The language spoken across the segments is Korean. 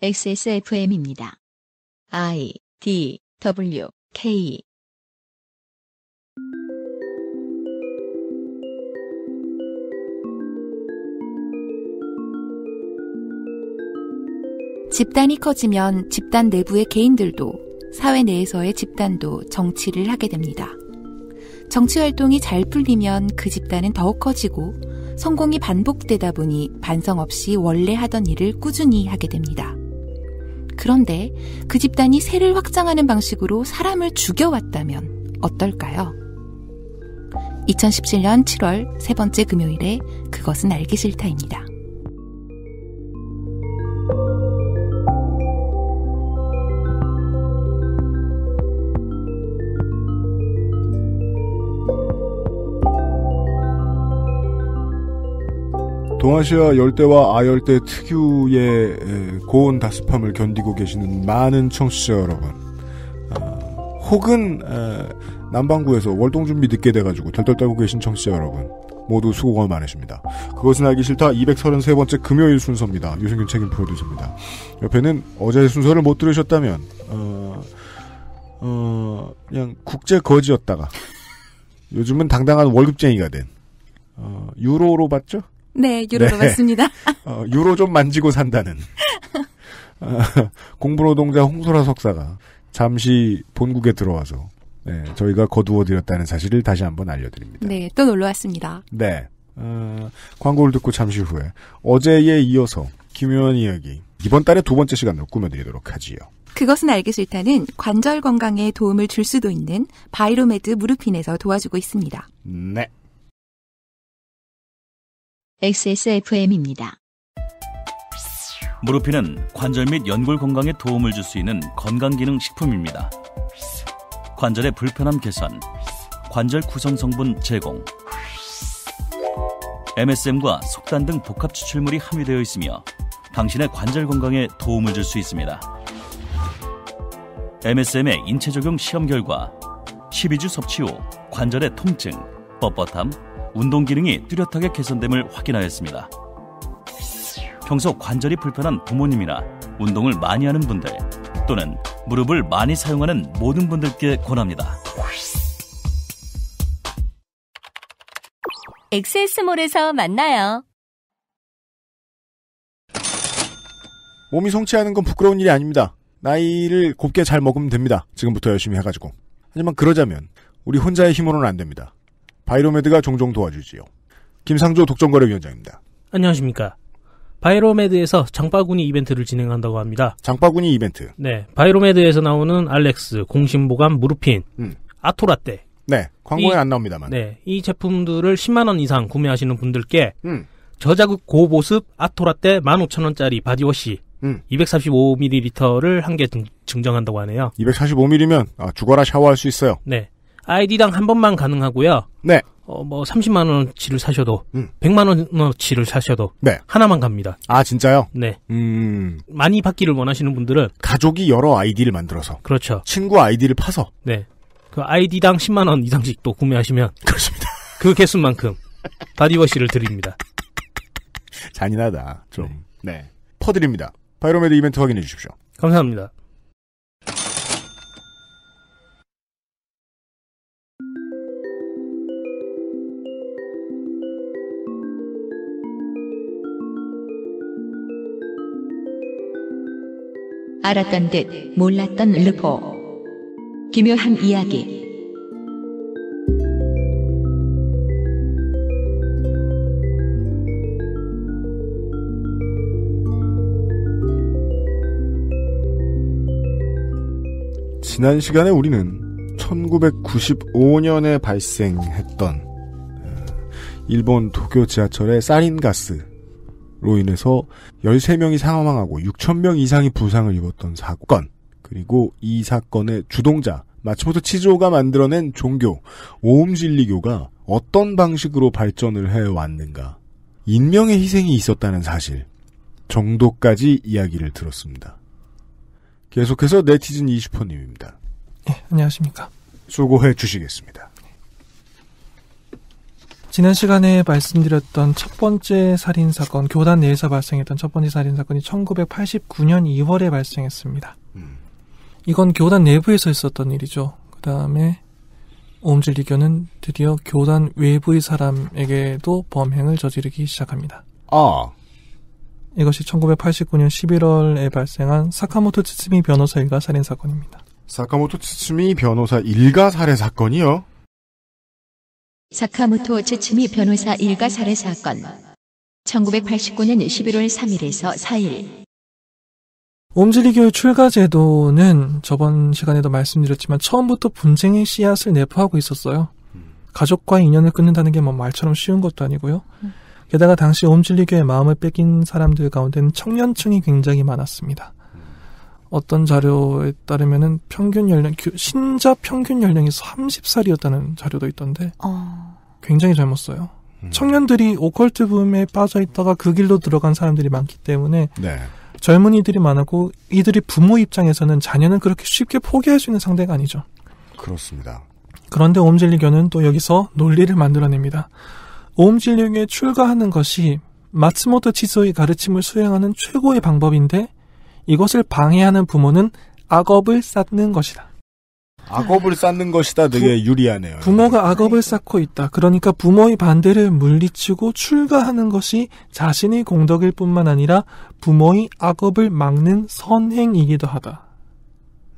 XSFM입니다. I D W K 집단이 커지면 집단 내부의 개인들도 사회 내에서의 집단도 정치를 하게 됩니다. 정치 활동이 잘 풀리면 그 집단은 더욱 커지고 성공이 반복되다 보니 반성 없이 원래 하던 일을 꾸준히 하게 됩니다. 그런데 그 집단이 새를 확장하는 방식으로 사람을 죽여왔다면 어떨까요? 2017년 7월 세 번째 금요일에 그것은 알기 싫다입니다. 동아시아 열대와 아열대 특유의 고온 다습함을 견디고 계시는 많은 청취자 여러분, 아, 혹은 남반구에서 월동 준비 늦게 돼가지고 덜덜 떨고 계신 청취자 여러분, 모두 수고가 많으십니다. 그것은 알기 싫다 233번째 금요일 순서입니다. 유승균 책임 프로듀서입니다. 옆에는 어제 순서를 못 들으셨다면 어, 어 그냥 국제 거지였다가 요즘은 당당한 월급쟁이가 된 어, 유로로 봤죠? 네, 유로로 네. 맞습니다. 어, 유로 좀 만지고 산다는 아, 공부노동자 홍소라 석사가 잠시 본국에 들어와서 네, 저희가 거두어드렸다는 사실을 다시 한번 알려드립니다. 네, 또 놀러 왔습니다. 네. 어, 광고를 듣고 잠시 후에 어제에 이어서 김효연 이야기 이번 달에 두 번째 시간으로 꾸며드리도록 하지요. 그것은 알기 싫다는 관절 건강에 도움을 줄 수도 있는 바이로메드 무르핀에서 도와주고 있습니다. 네. XSFM입니다. 무릎피는 관절 및 연골 건강에 도움을 줄 수 있는 건강기능 식품입니다. 관절의 불편함 개선, 관절 구성 성분 제공, MSM과 속단 등 복합 추출물이 함유되어 있으며 당신의 관절 건강에 도움을 줄 수 있습니다. MSM의 인체 적용 시험 결과 12주 섭취 후 관절의 통증, 뻣뻣함, 운동 기능이 뚜렷하게 개선됨을 확인하였습니다. 평소 관절이 불편한 부모님이나 운동을 많이 하는 분들 또는 무릎을 많이 사용하는 모든 분들께 권합니다. 엑세스몰에서 만나요. 몸이 성취하는 건 부끄러운 일이 아닙니다. 나이를 곱게 잘 먹으면 됩니다. 지금부터 열심히 해가지고. 하지만 그러자면 우리 혼자의 힘으로는 안 됩니다. 바이로메드가 종종 도와주지요. 김상조 독점거래위원장입니다. 안녕하십니까. 바이로메드에서 장바구니 이벤트를 진행한다고 합니다. 장바구니 이벤트. 네. 바이로메드에서 나오는 알렉스, 공신보감, 무르핀, 음. 아토라떼. 네. 광고에 이, 안 나옵니다만. 네. 이 제품들을 10만원 이상 구매하시는 분들께 음. 저자극 고보습 아토라떼 15,000원짜리 바디워시 음. 245ml를 한 개 증정한다고 하네요. 245ml면 아, 죽어라 샤워할 수 있어요. 네. 아이디당 한 번만 가능하고요. 네. 어, 뭐 30만 원어치를 사셔도 음. 100만 원어치를 사셔도 네. 하나만 갑니다. 아, 진짜요? 네. 음. 많이 받기를 원하시는 분들은 가족이 여러 아이디를 만들어서 그렇죠. 친구 아이디를 파서 네. 그 아이디당 10만 원 이상씩 또 구매하시면 그렇습니다. 그 개수만큼 바디워시를 드립니다. 잔인하다. 좀. 네. 네. 퍼드립니다. 바이로메드 이벤트 확인해 주십시오. 감사합니다. 알았던 듯 몰랐던 르포. 기묘한 이야기. 지난 시간에 우리는 1995년에 발생했던 어, 일본 도쿄 지하철의 사린가스 사고로 인해서 13명이 사망하고 6천명 이상이 부상을 입었던 사건. 그리고 이 사건의 주동자 마츠모토 치즈오가 만들어낸 종교 오음진리교가 어떤 방식으로 발전을 해왔는가 인명의 희생이 있었다는 사실 정도까지 이야기를 들었습니다. 계속해서 네티즌 이슈퍼님입니다. 네, 안녕하십니까. 수고해 주시겠습니다. 지난 시간에 말씀드렸던 첫 번째 살인 사건, 교단 내에서 발생했던 첫 번째 살인 사건이 1989년 2월에 발생했습니다. 음. 이건 교단 내부에서 있었던 일이죠. 그 다음에 오음질리교는 드디어 교단 외부의 사람에게도 범행을 저지르기 시작합니다. 아. 이것이 1989년 11월에 발생한 사카모토 치츠미 변호사 일가 살인 사건입니다. 사카모토 치츠미 변호사 일가 살해 사건이요? 사카모토 츠치미 변호사 일가 살해 사건 1989년 11월 3일에서 4일 옴질리 교의 출가 제도는 저번 시간에도 말씀드렸지만 처음부터 분쟁의 씨앗을 내포하고 있었어요. 가족과 인연을 끊는다는 게 뭐 말처럼 쉬운 것도 아니고요. 게다가 당시 옴질리 교의 마음을 뺏긴 사람들 가운데는 청년층이 굉장히 많았습니다. 어떤 자료에 따르면은 평균 연령 신자 평균 연령이 30살이었다는 자료도 있던데 어. 굉장히 젊었어요. 음. 청년들이 오컬트 붐에 빠져 있다가 그 길로 들어간 사람들이 많기 때문에 네. 젊은이들이 많았고 이들이 부모 입장에서는 자녀는 그렇게 쉽게 포기할 수 있는 상대가 아니죠. 그렇습니다. 그런데 오음진리교는 또 여기서 논리를 만들어냅니다. 오음진리교에 출가하는 것이 마츠모토 치소의 가르침을 수행하는 최고의 방법인데 이것을 방해하는 부모는 악업을 쌓는 것이다. 악업을 쌓는 것이다 되게 유리하네요. 부모가 악업을 쌓고 있다. 그러니까 부모의 반대를 물리치고 출가하는 것이 자신의 공덕일 뿐만 아니라 부모의 악업을 막는 선행이기도 하다.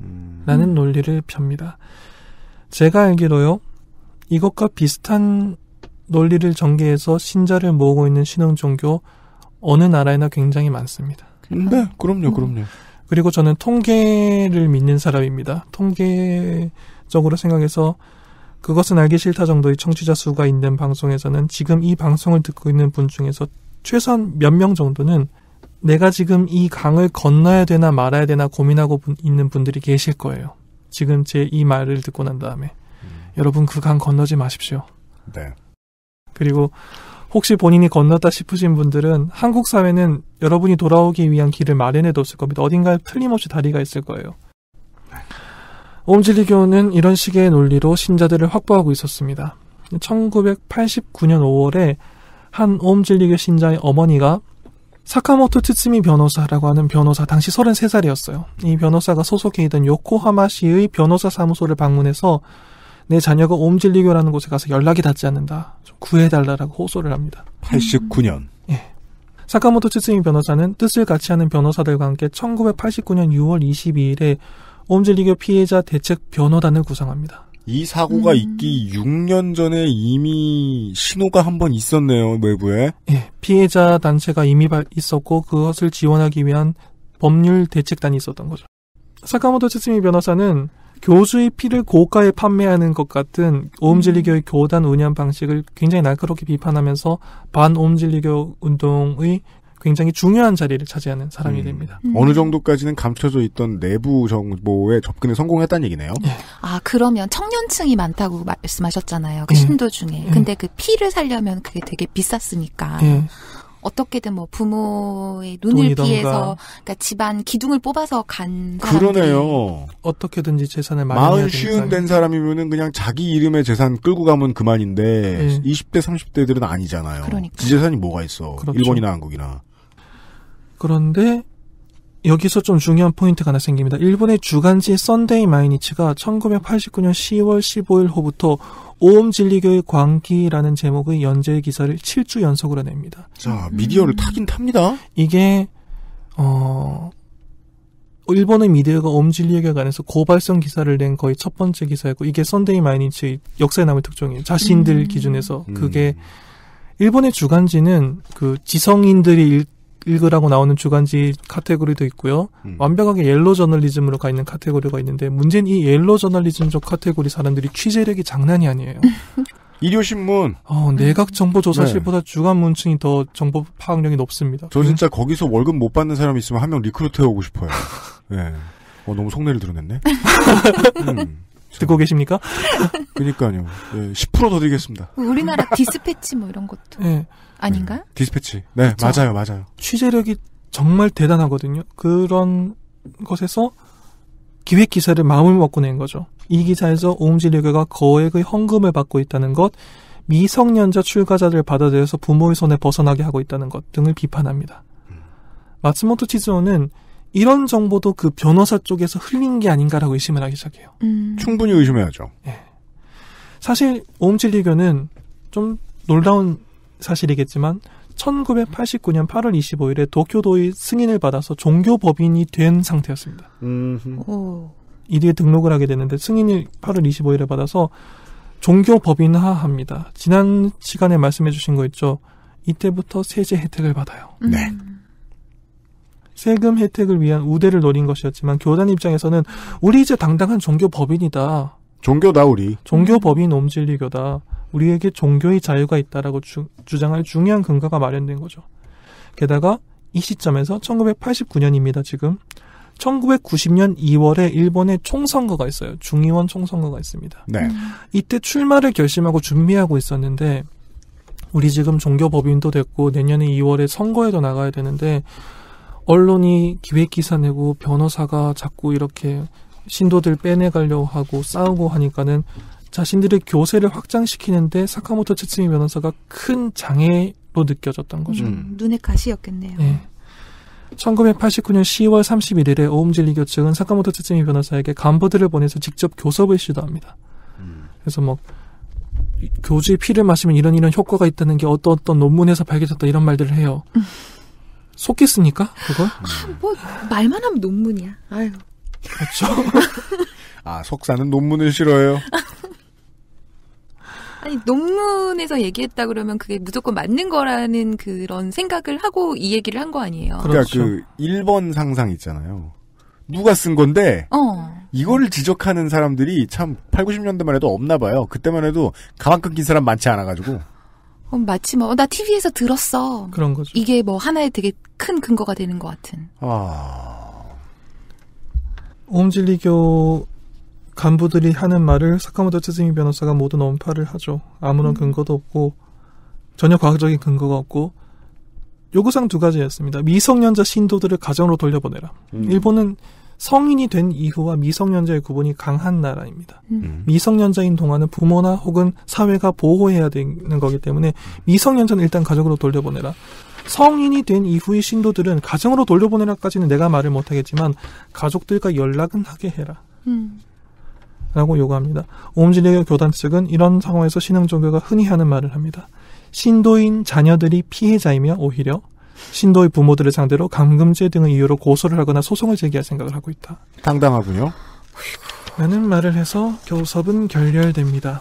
음. 라는 논리를 펴니다 제가 알기로요, 이것과 비슷한 논리를 전개해서 신자를 모으고 있는 신흥 종교 어느 나라에나 굉장히 많습니다. 네, 그럼요, 음. 그럼요. 그리고 저는 통계를 믿는 사람입니다. 통계적으로 생각해서 그것은 알기 싫다 정도의 청취자 수가 있는 방송에서는 지금 이 방송을 듣고 있는 분 중에서 최소한 몇 명 정도는 내가 지금 이 강을 건너야 되나 말아야 되나 고민하고 있는 분들이 계실 거예요. 지금 제 이 말을 듣고 난 다음에 음. 여러분 그 강 건너지 마십시오. 네. 그리고 혹시 본인이 건넜다 싶으신 분들은 한국 사회는 여러분이 돌아오기 위한 길을 마련해 뒀을 겁니다. 어딘가에 틀림없이 다리가 있을 거예요. 옴질리교는 이런 식의 논리로 신자들을 확보하고 있었습니다. 1989년 5월에 한 옴질리교 신자의 어머니가 사카모토 츠츠미 변호사라고 하는 변호사, 당시 33살이었어요. 이 변호사가 소속해 있던 요코하마시의 변호사 사무소를 방문해서 내 자녀가 옴질리교라는 곳에 가서 연락이 닿지 않는다. 좀 구해달라라고 호소를 합니다. 89년. 예. 사카모토 츠츠미 변호사는 뜻을 같이 하는 변호사들과 함께 1989년 6월 22일에 옴질리교 피해자 대책 변호단을 구성합니다. 이 사고가 음. 있기 6년 전에 이미 신호가 한 번 있었네요, 외부에. 예, 피해자 단체가 이미 있었고 그것을 지원하기 위한 법률 대책단이 있었던 거죠. 사카모토 츠츠미 변호사는 교수의 피를 고가에 판매하는 것 같은 오음진리교의 음. 교단 운영 방식을 굉장히 날카롭게 비판하면서 반오음진리교 운동의 굉장히 중요한 자리를 차지하는 사람이 음. 됩니다. 음. 어느 정도까지는 감춰져 있던 내부 정보에 접근에 성공했다는 얘기네요. 예. 아 그러면 청년층이 많다고 말씀하셨잖아요. 그 예. 신도 중에. 예. 근데 음. 그 피를 살려면 그게 되게 비쌌으니까. 예. 어떻게든 뭐 부모의 눈을 돈이던가. 피해서 그러니까 집안 기둥을 뽑아서 간 그러네요. 어떻게든지 재산을 마흔 쉬운 된 사람이면은 그냥 자기 이름의 재산 끌고 가면 그만인데 네. 예. 20대 30대들은 아니잖아요. 그러니까. 지 재산이 뭐가 있어? 그렇죠. 일본이나 한국이나. 그런데 여기서 좀 중요한 포인트가 하나 생깁니다. 일본의 주간지 썬데이 마이니치가 1989년 10월 15일 호부터 오음 진리교의 광기라는 제목의 연재 기사를 7주 연속으로 냅니다. 자, 미디어를 음. 타긴 탑니다. 이게 어 일본의 미디어가 오음 진리교에 관해서 고발성 기사를 낸 거의 첫 번째 기사였고 이게 썬데이 마이니치의 역사에 남을 특종이에요. 자신들 음. 기준에서 그게 음. 일본의 주간지는 그 지성인들이 읽으라고 나오는 주간지 카테고리도 있고요. 음. 완벽하게 옐로 저널리즘으로 가 있는 카테고리가 있는데 문제는 이 옐로 저널리즘적 카테고리 사람들이 취재력이 장난이 아니에요. 일요신문. 어, 내각정보조사실보다 네. 주간문층이 더 정보 파악력이 높습니다. 저 진짜 음. 거기서 월급 못 받는 사람 있으면 한 명 리크루트 해오고 싶어요. 네. 어, 너무 속내를 드러냈네. 음. 듣고 계십니까? 그니까요. 네, 10%더 드리겠습니다. 우리나라 디스패치 뭐 이런 것도 네. 아닌가? 요 네, 디스패치. 네, 그쵸? 맞아요, 맞아요. 취재력이 정말 대단하거든요. 그런 것에서 기획 기사를 마음을 먹고 낸 거죠. 이 기사에서 오음진료교가 거액의 헌금을 받고 있다는 것, 미성년자 출가자를 받아들여서 부모의 손에 벗어나게 하고 있다는 것 등을 비판합니다. 음. 마츠모토 치즈오는 이런 정보도 그 변호사 쪽에서 흘린 게 아닌가라고 의심을 하기 시작해요. 음. 충분히 의심해야죠. 네. 사실 오음칠리교는 좀 놀라운 사실이겠지만 1989년 8월 25일에 도쿄도의 승인을 받아서 종교법인이 된 상태였습니다. 이뒤에 등록을 하게 되는데 승인을 8월 25일에 받아서 종교법인화합니다. 지난 시간에 말씀해 주신 거 있죠. 이때부터 세제 혜택을 받아요. 네. 음. 세금 혜택을 위한 우대를 노린 것이었지만 교단 입장에서는 우리 이제 당당한 종교 법인이다. 종교다 우리. 종교 법인 옴질리교다. 우리에게 종교의 자유가 있다라고 주, 주장할 중요한 근거가 마련된 거죠. 게다가 이 시점에서 1989년입니다, 지금. 1990년 2월에 일본의 총선거가 있어요. 중의원 총선거가 있습니다. 네. 이때 출마를 결심하고 준비하고 있었는데, 우리 지금 종교법인도 됐고, 내년에 2월에 선거에도 나가야 되는데, 언론이 기획기사 내고 변호사가 자꾸 이렇게 신도들 빼내가려고 하고 싸우고 하니까는 자신들의 교세를 확장시키는데 사카모토 채츠미 변호사가 큰 장애로 느껴졌던 거죠. 음, 음 눈의 가시였겠네요. 네. 1989년 10월 31일에 오음진리교 측은 사카모토 채츠미 변호사에게 간부들을 보내서 직접 교섭을 시도합니다. 음. 그래서 뭐 교주의 피를 마시면 이런 이런 효과가 있다는 게 어떤 어떤 논문에서 밝혀졌다 이런 말들을 해요. 음. 속겠습니까? 그거? 아, 뭐 말만 하면 논문이야. 아유. 그렇죠. 아 속사는 논문을 싫어해요. 아니 논문에서 얘기했다 그러면 그게 무조건 맞는 거라는 그런 생각을 하고 이 얘기를 한 거 아니에요. 그렇죠. 그러니까 그렇죠. 그 1번 상상 있잖아요. 누가 쓴 건데 어. 이거를 지적하는 사람들이 참 8, 90년대만 해도 없나 봐요. 그때만 해도 가방 끊긴 사람 많지 않아 가지고. 어, 마치 뭐, 어, 나 TV에서 들었어. 그런 거죠. 이게 뭐 하나의 되게 큰 근거가 되는 것 같은. 아. 오음진리교 간부들이 하는 말을 사카모토 츠즈미 변호사가 모든 언파를 하죠. 아무런 음. 근거도 없고, 전혀 과학적인 근거가 없고, 요구사항 두 가지였습니다. 미성년자 신도들을 가정으로 돌려보내라. 음. 일본은 성인이 된 이후와 미성년자의 구분이 강한 나라입니다. 음. 음. 미성년자인 동안은 부모나 혹은 사회가 보호해야 되는 거기 때문에 미성년자는 일단 가족으로 돌려보내라. 성인이 된 이후의 신도들은 가정으로 돌려보내라까지는 내가 말을 못하겠지만 가족들과 연락은 하게 해라. 음. 라고 요구합니다. 오음질리교 교단 측은 이런 상황에서 신흥 종교가 흔히 하는 말을 합니다. 신도인 자녀들이 피해자이며 오히려 신도의 부모들을 상대로 감금죄 등의 이유로 고소를 하거나 소송을 제기할 생각을 하고 있다. 당당하군요. 라는 말을 해서 교섭은 결렬됩니다.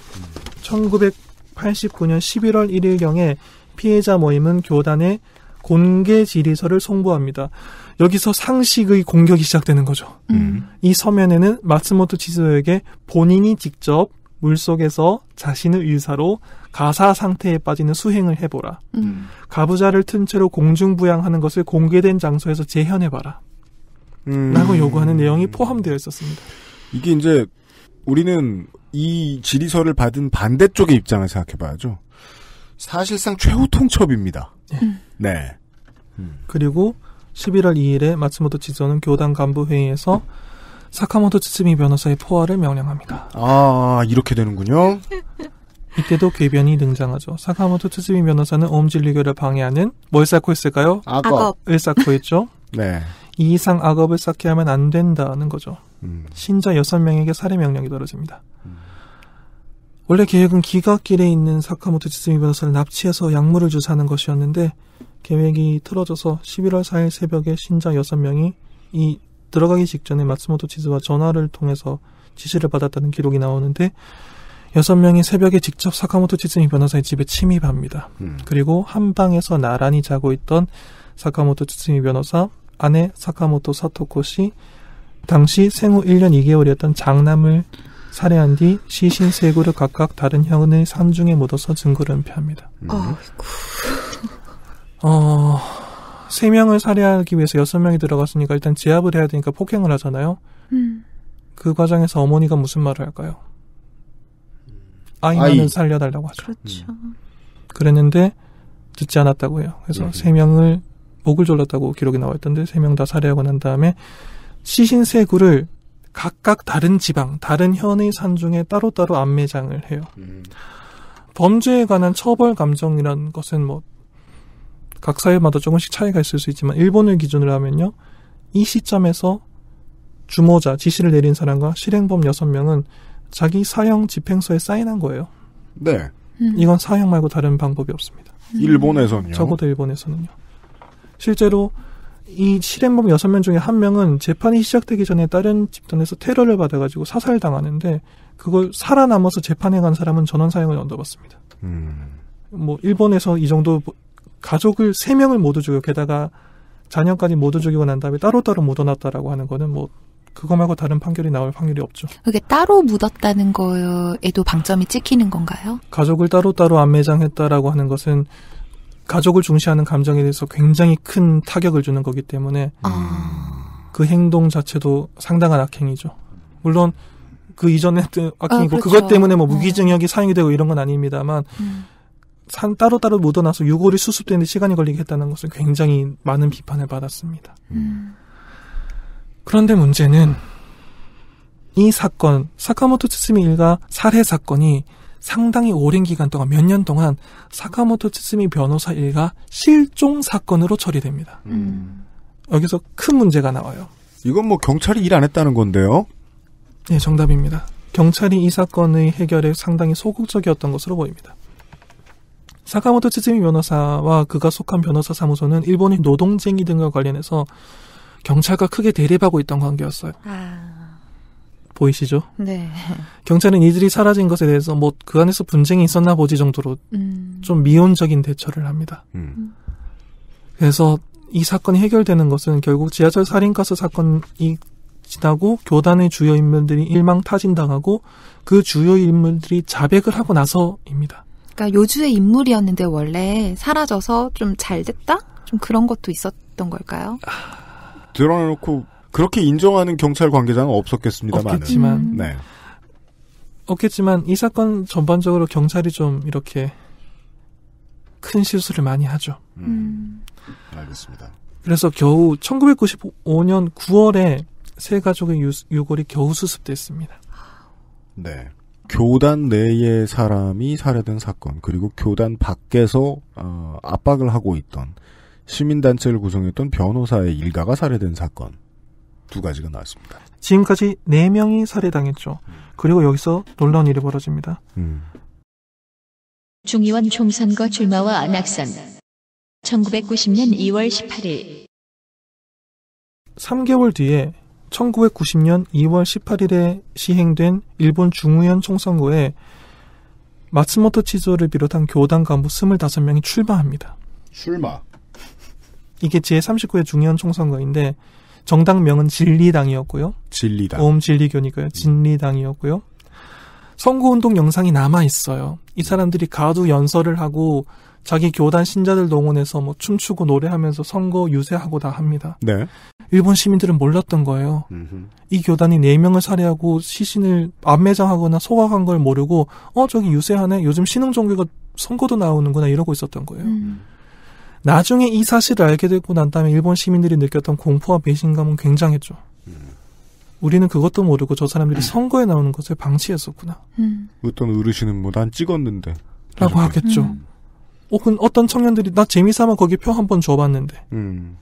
1989년 11월 1일경에 피해자 모임은 교단에 공개 지리서를 송부합니다. 여기서 상식의 공격이 시작되는 거죠. 음. 이 서면에는 마츠모토 치즈에게 본인이 직접 물속에서 자신의 의사로 가사 상태에 빠지는 수행을 해보라. 음. 음. 가부좌를 튼 채로 공중부양하는 것을 공개된 장소에서 재현해봐라. 음. 라고 요구하는 내용이 포함되어 있었습니다. 이게 이제 우리는 이 질의서를 받은 반대쪽의 입장을 생각해봐야죠. 사실상 최후 통첩입니다. 네. 음. 네. 그리고 11월 2일에 마츠모토 지조는 교당 간부 회의에서 사카모토 츠츠미 변호사의 포화를 명령합니다. 아, 이렇게 되는군요. 이때도 괴변이 등장하죠. 사카모토 츠츠미 변호사는 옴질리교를 방해하는 뭘 쌓고 있을까요? 악업. 을 쌓고 있죠. 네. 이 이상 악업을 쌓게 하면 안 된다는 거죠. 음. 신자 6명에게 살해 명령이 떨어집니다. 음. 원래 계획은 기각길에 있는 사카모토 츠츠미 변호사를 납치해서 약물을 주사하는 것이었는데 계획이 틀어져서 11월 4일 새벽에 신자 6명이 이 들어가기 직전에 마츠모토 치즈와 전화를 통해서 지시를 받았다는 기록이 나오는데 여섯 명이 새벽에 직접 사카모토 치즈미 변호사의 집에 침입합니다. 음. 그리고 한 방에서 나란히 자고 있던 사카모토 치즈미 변호사, 아내 사카모토 사토코 씨, 당시 생후 1년 2개월이었던 장남을 살해한 뒤 시신 세 구를 각각 다른 형의 산중에 묻어서 증거를 은폐합니다. 음. 어, 세 명을 살해하기 위해서 여섯 명이 들어갔으니까 일단 제압을 해야 되니까 폭행을 하잖아요. 음. 그 과정에서 어머니가 무슨 말을 할까요? 아이만은 아이. 살려달라고 하죠. 그렇죠. 음. 그랬는데 듣지 않았다고 해요. 그래서 음. 세 음. 명을 목을 졸랐다고 기록이 나와 있던데 세 명 다 살해하고 난 다음에 시신 세 구를 각각 다른 지방, 다른 현의 산중에 따로따로 안매장을 해요. 음. 범죄에 관한 처벌 감정이란 것은 뭐각 사회마다 조금씩 차이가 있을 수 있지만 일본을 기준으로 하면요. 이 시점에서 주모자 지시를 내린 사람과 실행범 6명은 자기 사형 집행소에 사인한 거예요. 네. 음. 이건 사형 말고 다른 방법이 없습니다. 음. 일본에서는요. 적어도 일본에서는요. 실제로 이 실행범 6명 중에 한명은 재판이 시작되기 전에 다른 집단에서 테러를 받아가지고 사살당하는데 그걸 살아남아서 재판에 간 사람은 전원 사형을 얻어봤습니다. 음. 뭐 일본에서 이 정도 가족을 세 명을 모두 죽여 게다가 자녀까지 모두 죽이고 난 다음에 따로따로 묻어놨다라고 하는 거는 뭐 그거 말고 다른 판결이 나올 확률이 없죠. 그게 따로 묻었다는 거에도 방점이 찍히는 건가요? 가족을 따로따로 안매장했다라고 하는 것은 가족을 중시하는 감정에 대해서 굉장히 큰 타격을 주는 거기 때문에 아... 그 행동 자체도 상당한 악행이죠. 물론 그 이전에 아, 악행이고 아, 그렇죠. 그것 때문에 뭐 네. 무기징역이 네. 사용이 되고 이런 건 아닙니다만 음. 산 따로따로 묻어나서 유골이 수습되는 데 시간이 걸리겠다는 것을 굉장히 많은 비판을 받았습니다. 음. 그런데 문제는 이 사건, 사카모토 츠츠미 일가 살해 사건이 상당히 오랜 기간 동안 몇 년 동안 사카모토 츠츠미 변호사 일가 실종 사건으로 처리됩니다. 음. 여기서 큰 문제가 나와요. 이건 뭐 경찰이 일 안 했다는 건데요? 네, 정답입니다. 경찰이 이 사건의 해결에 상당히 소극적이었던 것으로 보입니다. 사카모토 치즈미 변호사와 그가 속한 변호사 사무소는 일본의 노동쟁이 등과 관련해서 경찰과 크게 대립하고 있던 관계였어요. 아... 보이시죠? 네. 경찰은 이들이 사라진 것에 대해서 뭐 그 안에서 분쟁이 있었나 보지 정도로 음... 좀 미온적인 대처를 합니다. 음. 그래서 이 사건이 해결되는 것은 결국 지하철 살인가스 사건이 지나고 교단의 주요 인물들이 일망 타진당하고 그 주요 인물들이 자백을 하고 나서입니다. 그러니까 요주의 인물이었는데 원래 사라져서 좀 잘 됐다? 좀 그런 것도 있었던 걸까요? 드러내놓고 그렇게 인정하는 경찰 관계자는 없었겠습니다만. 없겠지만. 음. 네. 없겠지만 이 사건 전반적으로 경찰이 좀 이렇게 큰 실수를 많이 하죠. 음. 음. 알겠습니다. 그래서 겨우 1995년 9월에 세 가족의 유, 골이 겨우 수습됐습니다. 네. 교단 내의 사람이 살해된 사건 그리고 교단 밖에서 어, 압박을 하고 있던 시민단체를 구성했던 변호사의 일가가 살해된 사건 두 가지가 나왔습니다. 지금까지 네 명이 살해당했죠. 음. 그리고 여기서 놀라운 일이 벌어집니다. 음. 중의원 총선거 출마와 낙선 1990년 2월 18일 3개월 뒤에 1990년 2월 18일에 시행된 일본 중의원 총선거에 마츠모토 치조를 비롯한 교당 간부 25명이 출마합니다. 출마. 이게 제39회 중의원 총선거인데 정당명은 진리당이었고요. 진리당. 오음 진리교니까요. 진리당이었고요. 선거운동 영상이 남아 있어요. 이 사람들이 가두 연설을 하고 자기 교단 신자들 동원해서 뭐 춤추고 노래하면서 선거 유세하고 다 합니다. 네. 일본 시민들은 몰랐던 거예요. 음흠. 이 교단이 네 명을 살해하고 시신을 암매장하거나 소각한 걸 모르고 어 저기 유세하네. 요즘 신흥 종교가 선거도 나오는구나 이러고 있었던 거예요. 음. 나중에 이 사실을 알게 되고 난 다음에 일본 시민들이 느꼈던 공포와 배신감은 굉장했죠. 음. 우리는 그것도 모르고 저 사람들이 선거에 나오는 것을 방치했었구나. 음. 어떤 어르신은 뭐 난 찍었는데. 라고 하겠죠. 음. 혹은 어, 어떤 청년들이 나 재미삼아 거기 표한번 줘봤는데 음.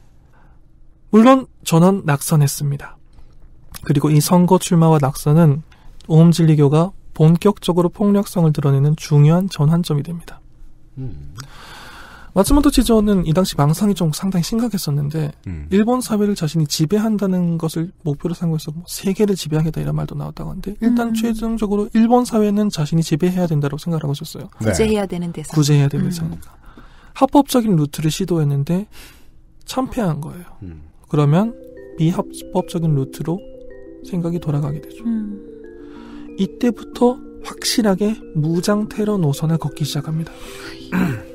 물론 전원 낙선했습니다. 그리고 이 선거 출마와 낙선은 오음진리교가 본격적으로 폭력성을 드러내는 중요한 전환점이 됩니다. 음. 마츠모토 지조는이 당시 망상이 좀 상당히 심각했었는데 음. 일본 사회를 자신이 지배한다는 것을 목표로 삼고 있어 뭐 세계를 지배하겠다 이런 말도 나왔다고 하는데 일단 음. 최종적으로 일본 사회는 자신이 지배해야 된다고 생각하고 있었어요. 네. 구제해야 되는 대상. 구제해야 되는 음. 대상이니까. 합법적인 루트를 시도했는데 참패한 거예요. 음. 그러면 미합법적인 루트로 생각이 돌아가게 되죠. 음. 이때부터 확실하게 무장 테러 노선을 걷기 시작합니다.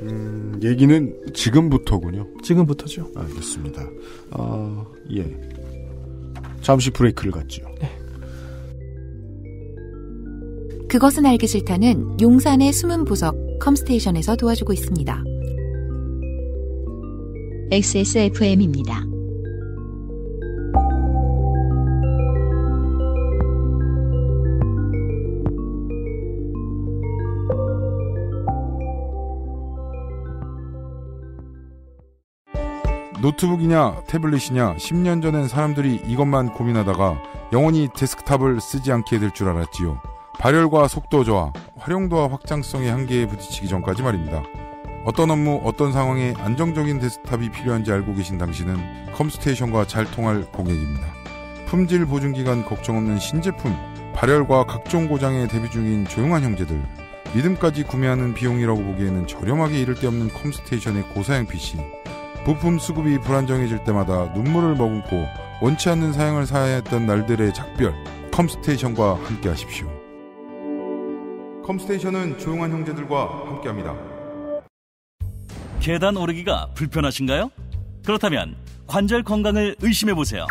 음, 얘기는 지금부터군요. 지금부터죠. 알겠습니다. 아, 예. 잠시 브레이크를 갖지 네. 그것은 알기 싫다는 용산의 숨은 보석 컴스테이션에서 도와주고 있습니다. XSFM입니다. 노트북이냐 태블릿이냐 10년 전엔 사람들이 이것만 고민하다가 영원히 데스크탑을 쓰지 않게 될 줄 알았지요. 발열과 속도 저하, 활용도와 확장성의 한계에 부딪히기 전까지 말입니다. 어떤 업무, 어떤 상황에 안정적인 데스크탑이 필요한지 알고 계신 당신은 컴스테이션과 잘 통할 고객입니다. 품질 보증기간 걱정 없는 신제품, 발열과 각종 고장에 대비 중인 조용한 형제들, 믿음까지 구매하는 비용이라고 보기에는 저렴하게 이를 데 없는 컴스테이션의 고사양 PC, 부품 수급이 불안정해질 때마다 눈물을 머금고 원치 않는 사양을 사야 했던 날들의 작별 컴스테이션과 함께 하십시오. 컴스테이션은 조용한 형제들과 함께합니다. 계단 오르기가 불편하신가요? 그렇다면 관절 건강을 의심해 보세요.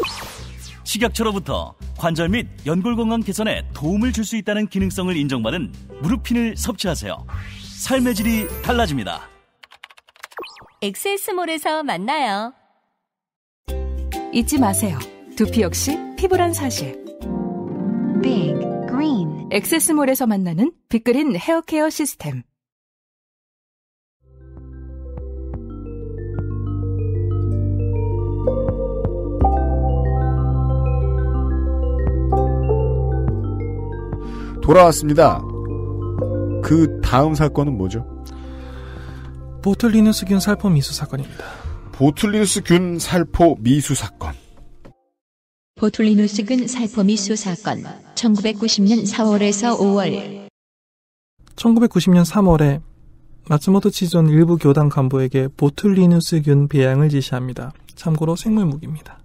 식약처로부터 관절 및 연골 건강 개선에 도움을 줄 수 있다는 기능성을 인정받은 무릎핀을 섭취하세요. 삶의 질이 달라집니다. 엑세몰에서 만나요. 잊지 마세요. 두피 역시 피부란 사실. Big Green. 엑세몰에서 만나는 빅그린 헤어케어 시스템. 돌아왔습니다. 그 다음 사건은 뭐죠? 보틀리누스균 살포 미수 사건입니다. 보틀리누스균 살포 미수 사건. 보툴리누스균 살포 미수 사건. 1990년 4월에서 5월. 1990년 3월에 마츠모토 치존 일부 교단 간부에게 보틀리누스균 배양을 지시합니다. 참고로 생물무기입니다.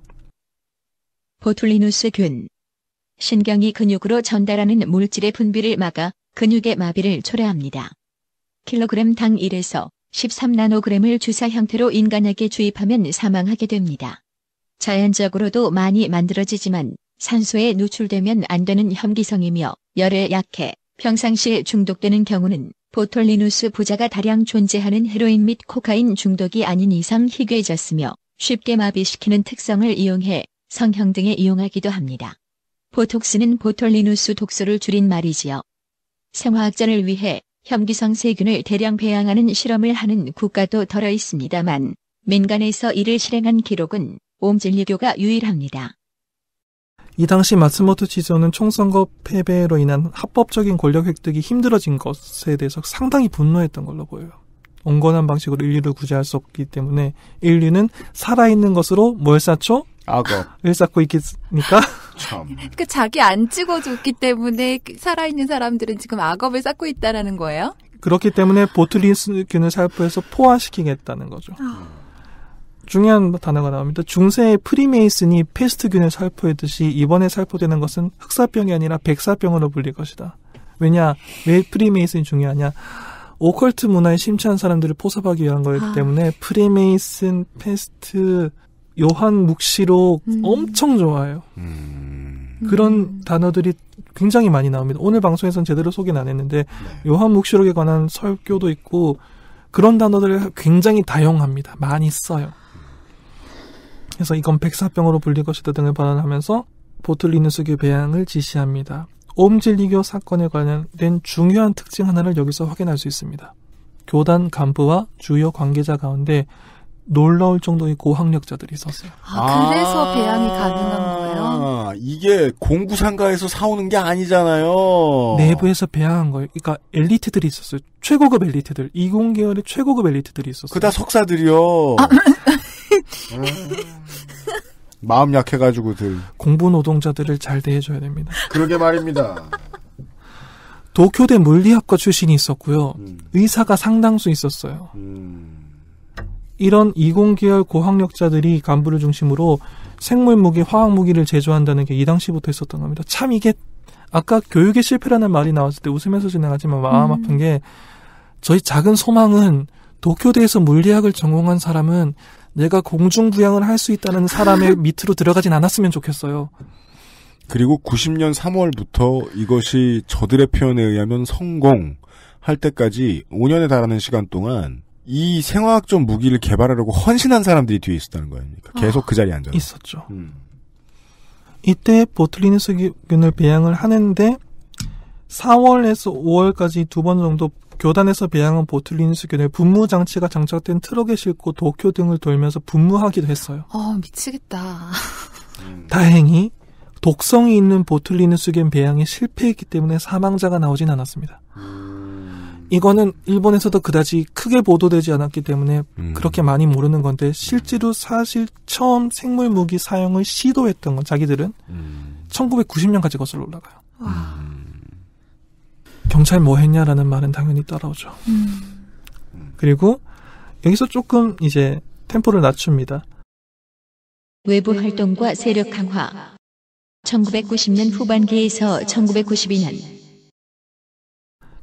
보툴리누스균 신경이 근육으로 전달하는 물질의 분비를 막아 근육의 마비를 초래합니다. 킬로그램당 1에서 13나노그램을 주사 형태로 인간에게 주입하면 사망하게 됩니다. 자연적으로도 많이 만들어지지만 산소에 노출되면 안 되는 혐기성이며 열에 약해 평상시에 중독되는 경우는 보톨리누스 부자가 다량 존재하는 헤로인 및 코카인 중독이 아닌 이상 희귀해졌으며 쉽게 마비시키는 특성을 이용해 성형 등에 이용하기도 합니다. 보톡스는 보톨리누스 독소를 줄인 말이지요. 생화학자를 위해 혐기성 세균을 대량 배양하는 실험을 하는 국가도 덜어 있습니다만 민간에서 이를 실행한 기록은 옴진리교가 유일합니다. 이 당시 마츠모토 지조는 총선거 패배로 인한 합법적인 권력 획득이 힘들어진 것에 대해서 상당히 분노했던 걸로 보여요. 온건한 방식으로 인류를 구제할 수 없기 때문에 인류는 살아있는 것으로 뭘 쌓죠? 악어를 쌓고 있겠습니까? 참. 그러니까 자기 안 찍어줬기 때문에 그 살아있는 사람들은 지금 악업을 쌓고 있다라는 거예요? 그렇기 때문에 보툴리스균을 살포해서 포화시키겠다는 거죠. 아. 중요한 단어가 나옵니다. 중세의 프리메이슨이 페스트균을 살포했듯이 이번에 살포되는 것은 흑사병이 아니라 백사병으로 불릴 것이다. 왜냐? 왜 프리메이슨이 중요하냐? 오컬트 문화에 심취한 사람들을 포섭하기 위한 거기 아. 때문에 프리메이슨, 페스트, 요한 묵시록 음. 엄청 좋아해요. 음. 그런 음. 단어들이 굉장히 많이 나옵니다. 오늘 방송에서는 제대로 소개는 안 했는데 네. 요한 묵시록에 관한 설교도 있고 그런 단어들이 굉장히 다양합니다 많이 써요. 그래서 이건 백사병으로 불릴 것이다 등을 발언하면서 보틀리누스교 배양을 지시합니다. 옴질리교 사건에 관련된 중요한 특징 하나를 여기서 확인할 수 있습니다. 교단 간부와 주요 관계자 가운데 놀라울 정도의 고학력자들이 있었어요. 아, 그래서 아~ 배양이 가능한 거예요? 이게 공구상가에서 사오는 게 아니잖아요. 내부에서 배양한 거예요. 그러니까 엘리트들이 있었어요. 최고급 엘리트들. 이공계열의 최고급 엘리트들이 있었어요. 그다 석사들이요. 아, 음. 마음 약해가지고들. 공부 노동자들을 잘 대해줘야 됩니다. 그러게 말입니다. 도쿄대 물리학과 출신이 있었고요. 음. 의사가 상당수 있었어요. 음. 이런 이공계열 고학력자들이 간부를 중심으로 생물무기, 화학무기를 제조한다는 게 이 당시부터 있었던 겁니다. 참 이게 아까 교육의 실패라는 말이 나왔을 때 웃으면서 진행하지만 마음 음. 아픈 게 저희 작은 소망은 도쿄대에서 물리학을 전공한 사람은 내가 공중부양을 할 수 있다는 사람의 밑으로 들어가진 않았으면 좋겠어요. 그리고 90년 3월부터 이것이 저들의 표현에 의하면 성공, 할 때까지 5년에 달하는 시간 동안 이 생화학적 무기를 개발하려고 헌신한 사람들이 뒤에 있었다는 거 아닙니까? 아, 계속 아, 그 자리에 앉아 있었죠. 음. 이때 보틀리누스균을 배양을 하는데 4월에서 5월까지 두 번 정도 교단에서 배양한 보틀리누스균을 분무 장치가 장착된 트럭에 싣고 도쿄 등을 돌면서 분무하기도 했어요. 어 미치겠다. 음. 다행히 독성이 있는 보틀리누스균 배양이 실패했기 때문에 사망자가 나오진 않았습니다. 음. 이거는 일본에서도 그다지 크게 보도되지 않았기 때문에 음. 그렇게 많이 모르는 건데 실제로 사실 처음 생물 무기 사용을 시도했던 건 자기들은 음. 1990년까지 거슬러 올라가요. 음. 경찰 뭐 했냐라는 말은 당연히 따라오죠. 음. 그리고 여기서 조금 이제 템포를 낮춥니다. 외부 활동과 세력 강화. 1990년 후반기에서 1992년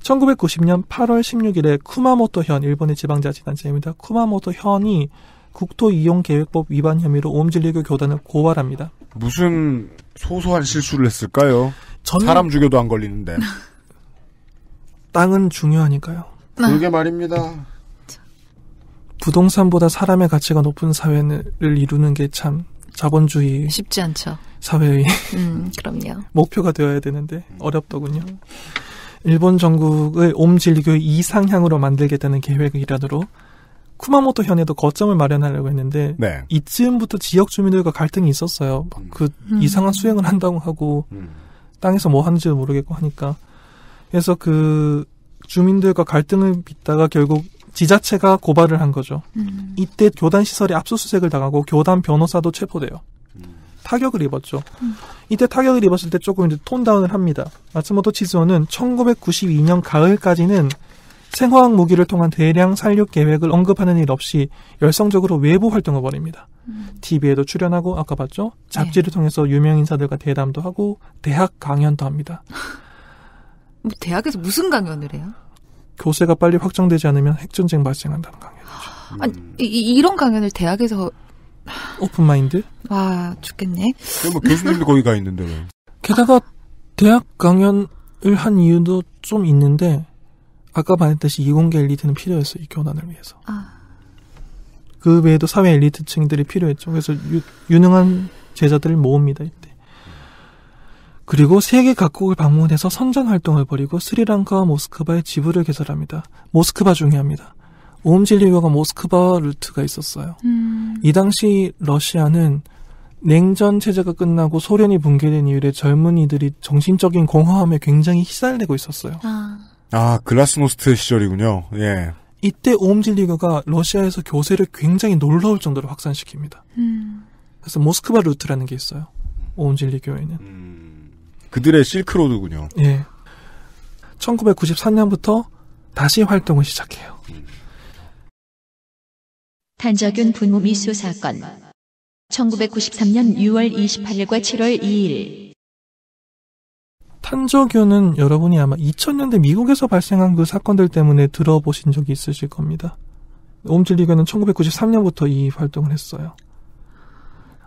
1990년 8월 16일에 쿠마모토현 일본의 지방자치단체입니다. 쿠마모토현이 국토 이용 계획법 위반 혐의로 옴질리교 교단을 고발합니다. 무슨 소소한 실수를 했을까요? 전... 사람 죽여도 안 걸리는데. 땅은 중요하니까요. 네. 그게 말입니다. 부동산보다 사람의 가치가 높은 사회를 이루는 게 참 자본주의 쉽지 않죠. 사회의 음, 그럼요. 목표가 되어야 되는데 어렵더군요. 일본 전국을 옴 진리교의 이상향으로 만들겠다는 계획이라도로 쿠마모토 현에도 거점을 마련하려고 했는데 네. 이쯤부터 지역 주민들과 갈등이 있었어요. 음. 그 음. 이상한 수행을 한다고 하고 음. 땅에서 뭐 하는지 도 모르겠고 하니까 그래서 그 주민들과 갈등을 빚다가 결국 지자체가 고발을 한 거죠. 음. 이때 교단 시설이 압수수색을 당하고 교단 변호사도 체포돼요. 타격을 입었죠. 음. 이때 타격을 입었을 때 조금 이제 톤다운을 합니다. 마츠모토 치즈오는 1992년 가을까지는 생화학 무기를 통한 대량 살육 계획을 언급하는 일 없이 열성적으로 외부 활동을 벌입니다. 음. TV에도 출연하고 아까 봤죠? 잡지를 네. 통해서 유명 인사들과 대담도 하고 대학 강연도 합니다. 뭐 대학에서 무슨 강연을 해요? 교세가 빨리 확정되지 않으면 핵전쟁 발생한다는 강연이죠. 음. 아, 아니, 이, 런 강연을 대학에서 오픈 마인드? 와 죽겠네. 뭐 교수님도 거기 가 있는데 왜? 게다가 대학 강연을 한 이유도 좀 있는데 아까 말했듯이 이공계 엘리트는 필요했어 이 교난을 위해서. 아. 그 외에도 사회 엘리트층들이 필요했죠. 그래서 유, 유능한 제자들을 모읍니다 이때. 그리고 세계 각국을 방문해서 선전 활동을 벌이고 스리랑카와 모스크바에 지부를 개설합니다. 모스크바 중요합니다. 오음질리유가 모스크바 루트가 있었어요. 음. 이 당시 러시아는 냉전 체제가 끝나고 소련이 붕괴된 이후에 젊은이들이 정신적인 공허함에 굉장히 희살되고 있었어요. 아, 아 글라스노스트 시절이군요. 예. 이때 오음질리유가 러시아에서 교세를 굉장히 놀라울 정도로 확산시킵니다. 음. 그래서 모스크바 루트라는 게 있어요. 오음질리교에는. 음. 그들의 실크로드군요. 예. 1994년부터 다시 활동을 시작해요. 탄저균 분모 미수 사건 1993년 6월 28일과 7월 2일 탄저균은 여러분이 아마 2000년대 미국에서 발생한 그 사건들 때문에 들어보신 적이 있으실 겁니다. 옴질리교는 1993년부터 이 활동을 했어요.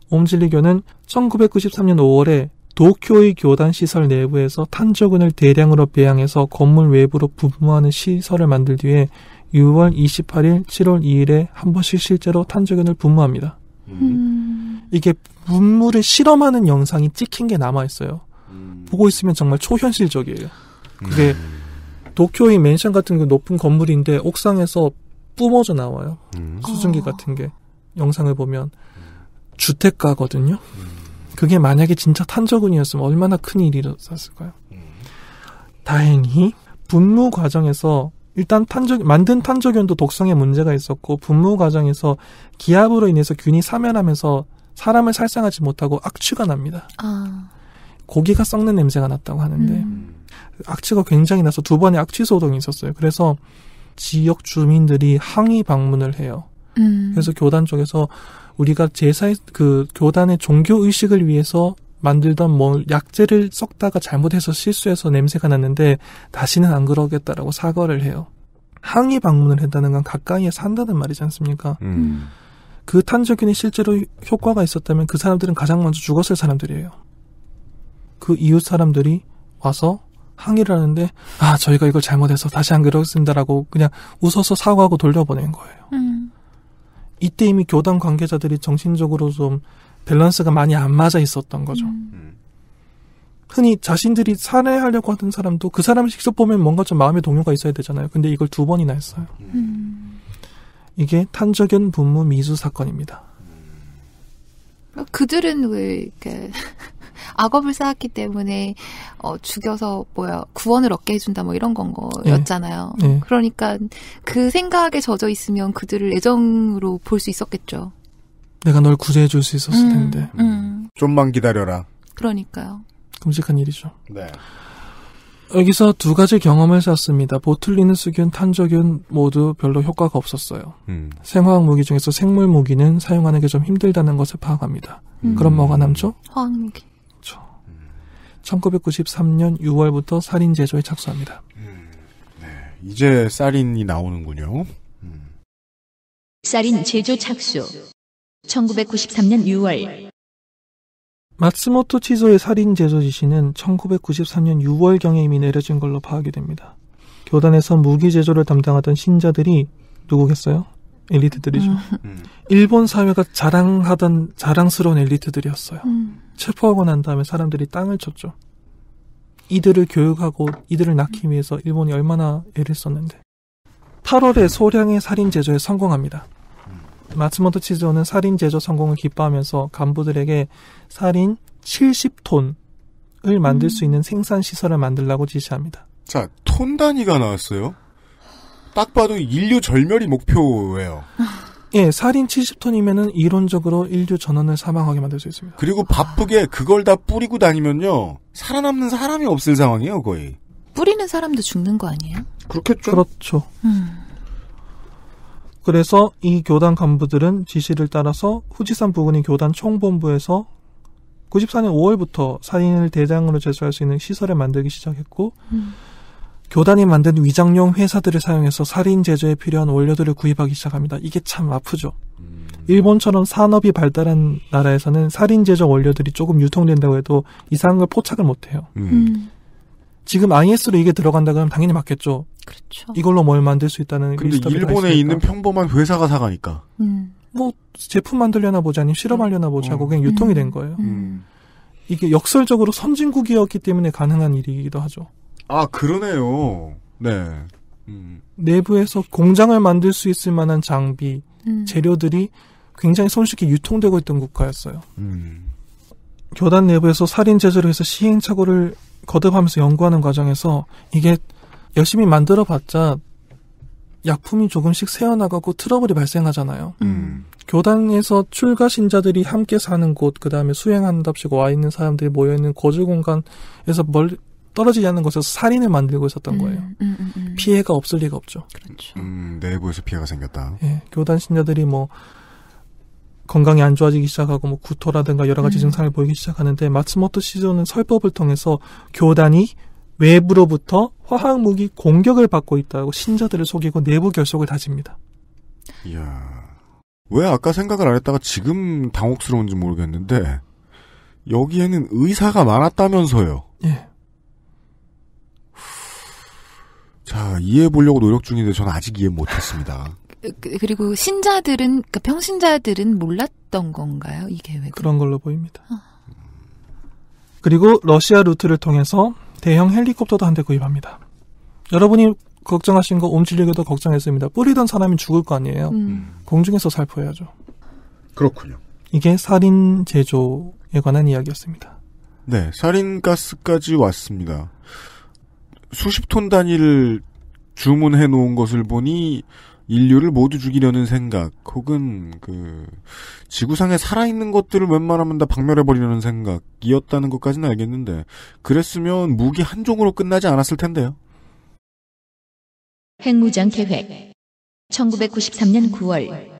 옴질리교는 1993년 5월에 도쿄의 교단 시설 내부에서 탄저균을 대량으로 배양해서 건물 외부로 분무하는 시설을 만들 뒤에 6월 28일, 7월 2일에 한 번씩 실제로 탄저균을 분무합니다. 음. 음. 이게 분무를 실험하는 영상이 찍힌 게 남아 있어요. 음. 보고 있으면 정말 초현실적이에요. 그게 음. 도쿄의 맨션 같은 게 그 높은 건물인데 옥상에서 뿜어져 나와요. 음. 수증기 어. 같은 게 영상을 보면 음. 주택가거든요. 그게 만약에 진짜 탄저균이었으면 얼마나 큰 일이었을까요? 다행히 분무 과정에서 일단 탄저, 만든 탄저균도 독성에 문제가 있었고 분무 과정에서 기압으로 인해서 균이 사면하면서 사람을 살상하지 못하고 악취가 납니다. 아. 고기가 썩는 냄새가 났다고 하는데 음. 악취가 굉장히 나서 두 번의 악취 소동이 있었어요. 그래서 지역 주민들이 항의 방문을 해요. 음. 그래서 교단 쪽에서 우리가 제사 그 교단의 종교 의식을 위해서 만들던 뭐 약재를 섞다가 잘못해서 실수해서 냄새가 났는데 다시는 안 그러겠다라고 사과를 해요. 항의 방문을 했다는 건 가까이에 산다는 말이지 않습니까? 음. 그 탄저균이 실제로 효과가 있었다면 그 사람들은 가장 먼저 죽었을 사람들이에요. 그 이웃 사람들이 와서 항의를 하는데 아 저희가 이걸 잘못해서 다시 안 그러겠습니다라고 그냥 웃어서 사과하고 돌려보낸 거예요. 음. 이때 이미 교단 관계자들이 정신적으로 좀 밸런스가 많이 안 맞아 있었던 거죠. 음. 음. 흔히 자신들이 살해하려고 하는 사람도 그 사람을 직접 보면 뭔가 좀 마음의 동요가 있어야 되잖아요. 근데 이걸 두 번이나 했어요. 음. 음. 이게 탄저견 분무 미수 사건입니다. 어, 그들은 왜 이렇게 악업을 쌓았기 때문에 어, 죽여서 뭐야 구원을 얻게 해준다 뭐 이런 건 거였잖아요. 예, 예. 그러니까 그 생각에 젖어 있으면 그들을 애정으로 볼 수 있었겠죠. 내가 널 구제해 줄 수 있었을 음, 텐데. 음. 좀만 기다려라. 그러니까요. 끔찍한 일이죠. 네. 여기서 두 가지 경험을 쌓습니다. 보틀리는 수균, 탄저균 모두 별로 효과가 없었어요. 음. 생화학 무기 중에서 생물 무기는 사용하는 게 좀 힘들다는 것을 파악합니다. 음. 그럼 뭐가 남죠? 화학 무기. 그렇죠. 1993년 6월부터 살인 제조에 착수합니다. 음. 네, 이제 살인이 나오는군요. 음. 살인 제조 착수. 1993년 6월 마츠모토 치소의 살인 제조지 시는 1993년 6월경에 이미 내려진 걸로 파악이 됩니다. 교단에서 무기 제조를 담당하던 신자들이 누구겠어요? 엘리트들이죠. 음. 음. 일본 사회가 자랑하던 자랑스러운 엘리트들이었어요. 음. 체포하고 난 다음에 사람들이 땅을 쳤죠. 이들을 교육하고 이들을 낳기 위해서 일본이 얼마나 애를 썼는데. 8월에 소량의 살인 제조에 성공합니다. 마츠모토 치즈오는 살인 제조 성공을 기뻐하면서 간부들에게 살인 70톤을 만들 수 음. 있는 생산 시설을 만들라고 지시합니다. 자, 톤 단위가 나왔어요. 딱 봐도 인류 절멸이 목표예요. 예, 살인 70톤이면은 이론적으로 인류 전원을 사망하게 만들 수 있습니다. 그리고 바쁘게 그걸 다 뿌리고 다니면요. 살아남는 사람이 없을 상황이에요, 거의. 뿌리는 사람도 죽는 거 아니에요? 그렇겠죠. 그렇죠. 음. 그래서 이 교단 간부들은 지시를 따라서 후지산 부근인 교단 총본부에서 94년 5월부터 사인을 대장으로 제수할 수 있는 시설을 만들기 시작했고 음. 교단이 만든 위장용 회사들을 사용해서 살인 제조에 필요한 원료들을 구입하기 시작합니다. 이게 참 아프죠. 음. 일본처럼 산업이 발달한 나라에서는 살인 제조 원료들이 조금 유통된다고 해도 이상한 걸 포착을 못해요. 음. 음. 지금 IS로 이게 들어간다 그러면 당연히 맞겠죠. 그렇죠. 이걸로 뭘 만들 수 있다는 근데 일본에 있는 평범한 회사가 사가니까. 음. 뭐 제품 만들려나 보자 아니면 실험하려나 보자 하고 음. 그냥 유통이 된 음. 거예요. 음. 이게 역설적으로 선진국이었기 때문에 가능한 일이기도 하죠. 아 그러네요. 네. 음. 내부에서 공장을 만들 수 있을 만한 장비, 음. 재료들이 굉장히 손쉽게 유통되고 있던 국가였어요. 음. 교단 내부에서 살인 제재로 해서 시행착오를 거듭하면서 연구하는 과정에서 이게 열심히 만들어봤자 약품이 조금씩 새어나가고 트러블이 발생하잖아요. 음. 교단에서 출가 신자들이 함께 사는 곳, 그 다음에 수행한답시고 와 있는 사람들이 모여있는 거주 공간에서 멀, 떨어지지 않는 곳에서 살인을 만들고 있었던 음, 거예요. 음, 음, 음, 피해가 없을 리가 없죠. 그렇죠. 음, 내부에서 피해가 생겼다. 예, 교단 신자들이 뭐 건강이 안 좋아지기 시작하고 뭐 구토라든가 여러 가지 음. 증상을 보이기 시작하는데 마츠모토 시조는 설법을 통해서 교단이 외부로부터 화학무기 공격을 받고 있다고 신자들을 속이고 내부 결속을 다집니다. 이야. 왜 아까 생각을 안 했다가 지금 당혹스러운지 모르겠는데, 여기에는 의사가 많았다면서요. 예. 자, 이해해 보려고 노력 중인데 저는 아직 이해 못 했습니다. 그, 그, 그리고 신자들은 그러니까 평신자들은 몰랐던 건가요? 이게왜 그런 걸로 보입니다. 그리고 러시아 루트를 통해서 대형 헬리콥터도 한 대 구입합니다. 여러분이 걱정하신 거 옴질리기도 걱정했습니다. 뿌리던 사람이 죽을 거 아니에요. 음. 음. 공중에서 살포해야죠. 그렇군요. 이게 살인 제조에 관한 이야기였습니다. 네, 살인 가스까지 왔습니다. 수십 톤 단위를 주문해 놓은 것을 보니 인류를 모두 죽이려는 생각, 혹은 그 지구상에 살아있는 것들을 웬만하면 다 박멸해버리려는 생각이었다는 것까지는 알겠는데 그랬으면 무기 한 종으로 끝나지 않았을 텐데요. 핵무장 계획 1993년 9월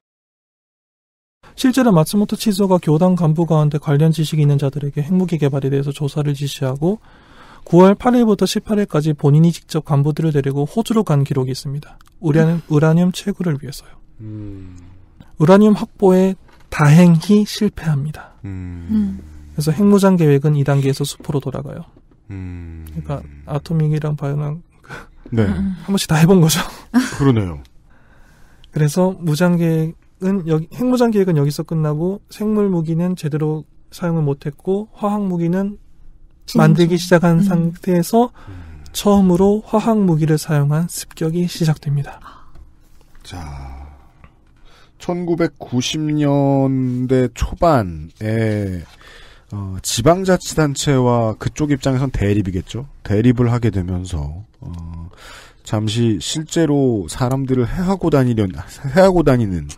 실제로 마츠모토 치소가 교당 간부 가운데 관련 지식이 있는 자들에게 핵무기 개발에 대해서 조사를 지시하고 9월 8일부터 18일까지 본인이 직접 간부들을 데리고 호주로 간 기록이 있습니다. 우라는 우라늄 채굴을 위해서요. 음. 우라늄 확보에 다행히 실패합니다. 음. 그래서 핵무장 계획은 2단계에서 수포로 돌아가요. 음. 그러니까 아토믹이랑 바이오랑 그 네. 한 번씩 다 해본 거죠. 그러네요. 그래서 무장 계획은 여기 핵무장 계획은 여기서 끝나고 생물 무기는 제대로 사용을 못했고 화학 무기는 만들기 음. 시작한 음. 상태에서 처음으로 화학 무기를 사용한 습격이 시작됩니다. 자, 1990년대 초반에 어, 지방자치단체와 그쪽 입장에선 대립이겠죠. 대립을 하게 되면서 어, 잠시 실제로 사람들을 해하고 다니려 해하고 다니는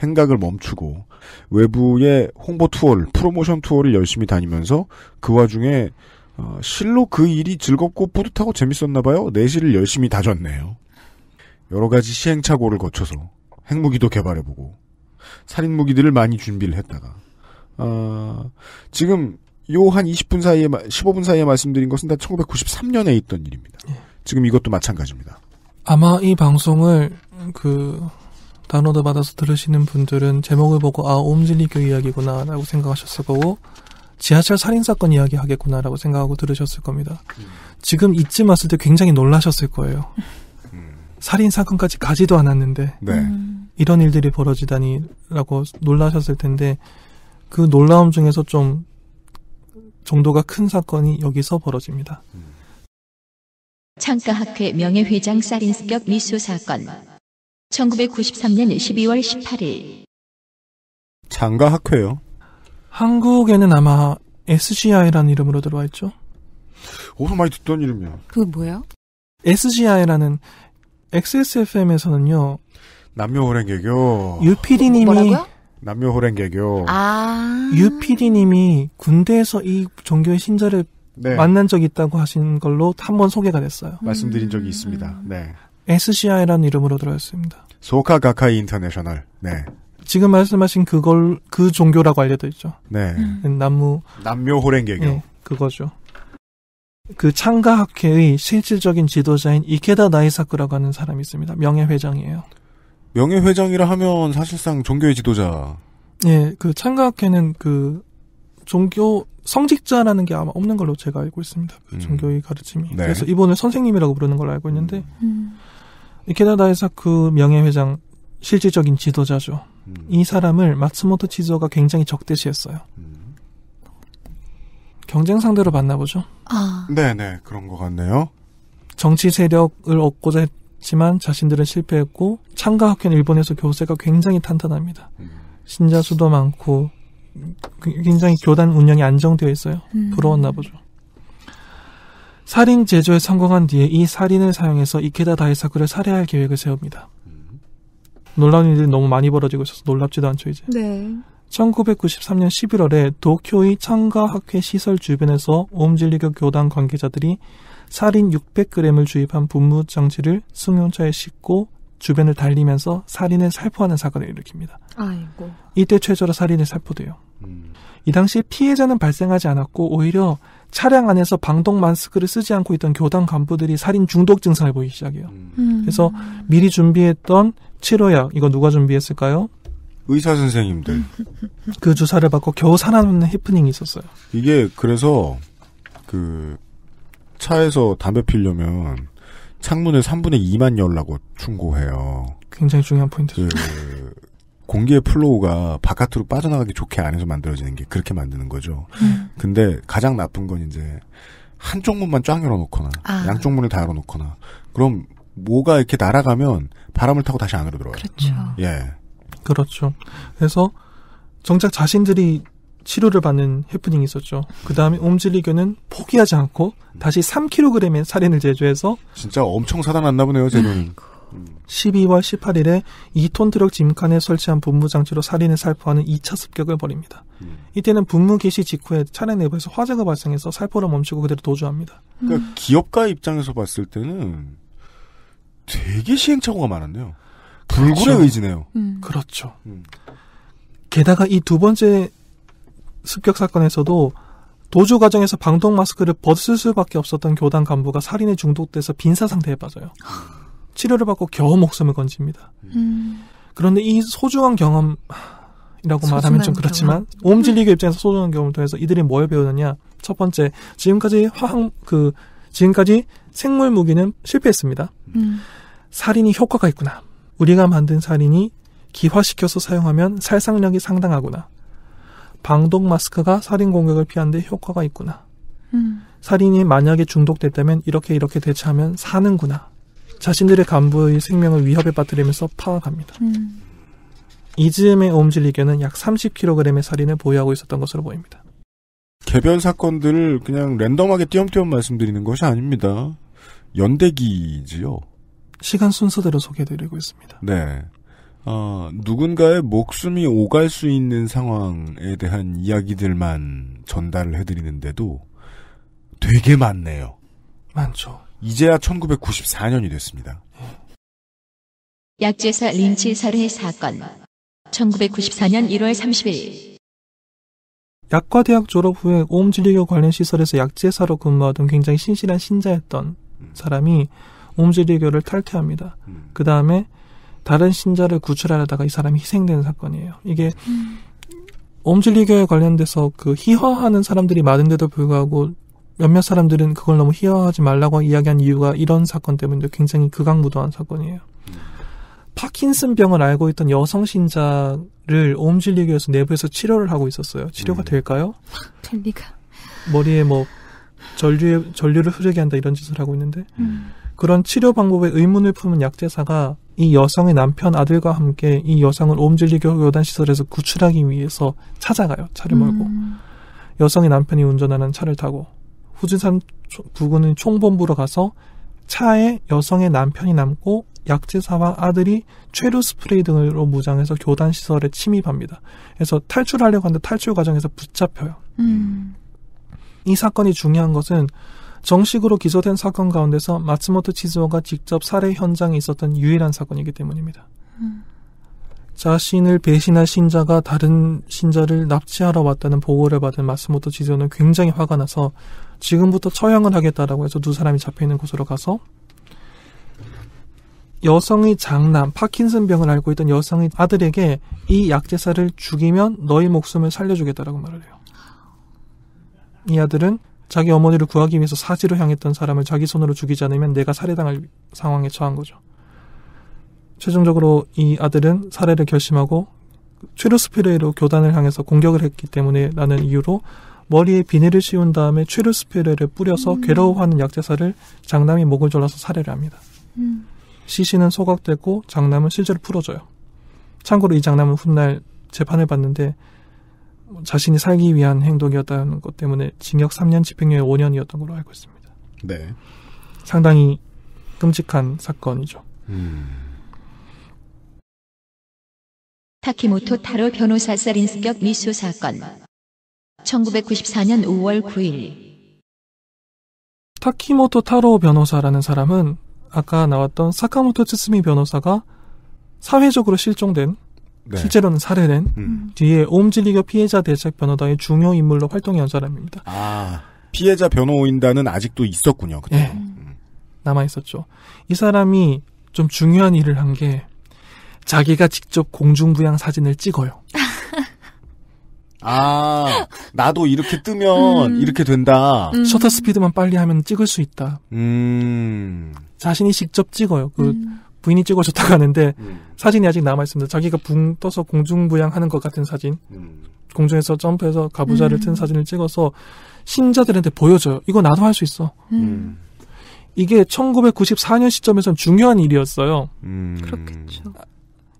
생각을 멈추고 외부의 홍보 투어를 프로모션 투어를 열심히 다니면서 그 와중에 어, 실로 그 일이 즐겁고 뿌듯하고 재밌었나 봐요. 내실을 열심히 다졌네요. 여러 가지 시행착오를 거쳐서 핵무기도 개발해보고 살인 무기들을 많이 준비를 했다가 어, 지금 요 한 20분 사이에 15분 사이에 말씀드린 것은 다 1993년에 있던 일입니다. 예. 지금 이것도 마찬가지입니다. 아마 이 방송을 그 다운로드 받아서 들으시는 분들은 제목을 보고 아 옴질리교 이야기구나라고 생각하셨을 거고 지하철 살인 사건 이야기 하겠구나라고 생각하고 들으셨을 겁니다. 지금 이쯤 왔을 때 굉장히 놀라셨을 거예요. 살인 사건까지 가지도 않았는데 네. 이런 일들이 벌어지다니라고 놀라셨을 텐데 그 놀라움 중에서 좀 정도가 큰 사건이 여기서 벌어집니다. 창가학회 명예회장 살인습격 미수 사건 1993년 12월 18일 장가 학회요. 한국에는 아마 SGI라는 이름으로 들어와 있죠. 어디서 많이 듣던 이름이야. 그게 뭐예요? SGI라는 XSFM에서는요. 남녀호랭개교. 유피디님이 남녀호랭개교. 아. 유피디님이 군대에서 이 종교의 신자를 네. 만난 적이 있다고 하신 걸로 한번 소개가 됐어요. 말씀드린 적이 음. 있습니다. 네. SCI라는 이름으로 들어왔습니다. 소카 가카이 인터내셔널. 네. 지금 말씀하신 그걸 그 종교라고 알려져 있죠. 네. 음. 음 남무 남묘 호랭개교. 네, 그거죠. 그 창가학회의 실질적인 지도자인 이케다 나이사쿠라고 하는 사람이 있습니다. 명예회장이에요. 명예회장이라 하면 사실상 종교의 지도자. 예, 그 창가학회는 그 종교 성직자라는 게 아마 없는 걸로 제가 알고 있습니다. 그 음. 종교의 가르침이. 네. 그래서 이분을 선생님이라고 부르는 걸로 알고 있는데 음. 음. 캐나다에서 그 명예회장 실질적인 지도자죠. 음. 이 사람을 마츠모토 치즈가 굉장히 적대시했어요. 음. 경쟁 상대로 만나 보죠. 아. 네네 그런 것 같네요. 정치 세력을 얻고자 했지만 자신들은 실패했고 창가 학교 일본에서 교세가 굉장히 탄탄합니다. 음. 신자수도 많고 굉장히 교단 운영이 안정되어 있어요. 부러웠나 음. 보죠. 살인 제조에 성공한 뒤에 이 살인을 사용해서 이케다 다이사쿠를 살해할 계획을 세웁니다. 음. 놀라운 일들이 너무 많이 벌어지고 있어서 놀랍지도 않죠, 이제. 네. 1993년 11월에 도쿄의 창가학회 시설 주변에서 옴질리교 교단 관계자들이 살인 600g을 주입한 분무 장치를 승용차에 싣고 주변을 달리면서 살인을 살포하는 사건을 일으킵니다. 아이고. 이때 최저로 살인을 살포돼요. 음. 이 당시 피해자는 발생하지 않았고 오히려 차량 안에서 방독 마스크를 쓰지 않고 있던 교단 간부들이 살인 중독 증상을 보이기 시작해요. 음. 음. 그래서 미리 준비했던 치료약 이거 누가 준비했을까요? 의사 선생님들 그 주사를 받고 겨우 살아남는 해프닝이 있었어요. 이게 그래서 그 차에서 담배 피려면 창문을 3분의 2만 열라고 충고해요. 굉장히 중요한 포인트죠. 그 공기의 플로우가 바깥으로 빠져나가기 좋게 안에서 만들어지는 게 그렇게 만드는 거죠. 음. 근데 가장 나쁜 건 이제 한쪽 문만 쫙 열어놓거나 아. 양쪽 문을 다 열어놓거나 그럼 뭐가 이렇게 날아가면 바람을 타고 다시 안으로 들어가요 그렇죠. 음. 예. 그렇죠. 그래서 정작 자신들이 치료를 받는 해프닝이 있었죠. 그 다음에 옴질리교는 포기하지 않고 다시 3kg의 살인을 제조해서 진짜 엄청 사다 났나 보네요, 제는. 12월 18일에 2톤 트럭 짐칸에 설치한 분무 장치로 살인을 살포하는 2차 습격을 벌입니다. 음. 이때는 분무 개시 직후에 차량 내부에서 화재가 발생해서 살포를 멈추고 그대로 도주합니다. 그러니까 음. 기업가 입장에서 봤을 때는 되게 시행착오가 많았네요. 불굴의 그렇죠. 의지네요. 음. 그렇죠. 음. 게다가 이 두 번째 습격 사건에서도 도주 과정에서 방독 마스크를 벗을 수밖에 없었던 교단 간부가 살인에 중독돼서 빈사 상태에 빠져요. 치료를 받고 겨우 목숨을 건집니다. 음. 그런데 이 소중한 경험이라고 말하면 좀 그렇지만 경험. 옴질리교 음. 입장에서 소중한 경험을 통해서 이들이 뭘 배우느냐 첫 번째 지금까지 화학 그 지금까지 생물 무기는 실패했습니다. 음. 살인이 효과가 있구나. 우리가 만든 살인이 기화시켜서 사용하면 살상력이 상당하구나. 방독 마스크가 살인 공격을 피하는데 효과가 있구나. 음. 살인이 만약에 중독됐다면 이렇게 이렇게 대처하면 사는구나. 자신들의 간부의 생명을 위협에 빠뜨리면서 파악합니다. 음. 이즈음의 오음질리교는 약 30kg의 살인을 보유하고 있었던 것으로 보입니다. 개별 사건들을 그냥 랜덤하게 띄엄띄엄 말씀드리는 것이 아닙니다. 연대기지요. 시간 순서대로 소개해드리고 있습니다. 네. 어, 누군가의 목숨이 오갈 수 있는 상황에 대한 이야기들만 전달을 해드리는데도 되게 많네요. 많죠. 이제야 1994년이 됐습니다. 약제사 린치 살해 사건 1994년 1월 30일 약과대학 졸업 후에 오음진교 관련 시설에서 약제사로 근무하던 굉장히 신실한 신자였던 음. 사람이 오음진교를 탈퇴합니다. 음. 그 다음에 다른 신자를 구출하려다가 이 사람이 희생된 사건이에요. 이게 음. 오진리교에 관련돼서 그 희화하는 사람들이 많은데도 불구하고 몇몇 사람들은 그걸 너무 희화하지 말라고 이야기한 이유가 이런 사건 때문에 굉장히 극악무도한 사건이에요. 파킨슨 병을 앓고 있던 여성 신자를 옴질리교에서 내부에서 치료를 하고 있었어요. 치료가 음. 될까요? 될 리가. 머리에 뭐 전류에 전류를 흐르게 한다 이런 짓을 하고 있는데 음. 그런 치료 방법에 의문을 품은 약제사가 이 여성의 남편 아들과 함께 이 여성을 옴질리교 교단 시설에서 구출하기 위해서 찾아가요. 차를 몰고 음. 여성의 남편이 운전하는 차를 타고 후지산 부근의 총본부로 가서 차에 여성의 남편이 남고 약제사와 아들이 최루 스프레이 등으로 무장해서 교단 시설에 침입합니다. 그래서 탈출하려고 하는데 탈출 과정에서 붙잡혀요. 음. 이 사건이 중요한 것은 정식으로 기소된 사건 가운데서 마츠모토 치즈오가 직접 살해 현장에 있었던 유일한 사건이기 때문입니다. 음. 자신을 배신한 신자가 다른 신자를 납치하러 왔다는 보고를 받은 마스모토 지조는 굉장히 화가 나서 지금부터 처형을 하겠다라고 해서 두 사람이 잡혀 있는 곳으로 가서 여성의 장남 파킨슨 병을 앓고 있던 여성의 아들에게 이 약제사를 죽이면 너희 목숨을 살려주겠다라고 말을 해요. 이 아들은 자기 어머니를 구하기 위해서 사지로 향했던 사람을 자기 손으로 죽이지 않으면 내가 살해당할 상황에 처한 거죠. 최종적으로 이 아들은 살해를 결심하고 최루 스피레이로 교단을 향해서 공격을 했기 때문에라는 이유로 머리에 비닐을 씌운 다음에 최루 스피레이를 뿌려서 음. 괴로워하는 약제사를 장남이 목을 졸라서 살해를 합니다. 음. 시신은 소각되고 장남은 실제로 풀어져요. 참고로 이 장남은 훗날 재판을 받는데 자신이 살기 위한 행동이었다는 것 때문에 징역 3년 집행유예 5년이었던 걸로 알고 있습니다. 네. 상당히 끔찍한 사건이죠. 음. 타키모토 타로 변호사 살인 습격 미수 사건 1994년 5월 9일 타키모토 타로 변호사라는 사람은 아까 나왔던 사카모토 츠스미 변호사가 사회적으로 실종된 네. 실제로는 살해된 음. 뒤에 옴질리교 피해자 대책 변호단의 중요 인물로 활동한 사람입니다. 아 피해자 변호인단은 아직도 있었군요. 그때 네. 음. 남아 있었죠. 이 사람이 좀 중요한 일을 한게 자기가 직접 공중부양 사진을 찍어요. 아, 나도 이렇게 뜨면 음. 이렇게 된다. 음. 셔터 스피드만 빨리 하면 찍을 수 있다. 음. 자신이 직접 찍어요. 그 음. 부인이 찍어줬다고 하는데 음. 사진이 아직 남아 있습니다. 자기가 붕 떠서 공중부양하는 것 같은 사진. 음. 공중에서 점프해서 가부좌를 튼 사진을 찍어서 신자들한테 보여줘요. 이거 나도 할 수 있어. 이게 1994년 시점에선 중요한 일이었어요. 그렇겠죠.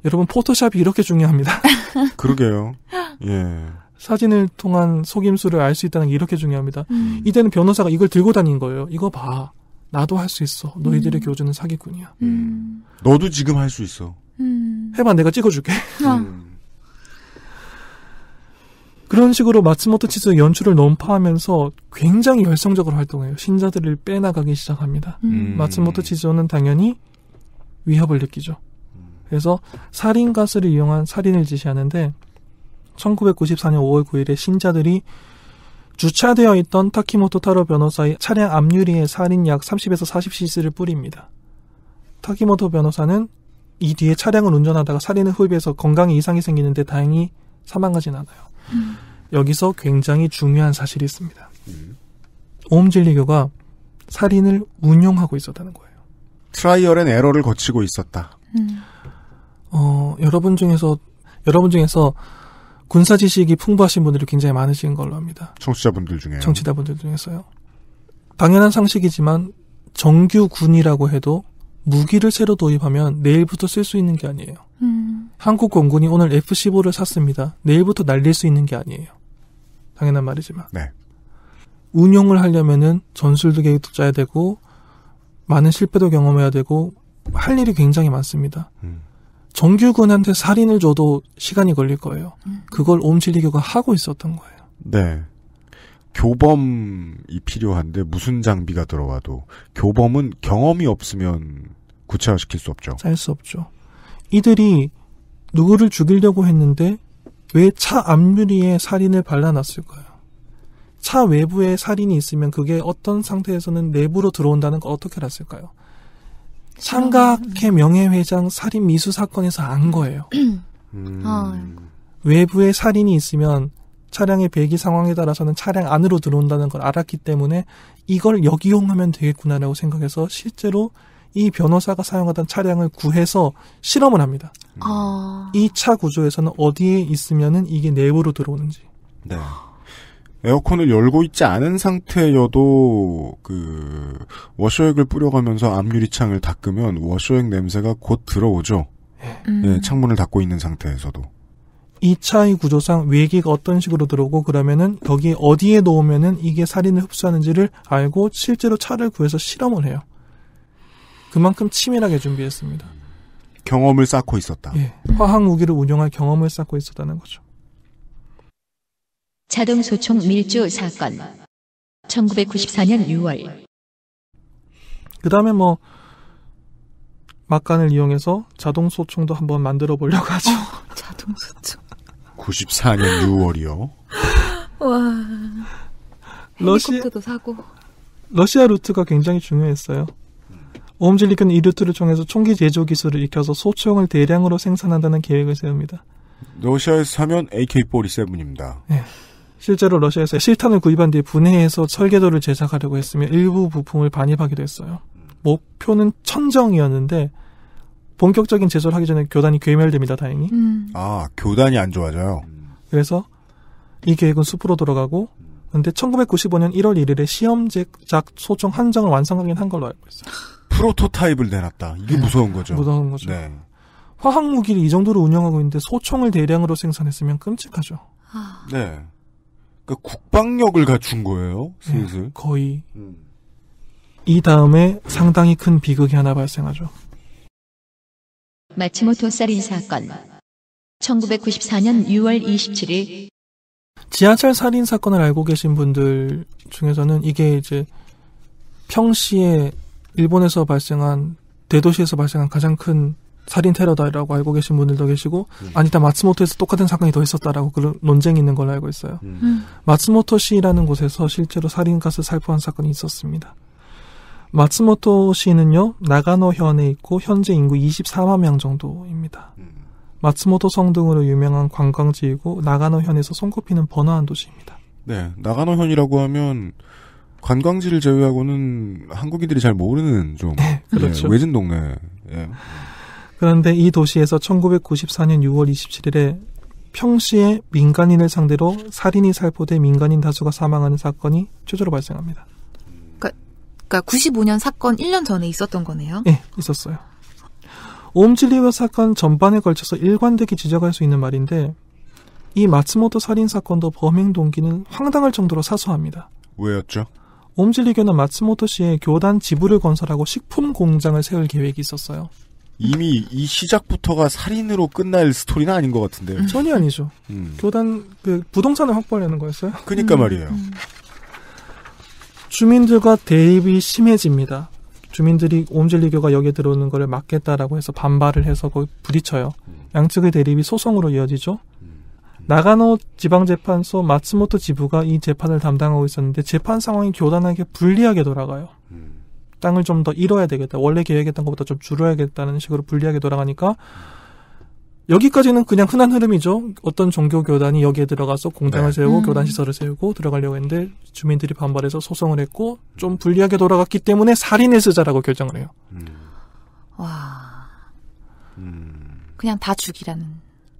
여러분 포토샵이 이렇게 중요합니다. 그러게요. 예. 사진을 통한 속임수를 알 수 있다는 게 이렇게 중요합니다. 음. 이때는 변호사가 이걸 들고 다닌 거예요. 이거 봐. 나도 할 수 있어. 너희들의 음. 교주는 사기꾼이야. 음. 예. 너도 지금 할 수 있어. 음. 해봐. 내가 찍어줄게. 아. 음. 그런 식으로 마츠모토 치즈 연출을 논파하면서 굉장히 열성적으로 활동해요. 신자들을 빼나가기 시작합니다. 음. 마츠모토 치즈오는 당연히 위협을 느끼죠. 그래서 살인가스를 이용한 살인을 지시하는데 1994년 5월 9일에 신자들이 주차되어 있던 타키모토 타로 변호사의 차량 앞유리에 살인 약 30에서 40cc를 뿌립니다. 타키모토 변호사는 이 뒤에 차량을 운전하다가 살인을 흡입해서 건강에 이상이 생기는데 다행히 사망하진 않아요. 음. 여기서 굉장히 중요한 사실이 있습니다. 음. 오음진리교가 살인을 운용하고 있었다는 거예요. 트라이얼 앤 에러를 거치고 있었다. 음. 어, 여러분 중에서 여러분 중에서 군사 지식이 풍부하신 분들이 굉장히 많으신 걸로 합니다 청취자분들 중에 청취자분들 중에서요. 당연한 상식이지만 정규 군이라고 해도 무기를 새로 도입하면 내일부터 쓸 수 있는 게 아니에요. 음. 한국 공군이 오늘 F-15를 샀습니다. 내일부터 날릴 수 있는 게 아니에요. 당연한 말이지만. 네. 운용을 하려면은 전술도 계획도 짜야 되고 많은 실패도 경험해야 되고 할 일이 굉장히 많습니다. 음. 정규군한테 살인을 줘도 시간이 걸릴 거예요. 음. 그걸 옴실리교가 하고 있었던 거예요. 네. 교범이 필요한데 무슨 장비가 들어와도 교범은 경험이 없으면 구체화시킬 수 없죠. 짤수 없죠. 이들이 누구를 죽이려고 했는데 왜 차 앞유리에 살인을 발라놨을까요? 차 외부에 살인이 있으면 그게 어떤 상태에서는 내부로 들어온다는 걸 어떻게 알았을까요? 삼각해 명예회장 살인 미수 사건에서 안 거예요. 음. 음. 아. 외부에 살인이 있으면 차량의 배기 상황에 따라서는 차량 안으로 들어온다는 걸 알았기 때문에 이걸 역이용하면 되겠구나라고 생각해서 실제로 이 변호사가 사용하던 차량을 구해서 실험을 합니다. 음. 아. 이차 구조에서는 어디에 있으면은 이게 내부로 들어오는지. 네. 에어컨을 열고 있지 않은 상태여도 그 워셔액을 뿌려가면서 앞유리창을 닦으면 워셔액 냄새가 곧 들어오죠. 음. 예, 창문을 닫고 있는 상태에서도. 이차의 구조상 외기가 어떤 식으로 들어오고 그러면은 벽이 어디에 놓으면은 이게 살인을 흡수하는지를 알고 실제로 차를 구해서 실험을 해요. 그만큼 치밀하게 준비했습니다. 경험을 쌓고 있었다. 예, 화학 무기를 운용할 경험을 쌓고 있었다는 거죠. 자동소총 밀주 사건 1994년 6월 그 다음에 뭐 막간을 이용해서 자동소총도 한번 만들어 보려고 하죠. 어, 자동소총 94년 6월이요. 와. 러시아, 사고. 러시아 루트가 굉장히 중요했어요. 오음질릭은 이 루트를 통해서 총기 제조 기술을 익혀서 소총을 대량으로 생산한다는 계획을 세웁니다. 러시아에서 사면 AK-47입니다. 네. 실제로 러시아에서 실탄을 구입한 뒤 분해해서 설계도를 제작하려고 했으며 일부 부품을 반입하기도 했어요. 목표는 천정이었는데 본격적인 제조를 하기 전에 교단이 괴멸됩니다. 다행히. 음. 아 교단이 안 좋아져요. 그래서 이 계획은 숲으로 돌아가고 근데 1995년 1월 1일에 시험 제작 소총 한정을 완성하긴 한 걸로 알고 있어요. 프로토타입을 내놨다. 이게 네, 무서운 거죠. 무서운 거죠. 네. 화학 무기를 이 정도로 운영하고 있는데 소총을 대량으로 생산했으면 끔찍하죠. 아. 네. 그 국방력을 갖춘 거예요, 네, 슬슬. 음, 거의. 이 다음에 상당히 큰 비극이 하나 발생하죠. 마치모토 살인 사건. 1994년 6월 27일. 지하철 살인 사건을 알고 계신 분들 중에서는 이게 이제 평시에 일본에서 발생한 대도시에서 발생한 가장 큰 살인 테러다라고 알고 계신 분들도 계시고 음. 아니다 마츠모토에서 똑같은 사건이 더 있었다라고 그런 논쟁이 있는 걸로 알고 있어요. 음. 음. 마츠모토시라는 곳에서 실제로 살인가스 살포한 사건이 있었습니다. 마츠모토시는요 나가노현에 있고 현재 인구 24만 명 정도입니다. 음. 마츠모토성 등으로 유명한 관광지이고 나가노현에서 손꼽히는 번화한 도시입니다. 네, 나가노현이라고 하면 관광지를 제외하고는 한국인들이 잘 모르는 좀 네, 그렇죠. 네, 외진 동네. 예. 그런데 이 도시에서 1994년 6월 27일에 평시에 민간인을 상대로 살인이 살포돼 민간인 다수가 사망하는 사건이 최초로 발생합니다. 그러니까, 그러니까 95년 사건 1년 전에 있었던 거네요. 네, 있었어요. 옴음진리와 사건 전반에 걸쳐서 일관되게 지적할 수 있는 말인데 이 마츠모토 살인 사건도 범행 동기는 황당할 정도로 사소합니다. 왜였죠? 옴질리교는 마츠모토 씨의 교단 지부를 건설하고 식품 공장을 세울 계획이 있었어요. 이미 이 시작부터가 살인으로 끝날 스토리는 아닌 것 같은데요. 음. 전혀 아니죠. 음. 교단 그 부동산을 확보하려는 거였어요. 그니까 음. 말이에요. 음. 주민들과 대립이 심해집니다. 주민들이 옴질리교가 여기에 들어오는 것을 막겠다라고 해서 반발을 해서 거기 부딪혀요. 음. 양측의 대립이 소송으로 이어지죠. 나가노 지방재판소 마츠모토 지부가 이 재판을 담당하고 있었는데 재판 상황이 교단에게 불리하게 돌아가요. 땅을 좀 더 잃어야 되겠다. 원래 계획했던 것보다 좀 줄여야겠다는 식으로 불리하게 돌아가니까 여기까지는 그냥 흔한 흐름이죠. 어떤 종교 교단이 여기에 들어가서 공장을 네. 세우고 음. 교단 시설을 세우고 들어가려고 했는데 주민들이 반발해서 소송을 했고 좀 불리하게 돌아갔기 때문에 살인의 쓰자라고 결정을 해요. 음. 와. 음. 그냥 다 죽이라는.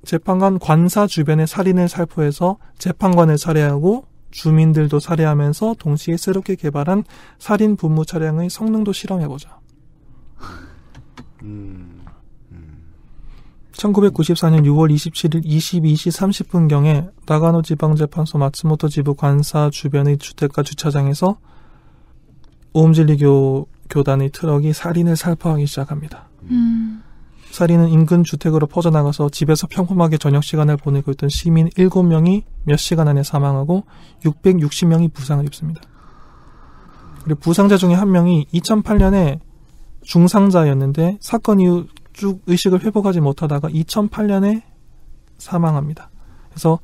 재판관 관사 주변의 살인을 살포해서 재판관을 살해하고 주민들도 살해하면서 동시에 새롭게 개발한 살인 분무 차량의 성능도 실험해보자. 1994년 6월 27일 22시 30분경에 나가노 지방재판소 마츠모토 지부 관사 주변의 주택가 주차장에서 오음질리교 교단의 트럭이 살인을 살포하기 시작합니다. 음. 살인은 인근 주택으로 퍼져나가서 집에서 평범하게 저녁 시간을 보내고 있던 시민 7명이 몇 시간 안에 사망하고 660명이 부상을 입습니다. 그리고 부상자 중에 한 명이 2008년에 중상자였는데 사건 이후 쭉 의식을 회복하지 못하다가 2008년에 사망합니다. 그래서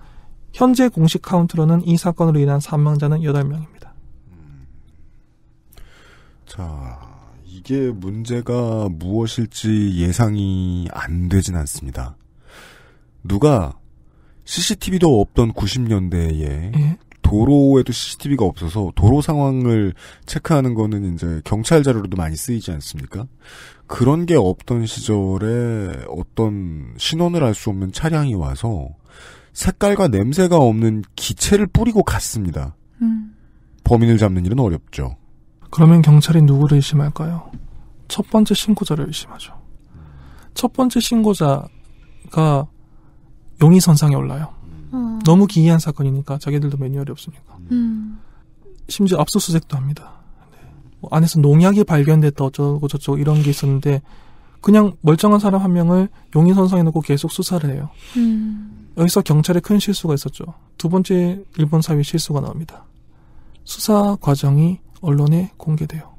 현재 공식 카운트로는 이 사건으로 인한 사망자는 8명입니다. 음. 자, 이게 문제가 무엇일지 예상이 안 되진 않습니다. 누가 CCTV도 없던 90년대에 예? 도로에도 CCTV가 없어서 도로 상황을 체크하는 거는 이제 경찰 자료로도 많이 쓰이지 않습니까? 그런 게 없던 시절에 어떤 신원을 알 수 없는 차량이 와서 색깔과 냄새가 없는 기체를 뿌리고 갔습니다. 음. 범인을 잡는 일은 어렵죠. 그러면 경찰이 누구를 의심할까요? 첫 번째 신고자를 의심하죠. 첫 번째 신고자가 용의선상에 올라요. 어. 너무 기이한 사건이니까 자기들도 매뉴얼이 없으니까. 음. 심지어 압수수색도 합니다. 네. 뭐 안에서 농약이 발견됐다 어쩌고 저쩌고 이런 게 있었는데 그냥 멀쩡한 사람 한 명을 용의선상에 놓고 계속 수사를 해요. 음. 여기서 경찰의 큰 실수가 있었죠. 두 번째 일본 사회 실수가 나옵니다. 수사 과정이 언론에 공개돼요.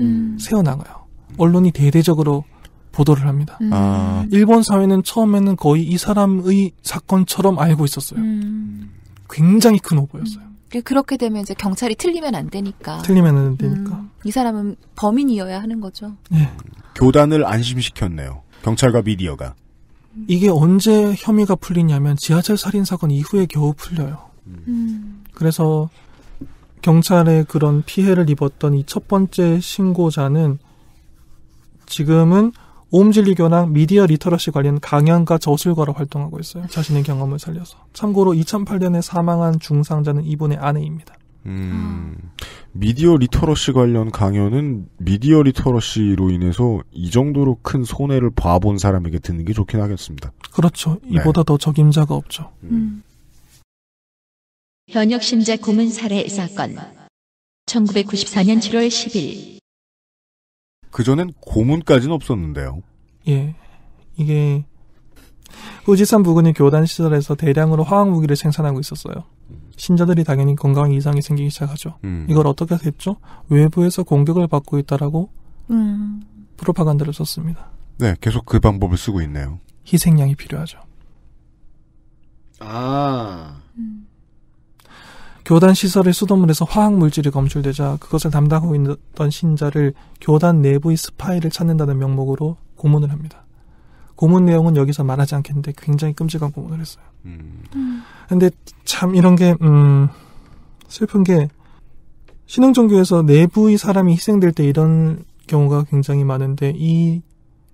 음. 새어나가요. 언론이 대대적으로 보도를 합니다. 음. 아. 일본 사회는 처음에는 거의 이 사람의 사건처럼 알고 있었어요. 음. 굉장히 큰 오보였어요. 음. 그렇게 되면 이제 경찰이 틀리면 안 되니까. 틀리면 안 되니까. 음. 이 사람은 범인이어야 하는 거죠. 네. 교단을 안심시켰네요. 경찰과 미디어가. 이게 언제 혐의가 풀리냐면 지하철 살인 사건 이후에 겨우 풀려요. 음. 그래서 경찰에 그런 피해를 입었던 이 첫 번째 신고자는 지금은 옴음진리교랑 미디어 리터러시 관련 강연과 저술가로 활동하고 있어요. 자신의 경험을 살려서. 참고로 2008년에 사망한 중상자는 이분의 아내입니다. 음, 미디어 리터러시 관련 강연은 미디어 리터러시로 인해서 이 정도로 큰 손해를 봐본 사람에게 듣는 게 좋긴 하겠습니다. 그렇죠. 네. 이보다 네. 더 적임자가 없죠. 음. 현역신자 고문 살해 사건 1994년 7월 10일 그전엔 고문까지는 없었는데요. 예. 이게 후지산 부근의 교단 시설에서 대량으로 화학 무기를 생산하고 있었어요. 신자들이 당연히 건강 이상이 생기기 시작하죠. 음. 이걸 어떻게 했죠? 외부에서 공격을 받고 있다라고 음. 프로파간다를 썼습니다. 네, 계속 그 방법을 쓰고 있네요. 희생양이 필요하죠. 아. 교단 시설의 수돗물에서 화학 물질이 검출되자 그것을 담당하고 있던 신자를 교단 내부의 스파이를 찾는다는 명목으로 고문을 합니다. 고문 내용은 여기서 말하지 않겠는데 굉장히 끔찍한 고문을 했어요. 음. 근데 참 이런 게, 음, 슬픈 게, 신흥종교에서 내부의 사람이 희생될 때 이런 경우가 굉장히 많은데, 이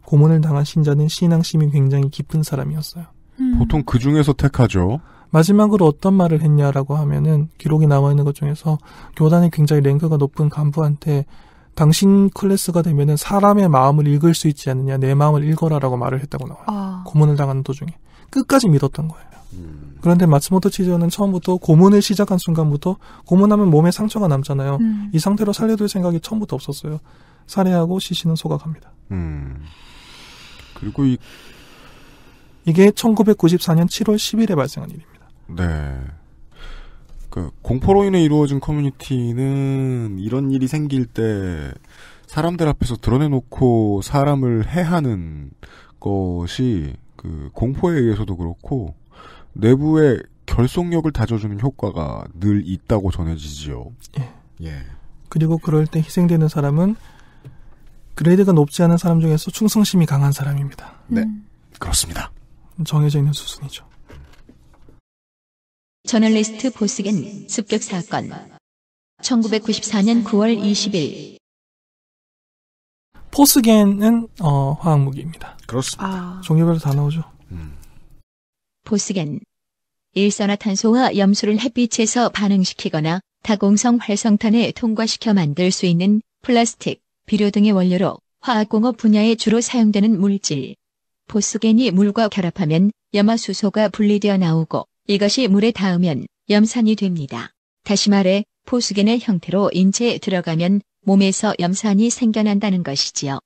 고문을 당한 신자는 신앙심이 굉장히 깊은 사람이었어요. 음. 보통 그 중에서 택하죠. 마지막으로 어떤 말을 했냐라고 하면은 기록이 나와 있는 것 중에서 교단이 굉장히 랭크가 높은 간부한테 당신 클래스가 되면은 사람의 마음을 읽을 수 있지 않느냐 내 마음을 읽어라라고 말을 했다고 나와요. 아. 고문을 당하는 도중에 끝까지 믿었던 거예요. 음. 그런데 마츠모토 치즈는 처음부터 고문을 시작한 순간부터 고문하면 몸에 상처가 남잖아요. 음. 이 상태로 살려둘 생각이 처음부터 없었어요. 살해하고 시신은 소각합니다. 음. 그리고 이 이게 1994년 7월 10일에 발생한 일입니다. 네. 그 공포로 인해 이루어진 커뮤니티는 이런 일이 생길 때 사람들 앞에서 드러내놓고 사람을 해하는 것이 그 공포에 의해서도 그렇고 내부의 결속력을 다져주는 효과가 늘 있다고 전해지지요. 예. 예. 그리고 그럴 때 희생되는 사람은 그레이드가 높지 않은 사람 중에서 충성심이 강한 사람입니다. 네. 음. 그렇습니다. 정해져 있는 수순이죠. 저널리스트 보스겐 습격 사건 1994년 9월 20일 포스겐은 어, 화학 무기입니다. 그렇습니다. 아. 종류별로 다 나오죠. 음. 보스겐 일산화탄소와 염소를 햇빛에서 반응시키거나 다공성 활성탄에 통과시켜 만들 수 있는 플라스틱, 비료 등의 원료로 화학공업 분야에 주로 사용되는 물질. 보스겐이 물과 결합하면 염화수소가 분리되어 나오고 이것이 물에 닿으면 염산이 됩니다. 다시 말해 포수겐의 형태로 인체에 들어가면 몸에서 염산이 생겨난다는 것이지요.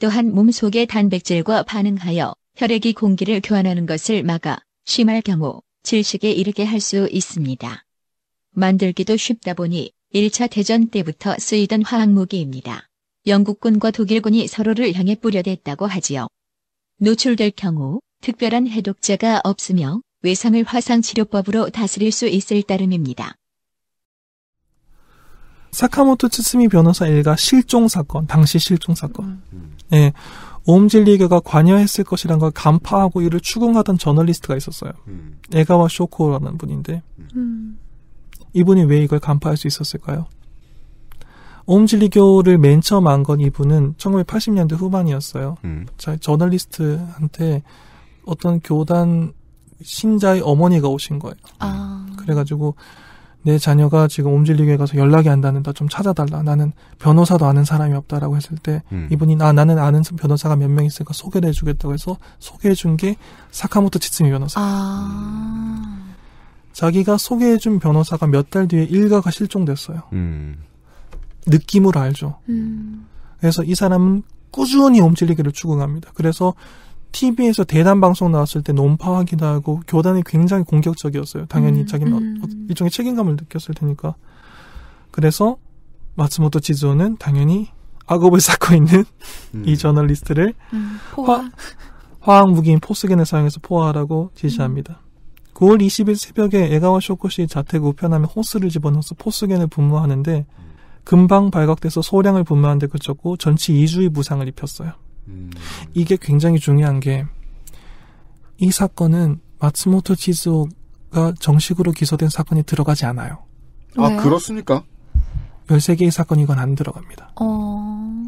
또한 몸 속의 단백질과 반응하여 혈액이 공기를 교환하는 것을 막아 심할 경우 질식에 이르게 할 수 있습니다. 만들기도 쉽다 보니 1차 대전 때부터 쓰이던 화학무기입니다. 영국군과 독일군이 서로를 향해 뿌려댔다고 하지요. 노출될 경우 특별한 해독제가 없으며 외상을 화상치료법으로 다스릴 수 있을 따름입니다. 사카모토 츠스미 변호사 일가 실종 사건, 당시 실종 사건. 음. 예. 오음진리교가 관여했을 것이란 걸 간파하고 이를 추궁하던 저널리스트가 있었어요. 음. 에가와 쇼코라는 분인데. 음. 이분이 왜 이걸 간파할 수 있었을까요? 오음진리교를 맨 처음 안건 이분은 1980년대 후반이었어요. 음. 자, 저널리스트한테 어떤 교단 신자의 어머니가 오신 거예요. 아. 그래가지고 내 자녀가 지금 옴질리교에 가서 연락이 안 닿는다 좀 찾아달라 나는 변호사도 아는 사람이 없다라고 했을 때 음. 이분이 나 아, 나는 아는 변호사가 몇 명 있으니까 소개를 해주겠다고 해서 소개해준 게 사카모토 치츠미 변호사 아. 음. 자기가 소개해준 변호사가 몇 달 뒤에 일가가 실종됐어요 음. 느낌으로 알죠 음. 그래서 이 사람은 꾸준히 옴질리기를 추궁합니다 그래서 TV에서 대담 방송 나왔을 때 논파하기도 하고 교단이 굉장히 공격적이었어요. 당연히 음, 자기는 어, 음. 어, 일종의 책임감을 느꼈을 테니까. 그래서 마츠모토 지조는 당연히 악업을 쌓고 있는 음. 이 저널리스트를 음, 화, 화학 무기인 포스겐을 사용해서 포화하라고 지시합니다. 9월 음. 20일 새벽에 에가와 쇼코시 자택 우편함에 호스를 집어넣어서 포스겐을 분무하는데 음. 금방 발각돼서 소량을 분무하는데 그쳤고 전치 2주의 부상을 입혔어요. 음. 이게 굉장히 중요한 게 이 사건은 마츠모토 지수가 정식으로 기소된 사건이 들어가지 않아요. 아 왜요? 그렇습니까? 13개의 사건 이건 안 들어갑니다. 어...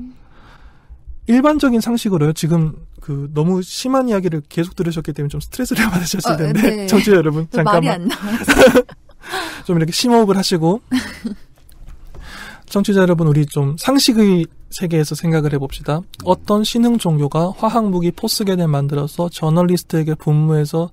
일반적인 상식으로요. 지금 그 너무 심한 이야기를 계속 들으셨기 때문에 좀 스트레스를 받으셨을 어, 텐데 네. 청취자 여러분 잠깐만 좀 이렇게 심호흡을 하시고 청취자 여러분 우리 좀 상식의 세계에서 생각을 해봅시다. 어떤 신흥 종교가 화학무기 포스겐을 만들어서 저널리스트에게 분무해서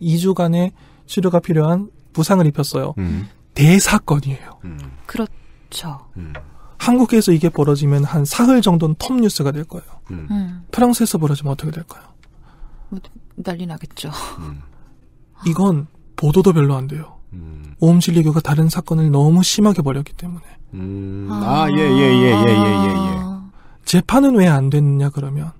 2주간의 치료가 필요한 부상을 입혔어요. 음. 대사건이에요. 음. 그렇죠. 음. 한국에서 이게 벌어지면 한 사흘 정도는 톱 뉴스가 될 거예요. 음. 음. 프랑스에서 벌어지면 어떻게 될까요? 뭐, 난리 나겠죠. 음. 이건 보도도 별로 안 돼요. 오음진리교가 다른 사건을 너무 심하게 벌였기 때문에. 음. 아. 아, 예, 예, 예, 예, 예, 예, 예. 아. 재판은 왜 안 됐느냐, 그러면.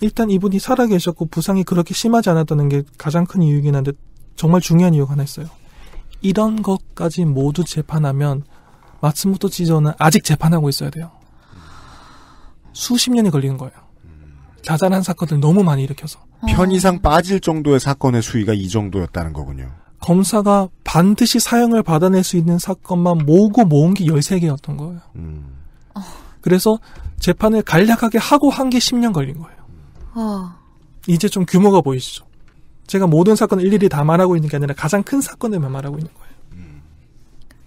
일단 이분이 살아계셨고 부상이 그렇게 심하지 않았다는 게 가장 큰 이유이긴 한데 정말 중요한 이유가 하나 있어요. 이런 것까지 모두 재판하면 마츠모토 지저는 아직 재판하고 있어야 돼요. 수십 년이 걸리는 거예요. 자잘한 사건을 너무 많이 일으켜서. 편의상 빠질 정도의 사건의 수위가 이 정도였다는 거군요. 검사가 반드시 사형을 받아낼 수 있는 사건만 모으고 모은 게 13개였던 거예요. 음. 어. 그래서 재판을 간략하게 하고 한 게 10년 걸린 거예요. 어. 이제 좀 규모가 보이시죠? 제가 모든 사건을 일일이 다 말하고 있는 게 아니라 가장 큰 사건을만 말하고 있는 거예요.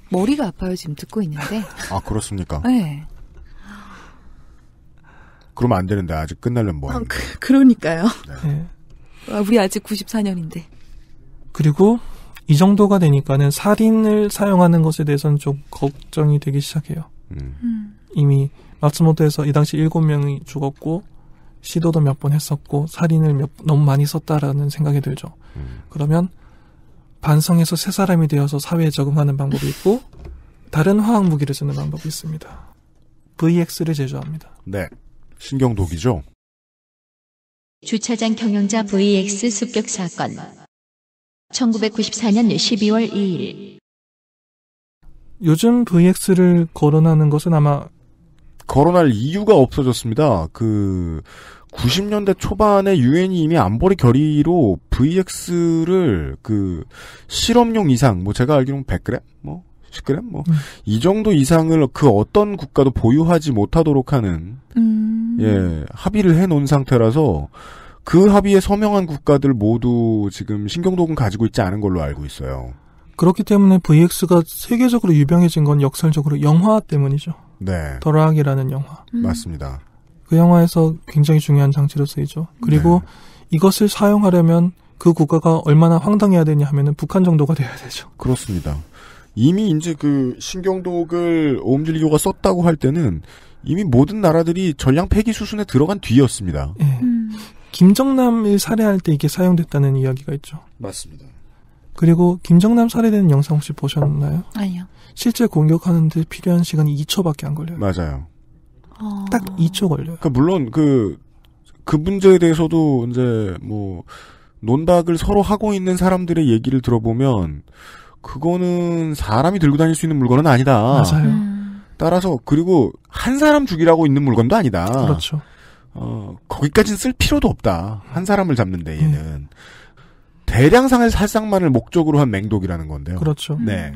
머리가 아파요, 지금 듣고 있는데. 아, 그렇습니까? 네. 그러면 안 되는데, 아직 끝날려면 뭐야? 아, 그, 러니까요 네. 네. 아, 우리 아직 94년인데. 그리고 이 정도가 되니까는 살인을 사용하는 것에 대해서는 좀 걱정이 되기 시작해요. 음. 음. 이미 마츠모토에서 이 당시 일곱 명이 죽었고 시도도 몇 번 했었고 살인을 몇, 너무 많이 썼다라는 생각이 들죠. 음. 그러면 반성해서 새 사람이 되어서 사회에 적응하는 방법이 있고 다른 화학 무기를 쓰는 방법이 있습니다. VX를 제조합니다. 네. 신경독이죠. 주차장 경영자 VX 습격 사건. 1994년 12월 2일 요즘 VX를 거론하는 것은 아마 거론할 이유가 없어졌습니다. 그 90년대 초반에 유엔이 이미 안보리 결의로 VX를 그 실험용 이상 뭐 제가 알기로는 100g 뭐 10g 뭐이 음. 정도 이상을 그 어떤 국가도 보유하지 못하도록 하는 음. 예 합의를 해 놓은 상태라서 그 합의에 서명한 국가들 모두 지금 신경독은 가지고 있지 않은 걸로 알고 있어요. 그렇기 때문에 VX가 세계적으로 유명해진 건 역설적으로 영화 때문이죠. 네. 더락이라는 영화. 음. 맞습니다. 그 영화에서 굉장히 중요한 장치로 쓰이죠. 그리고 네. 이것을 사용하려면 그 국가가 얼마나 황당해야 되냐 하면은 북한 정도가 돼야 되죠. 그렇습니다. 이미 이제 그 신경독을 오음질교가 썼다고 할 때는 이미 모든 나라들이 전량 폐기 수순에 들어간 뒤였습니다. 네. 음. 김정남을 살해할 때 이게 사용됐다는 이야기가 있죠. 맞습니다. 그리고 김정남 살해되는 영상 혹시 보셨나요? 아니요. 실제 공격하는데 필요한 시간이 2초밖에 안 걸려요. 맞아요. 어... 딱 2초 걸려요. 그러니까 그 물론 그그 그 문제에 대해서도 이제 뭐 논박을 서로 하고 있는 사람들의 얘기를 들어보면 그거는 사람이 들고 다닐 수 있는 물건은 아니다. 맞아요. 음. 따라서 그리고 한 사람 죽이라고 있는 물건도 아니다. 그렇죠. 어, 거기까지는 쓸 필요도 없다. 한 사람을 잡는데 에는 음. 대량상의 살상만을 목적으로 한 맹독이라는 건데요. 그렇죠. 네.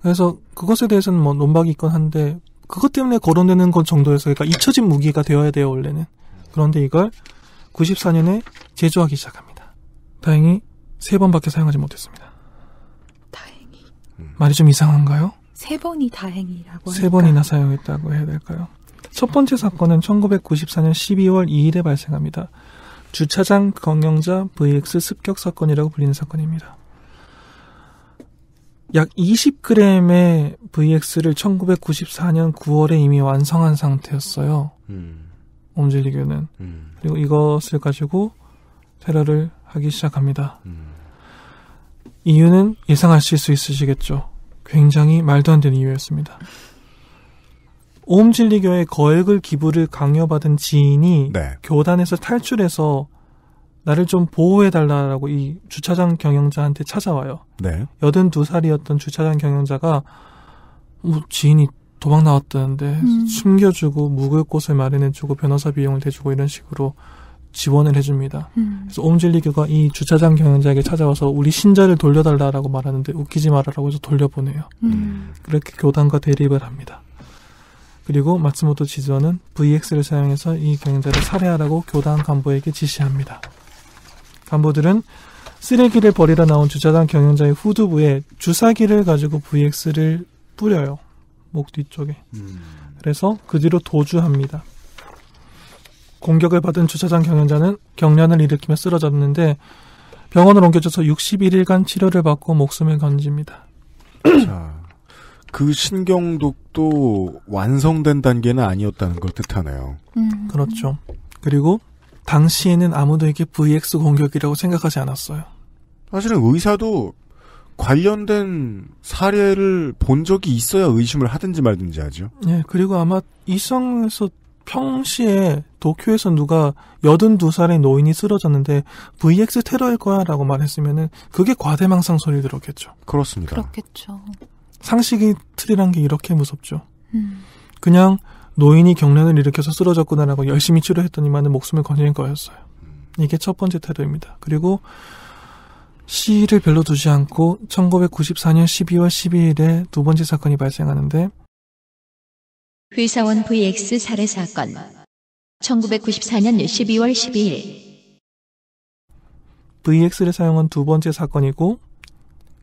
그래서 그것에 대해서는 뭐 논박이 있건 한데 그것 때문에 거론되는 것 정도에서 그러니까 잊혀진 무기가 되어야 돼요 원래는. 그런데 이걸 94년에 제조하기 시작합니다. 다행히 세 번밖에 사용하지 못했습니다. 다행히. 말이 좀 이상한가요? 세 번이 다행이라고. 세 번이나 사용했다고 해야 될까요? 첫 번째 사건은 1994년 12월 2일에 발생합니다. 주차장 경영자 VX 습격 사건이라고 불리는 사건입니다. 약 20g의 VX를 1994년 9월에 이미 완성한 상태였어요. 음. 옴질리교는. 음. 그리고 이것을 가지고 테러를 하기 시작합니다. 음. 이유는 예상하실 수 있으시겠죠. 굉장히 말도 안 되는 이유였습니다. 오음진리교의 거액을 기부를 강요받은 지인이 네. 교단에서 탈출해서 나를 좀 보호해달라고 라이 주차장 경영자한테 찾아와요. 네. 여든 두살이었던 주차장 경영자가 뭐 지인이 도망 나왔다는데 음. 숨겨주고 묵을 곳을 마련해주고 변호사 비용을 대주고 이런 식으로 지원을 해줍니다. 음. 그래서 옴질리교가 이 주차장 경영자에게 찾아와서 우리 신자를 돌려달라라고 말하는데 웃기지 말아라고 해서 돌려보내요. 음. 음. 그렇게 교단과 대립을 합니다. 그리고 마츠모토 지조는 VX를 사용해서 이 경자를 영 살해하라고 교단 간부에게 지시합니다. 간부들은 쓰레기를 버리러 나온 주차장 경영자의 후두부에 주사기를 가지고 VX를 뿌려요. 목 뒤쪽에. 음. 그래서 그 뒤로 도주합니다. 공격을 받은 주차장 경영자는 경련을 일으키며 쓰러졌는데 병원을 옮겨져서 61일간 치료를 받고 목숨을 건집니다. 자, 그 신경독도 완성된 단계는 아니었다는 걸 뜻하네요. 음. 그렇죠. 그리고 당시에는 아무도 이게 VX 공격이라고 생각하지 않았어요. 사실은 의사도 관련된 사례를 본 적이 있어야 의심을 하든지 말든지 하죠. 네, 그리고 아마 이성에서 평시에 도쿄에서 누가 82살의 노인이 쓰러졌는데 VX 테러일 거야 라고 말했으면 그게 과대망상 소리 들었겠죠. 그렇습니다. 그렇겠죠. 상식이 틀이란 게 이렇게 무섭죠. 음. 그냥 노인이 경련을 일으켜서 쓰러졌구나라고 열심히 치료했더니만은 목숨을 건진 거였어요. 음. 이게 첫 번째 태도입니다 그리고 시일을 별로 두지 않고 1994년 12월 12일에 두 번째 사건이 발생하는데 회사원 VX 살해 사건 1994년 12월 12일 VX를 사용한 두 번째 사건이고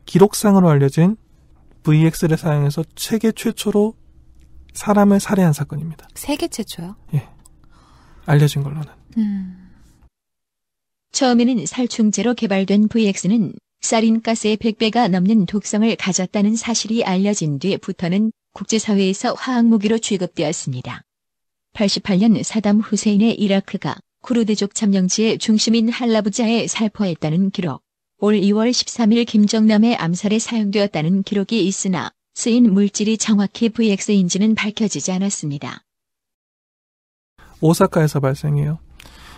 기록상으로 알려진 VX를 사용해서 세계 최초로 사람을 살해한 사건입니다. 세계 최초요? 예. 알려진 걸로는. 음. 처음에는 살충제로 개발된 VX는 사린가스의 100배가 넘는 독성을 가졌다는 사실이 알려진 뒤부터는 국제사회에서 화학무기로 취급되었습니다. 88년 사담 후세인의 이라크가 쿠르드족 참령지의 중심인 할라부자에 살포했다는 기록. 올 2월 13일 김정남의 암살에 사용되었다는 기록이 있으나 쓰인 물질이 정확히 VX인지는 밝혀지지 않았습니다. 오사카에서 발생해요.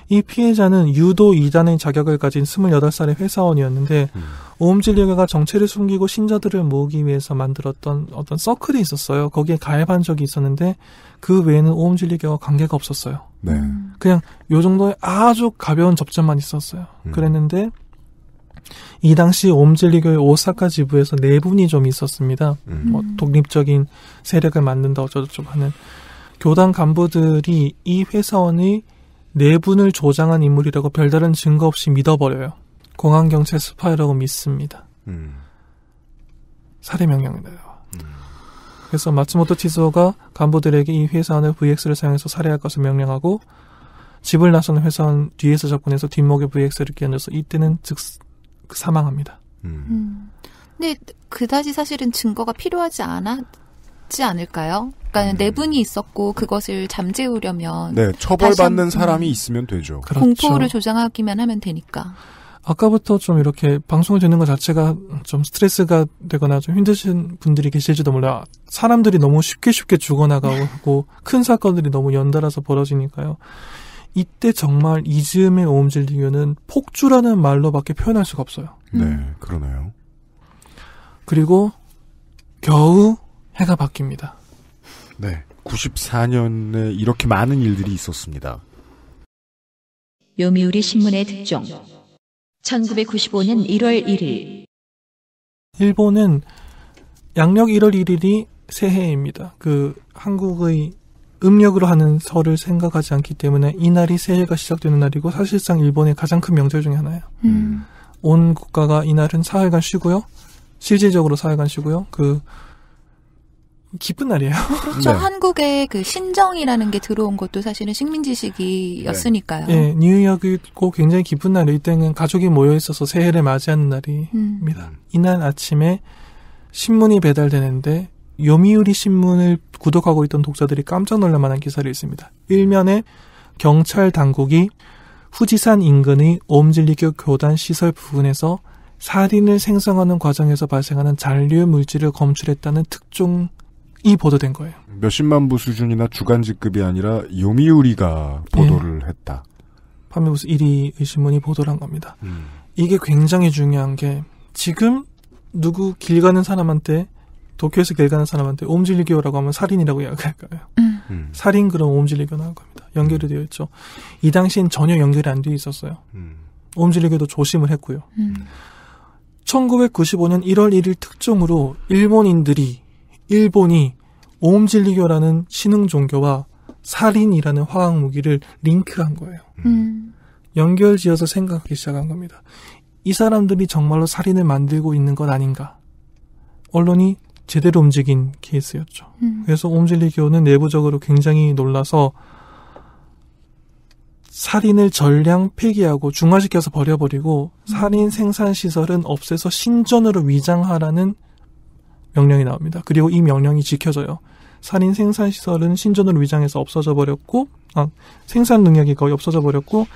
이 피해자는 유도 2단의 자격을 가진 28살의 회사원이었는데 음. 오음진료가 정체를 숨기고 신자들을 모으기 위해서 만들었던 어떤 서클이 있었어요. 거기에 가입한 적이 있었는데 그 외에는 오음진료와 관계가 없었어요. 네. 그냥 요 정도의 아주 가벼운 접점만 있었어요. 음. 그랬는데 이 당시 옴질리교의 오사카 지부에서 내분이 네 좀 있었습니다. 음. 뭐 독립적인 세력을 만든다 어쩌고저쩌고 하는 교단 간부들이 이 회사원의 내분을 네 조장한 인물이라고 별다른 증거 없이 믿어버려요. 공항 경찰 스파이라고 믿습니다. 음. 살해 명령이 나요. 음. 그래서 마츠모토 치소가 간부들에게 이 회사원을 VX를 사용해서 살해할 것을 명령하고 집을 나서는 회사원 뒤에서 접근해서 뒷목에 VX를 끼얹어서 이때는 즉 사망합니다. 음. 음. 근데 그다지 사실은 증거가 필요하지 않았지 않을까요? 그러니까 음. 내분이 있었고 그것을 잠재우려면 네 처벌받는 사람이 음. 있으면 되죠. 그렇죠. 공포를 조장하기만 하면 되니까. 아까부터 좀 이렇게 방송을 듣는 것 자체가 좀 스트레스가 되거나 좀 힘드신 분들이 계실지도 몰라 사람들이 너무 쉽게 쉽게 죽어나가고 네. 큰 사건들이 너무 연달아서 벌어지니까요. 이때 정말 이즈음의 오음질 등교는 폭주라는 말로밖에 표현할 수가 없어요. 네, 음. 그러네요. 그리고 겨우 해가 바뀝니다. 네, 94년에 이렇게 많은 일들이 있었습니다. 요미우리 신문의 특종 1995년 1월 1일 일본은 양력 1월 1일이 새해입니다. 그 한국의 음력으로 하는 설을 생각하지 않기 때문에 이날이 새해가 시작되는 날이고 사실상 일본의 가장 큰 명절 중에 하나예요. 음. 온 국가가 이날은 사흘간 쉬고요. 실질적으로 사흘간 쉬고요. 그 기쁜 날이에요. 그렇죠. 네. 한국에 그 신정이라는 게 들어온 것도 사실은 식민지 시기였으니까요. 네. 네 뉴욕이고 굉장히 기쁜 날이에요. 이때는 가족이 모여 있어서 새해를 맞이하는 날입니다. 음. 이날 아침에 신문이 배달되는데 요미우리 신문을 구독하고 있던 독자들이 깜짝 놀랄 만한 기사를 있습니다. 일면에 경찰 당국이 후지산 인근의 옴질리교 교단 시설 부근에서 살인을 생성하는 과정에서 발생하는 잔류 물질을 검출했다는 특종이 보도된 거예요. 몇십만 부 수준이나 주간지급이 아니라 요미우리가 예. 보도를 네. 했다. 판매부스 1위의 신문이 보도를 한 겁니다. 음. 이게 굉장히 중요한 게 지금 누구 길 가는 사람한테 도쿄에서 길가는 사람한테 옴질리교라고 하면 살인이라고 이야기할까요? 음. 음. 살인 그런 옴질리교나 할 겁니다. 연결이 음. 되어 있죠. 이 당시엔 전혀 연결이 안 되어 있었어요. 음. 옴질리교도 조심을 했고요. 1995년 1월 1일 특종으로 일본인들이 일본이 옴질리교라는 신흥 종교와 살인이라는 화학 무기를 링크한 거예요. 음. 음. 연결지어서 생각하기 시작한 겁니다. 이 사람들이 정말로 살인을 만들고 있는 것 아닌가? 언론이 제대로 움직인 케이스였죠. 음. 그래서 옴질리 교는 내부적으로 굉장히 놀라서 살인을 전량 폐기하고 중화시켜서 버려버리고 음. 살인 생산 시설은 없애서 신전으로 위장하라는 명령이 나옵니다. 그리고 이 명령이 지켜져요. 살인 생산 시설은 신전으로 위장해서 없어져 버렸고 아, 생산 능력이 거의 없어져 버렸고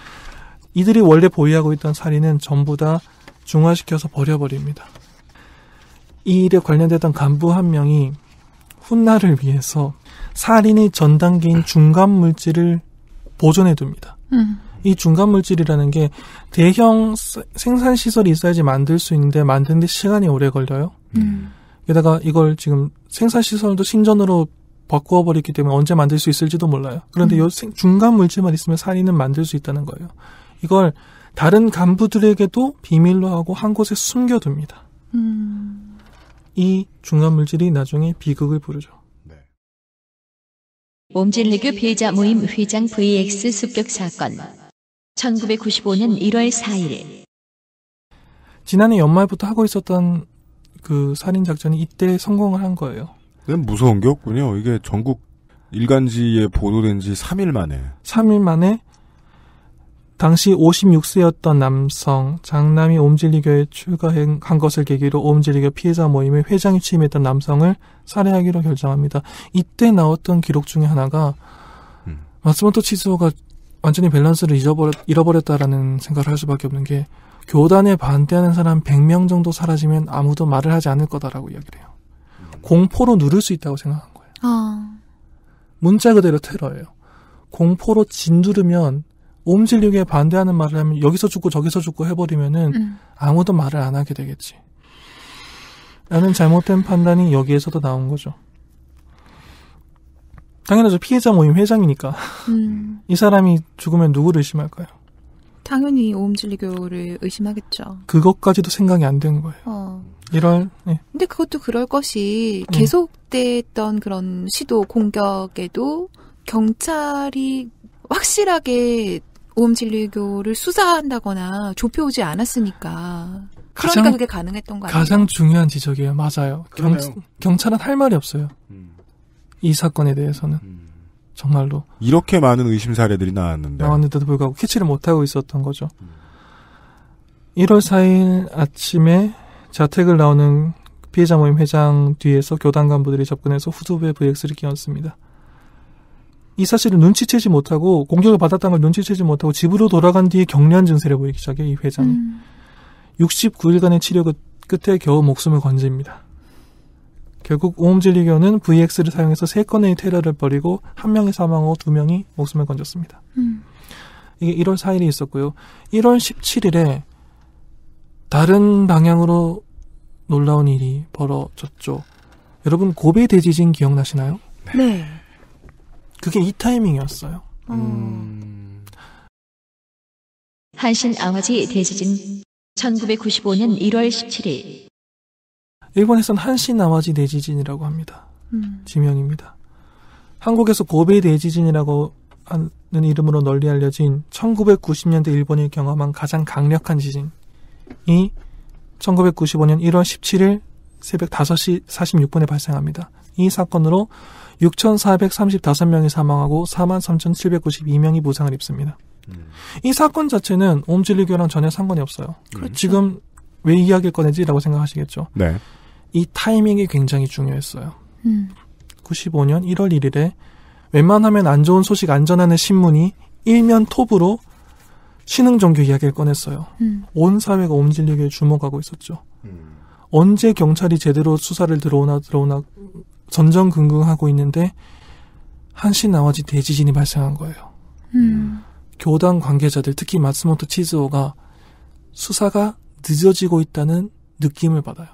이들이 원래 보유하고 있던 살인은 전부 다 중화시켜서 버려버립니다. 이 일에 관련되던 간부 한 명이 훗날을 위해서 살인의 전 단계인 중간 물질을 보존해 둡니다. 음. 이 중간 물질이라는 게 대형 생산 시설이 있어야지 만들 수 있는데 만드는데 시간이 오래 걸려요. 음. 게다가 이걸 지금 생산 시설도 신전으로 바꾸어 버렸기 때문에 언제 만들 수 있을지도 몰라요. 그런데 음. 요 음. 중간 물질만 있으면 살인은 만들 수 있다는 거예요. 이걸 다른 간부들에게도 비밀로 하고 한 곳에 숨겨둡니다. 음. 이 중간 물질이 나중에 비극을 부르죠. 네. 몸질리교 피해자 모임 회장 VX 습격 사건 1995년 1월 4일 지난해 연말부터 하고 있었던 그 살인 작전이 이때 성공을 한 거예요. 네, 무서운 게 없군요. 이게 전국 일간지에 보도된 지 3일 만에 3일 만에 당시 56세였던 남성 장남이 옴질리교에 출가한 것을 계기로 옴질리교 피해자 모임의 회장이 취임했던 남성을 살해하기로 결정합니다. 이때 나왔던 기록 중에 하나가 음. 마스모토 치즈오가 완전히 밸런스를 잊어버렸, 잃어버렸다라는 생각을 할 수밖에 없는 게 교단에 반대하는 사람 100명 정도 사라지면 아무도 말을 하지 않을 거다라고 이야기를 해요. 공포로 누를 수 있다고 생각한 거예요. 어. 문자 그대로 테러예요. 공포로 진두르면 옴 질리기에 반대하는 말을 하면 여기서 죽고 저기서 죽고 해버리면은 음. 아무도 말을 안 하게 되겠지. 라는 잘못된 판단이 여기에서도 나온 거죠. 당연하죠. 피해자 모임 회장이니까. 음. 이 사람이 죽으면 누구를 의심할까요? 당연히 오음진리교를 의심하겠죠. 그것까지도 생각이 안 된 거예요. 어. 이럴. 예. 근데 그것도 그럴 것이 음. 계속됐던 음. 그런 시도 공격에도 경찰이 확실하게 오음진리교를 수사한다거나 좁혀오지 않았으니까. 그러니까 가장, 그러니까 그게 가능했던 거 아니에요? 가장 중요한 지적이에요. 맞아요. 경, 경찰은 할 말이 없어요. 음. 이 사건에 대해서는. 음. 정말로. 이렇게 많은 의심 사례들이 나왔는데. 나왔는데도 불구하고 캐치를 못하고 있었던 거죠. 1월 음. 4일 아침에 자택을 나오는 피해자 모임 회장 뒤에서 교단 간부들이 접근해서 후두부에 VX를 끼얹습니다. 이 사실을 눈치채지 못하고 공격을 받았다는 걸 눈치채지 못하고 집으로 돌아간 뒤에 격경한 증세를 보이기 시작해 이 회장이 음. 69일간의 치료 끝에 겨우 목숨을 건집니다. 결국 오음질리교는 VX를 사용해서 세 건의 테러를 벌이고 한 명이 사망 후 두 명이 목숨을 건졌습니다. 음. 이게 1월 4일이 있었고요. 1월 17일에 다른 방향으로 놀라운 일이 벌어졌죠. 여러분 고베 대지진 기억나시나요? 네. 네. 그게 이 타이밍이었어요. 음. 음. 한신 아버지 대지진 1995년 1월 17일 일본에선 한신 아버지 대지진이라고 합니다. 음. 지명입니다. 한국에서 고베 대지진이라고 하는 이름으로 널리 알려진 1990년대 일본이 경험한 가장 강력한 지진이 1995년 1월 17일 새벽 5시 46분에 발생합니다. 이 사건으로 6,435명이 사망하고 43,792명이 부상을 입습니다. 음. 이 사건 자체는 옴질리교랑 전혀 상관이 없어요. 그 지금 왜 이야기를 꺼내지라고 생각하시겠죠. 네. 이 타이밍이 굉장히 중요했어요. 음. 95년 1월 1일에 웬만하면 안 좋은 소식 안 전하는 신문이 일면 톱으로 신흥 종교 이야기를 꺼냈어요. 음. 온 사회가 옴질리교에 주목하고 있었죠. 음. 언제 경찰이 제대로 수사를 들어오나 들어오나 전전긍긍하고 있는데 한시 나머지 대지진이 발생한 거예요. 음. 교단 관계자들 특히 마츠모토 치즈오가 수사가 늦어지고 있다는 느낌을 받아요.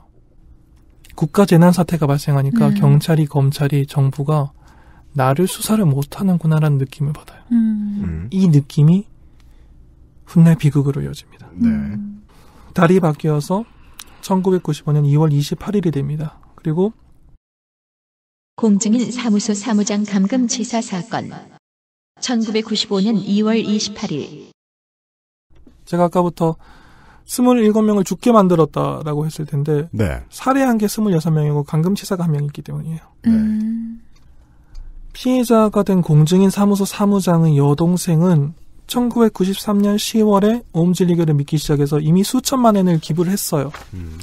국가 재난 사태가 발생하니까 음. 경찰이 검찰이 정부가 나를 수사를 못하는구나라는 느낌을 받아요. 음. 음. 이 느낌이 훗날 비극으로 이어집니다. 네. 음. 달이 바뀌어서 1995년 2월 28일이 됩니다. 그리고 공증인 사무소 사무장 감금 치사 사건 1995년 2월 28일 제가 아까부터 27명을 죽게 만들었다라고 했을 텐데 네. 살해한 게 26명이고 감금치사가 한 명이기 때문이에요. 네. 음. 피해자가 된 공증인 사무소 사무장의 여동생은 1993년 10월에 오음질리교를 믿기 시작해서 이미 수천만 엔을 기부를 했어요. 음.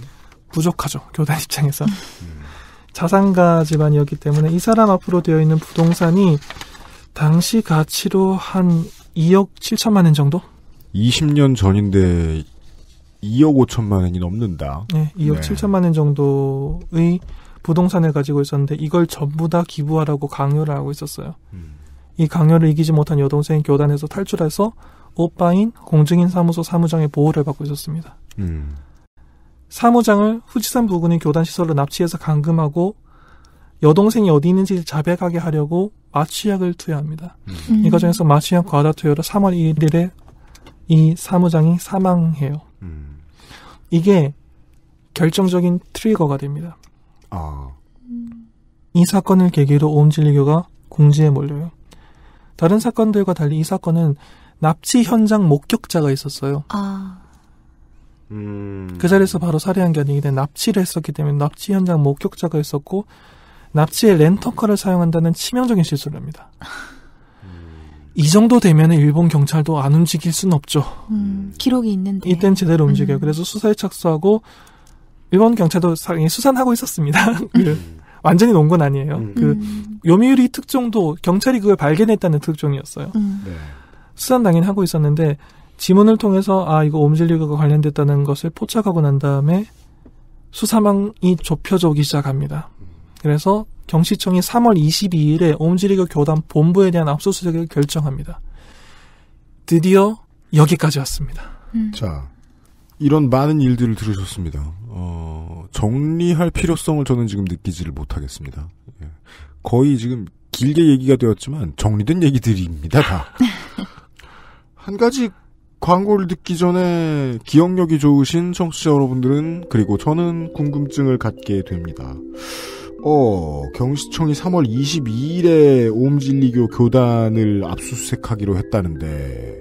부족하죠. 교단 입장에서. 음. 자산가 집안이었기 때문에 이 사람 앞으로 되어 있는 부동산이 당시 가치로 한 2억 7천만 원 정도? 20년 전인데 2억 5천만 원이 넘는다. 네, 2억 네. 7천만 원 정도의 부동산을 가지고 있었는데 이걸 전부 다 기부하라고 강요를 하고 있었어요. 음. 이 강요를 이기지 못한 여동생이 교단에서 탈출해서 오빠인 공증인 사무소 사무장의 보호를 받고 있었습니다. 음. 사무장을 후지산 부근의 교단 시설로 납치해서 감금하고 여동생이 어디 있는지 자백하게 하려고 마취약을 투여합니다. 음. 음. 이 과정에서 마취약 과다 투여로 3월 1일에 이 사무장이 사망해요. 음. 이게 결정적인 트리거가 됩니다. 아. 이 사건을 계기로 오음진리교가 공지에 몰려요. 다른 사건들과 달리 이 사건은 납치 현장 목격자가 있었어요. 아. 음. 그 자리에서 바로 살해한 게 아니기 때 납치를 했었기 때문에 납치 현장 목격자가 있었고 납치에 렌터카를 사용한다는 치명적인 실수를 합니다. 음. 이 정도 되면 일본 경찰도 안 움직일 순 없죠. 음, 기록이 있는데. 이땐 제대로 음. 움직여요. 그래서 수사에 착수하고 일본 경찰도 수산하고 있었습니다. 그 음. 완전히 논 건 아니에요. 그 요미우리 특종도 경찰이 그걸 발견했다는 특종이었어요. 네. 수산 당연히 하고 있었는데 지문을 통해서 아 이거 옴질리그가 관련됐다는 것을 포착하고 난 다음에 수사망이 좁혀져 오기 시작합니다. 그래서 경시청이 3월 22일에 옴질리그 교단 본부에 대한 압수수색을 결정합니다. 드디어 여기까지 왔습니다. 음. 자, 이런 많은 일들을 들으셨습니다. 어, 정리할 필요성을 저는 지금 느끼지를 못하겠습니다. 예. 거의 지금 길게 얘기가 되었지만 정리된 얘기들입니다. 다. 한 가지 광고를 듣기 전에 기억력이 좋으신 청취자 여러분들은 그리고 저는 궁금증을 갖게 됩니다. 어, 경시청이 3월 22일에 옴진리교 교단을 압수수색하기로 했다는데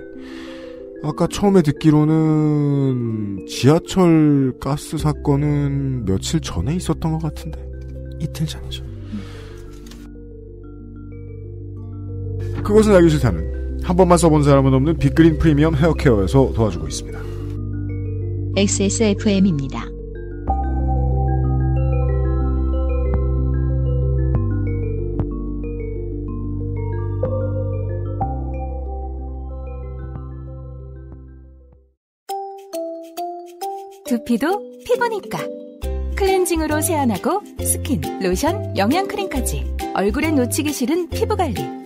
아까 처음에 듣기로는 지하철 가스 사건은 며칠 전에 있었던 것 같은데 이틀 전이죠. 그것은 알기 싫다는 한 번만 써본 사람은 없는 빅그린 프리미엄 헤어케어에서 도와주고 있습니다. XSFM입니다. 두피도 피부니까 클렌징으로 세안하고 스킨, 로션, 영양 크림까지 얼굴에 놓치기 싫은 피부 관리.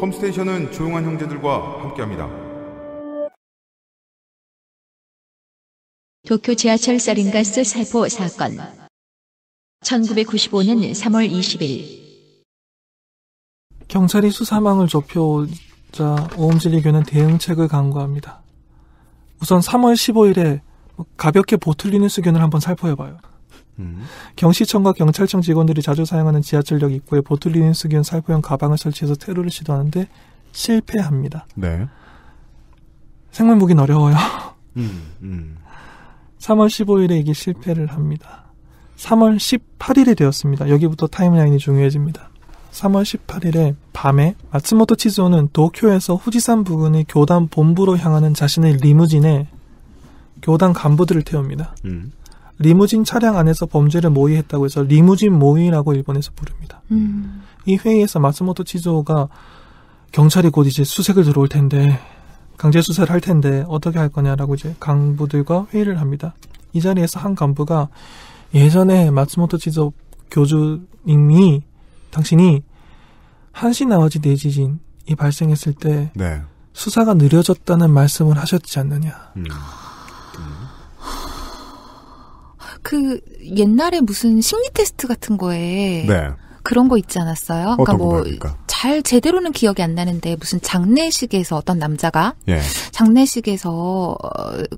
컴스테이션은 조용한 형제들과 함께합니다. 도쿄 지하철 살인가스 살포 사건 1995년 3월 20일 경찰이 수사망을 좁혀오자 오음질리교는 대응책을 강구합니다. 우선 3월 15일에 뭐 가볍게 보틀리누스 견을 한번 살펴봐요. 음. 경시청과 경찰청 직원들이 자주 사용하는 지하철역 입구에 보틀리늄 수기운 살포형 가방을 설치해서 테러를 시도하는데 실패합니다. 네. 생물무는 어려워요. 음, 음. 3월 15일에 이게 실패를 합니다. 3월 18일이 되었습니다. 여기부터 타임라인이 중요해집니다. 3월 18일에 밤에 마츠모토 치즈오는 도쿄에서 후지산 부근의 교단 본부로 향하는 자신의 리무진에 교단 간부들을 태웁니다. 음. 리무진 차량 안에서 범죄를 모의했다고 해서 리무진 모의라고 일본에서 부릅니다. 음. 이 회의에서 마츠모토 치조가 경찰이 곧 이제 수색을 들어올 텐데 강제 수사를 할 텐데 어떻게 할 거냐라고 이제 간부들과 회의를 합니다. 이 자리에서 한 간부가 예전에 마츠모토 치조 교주님이 당신이 한시 나와지 대지진이 발생했을 때 네. 수사가 느려졌다는 말씀을 하셨지 않느냐. 음. 그 옛날에 무슨 심리 테스트 같은 거에 네. 그런 거 있지 않았어요? 그러니까 뭐 잘 제대로는 기억이 안 나는데 무슨 장례식에서 어떤 남자가 예. 장례식에서 어,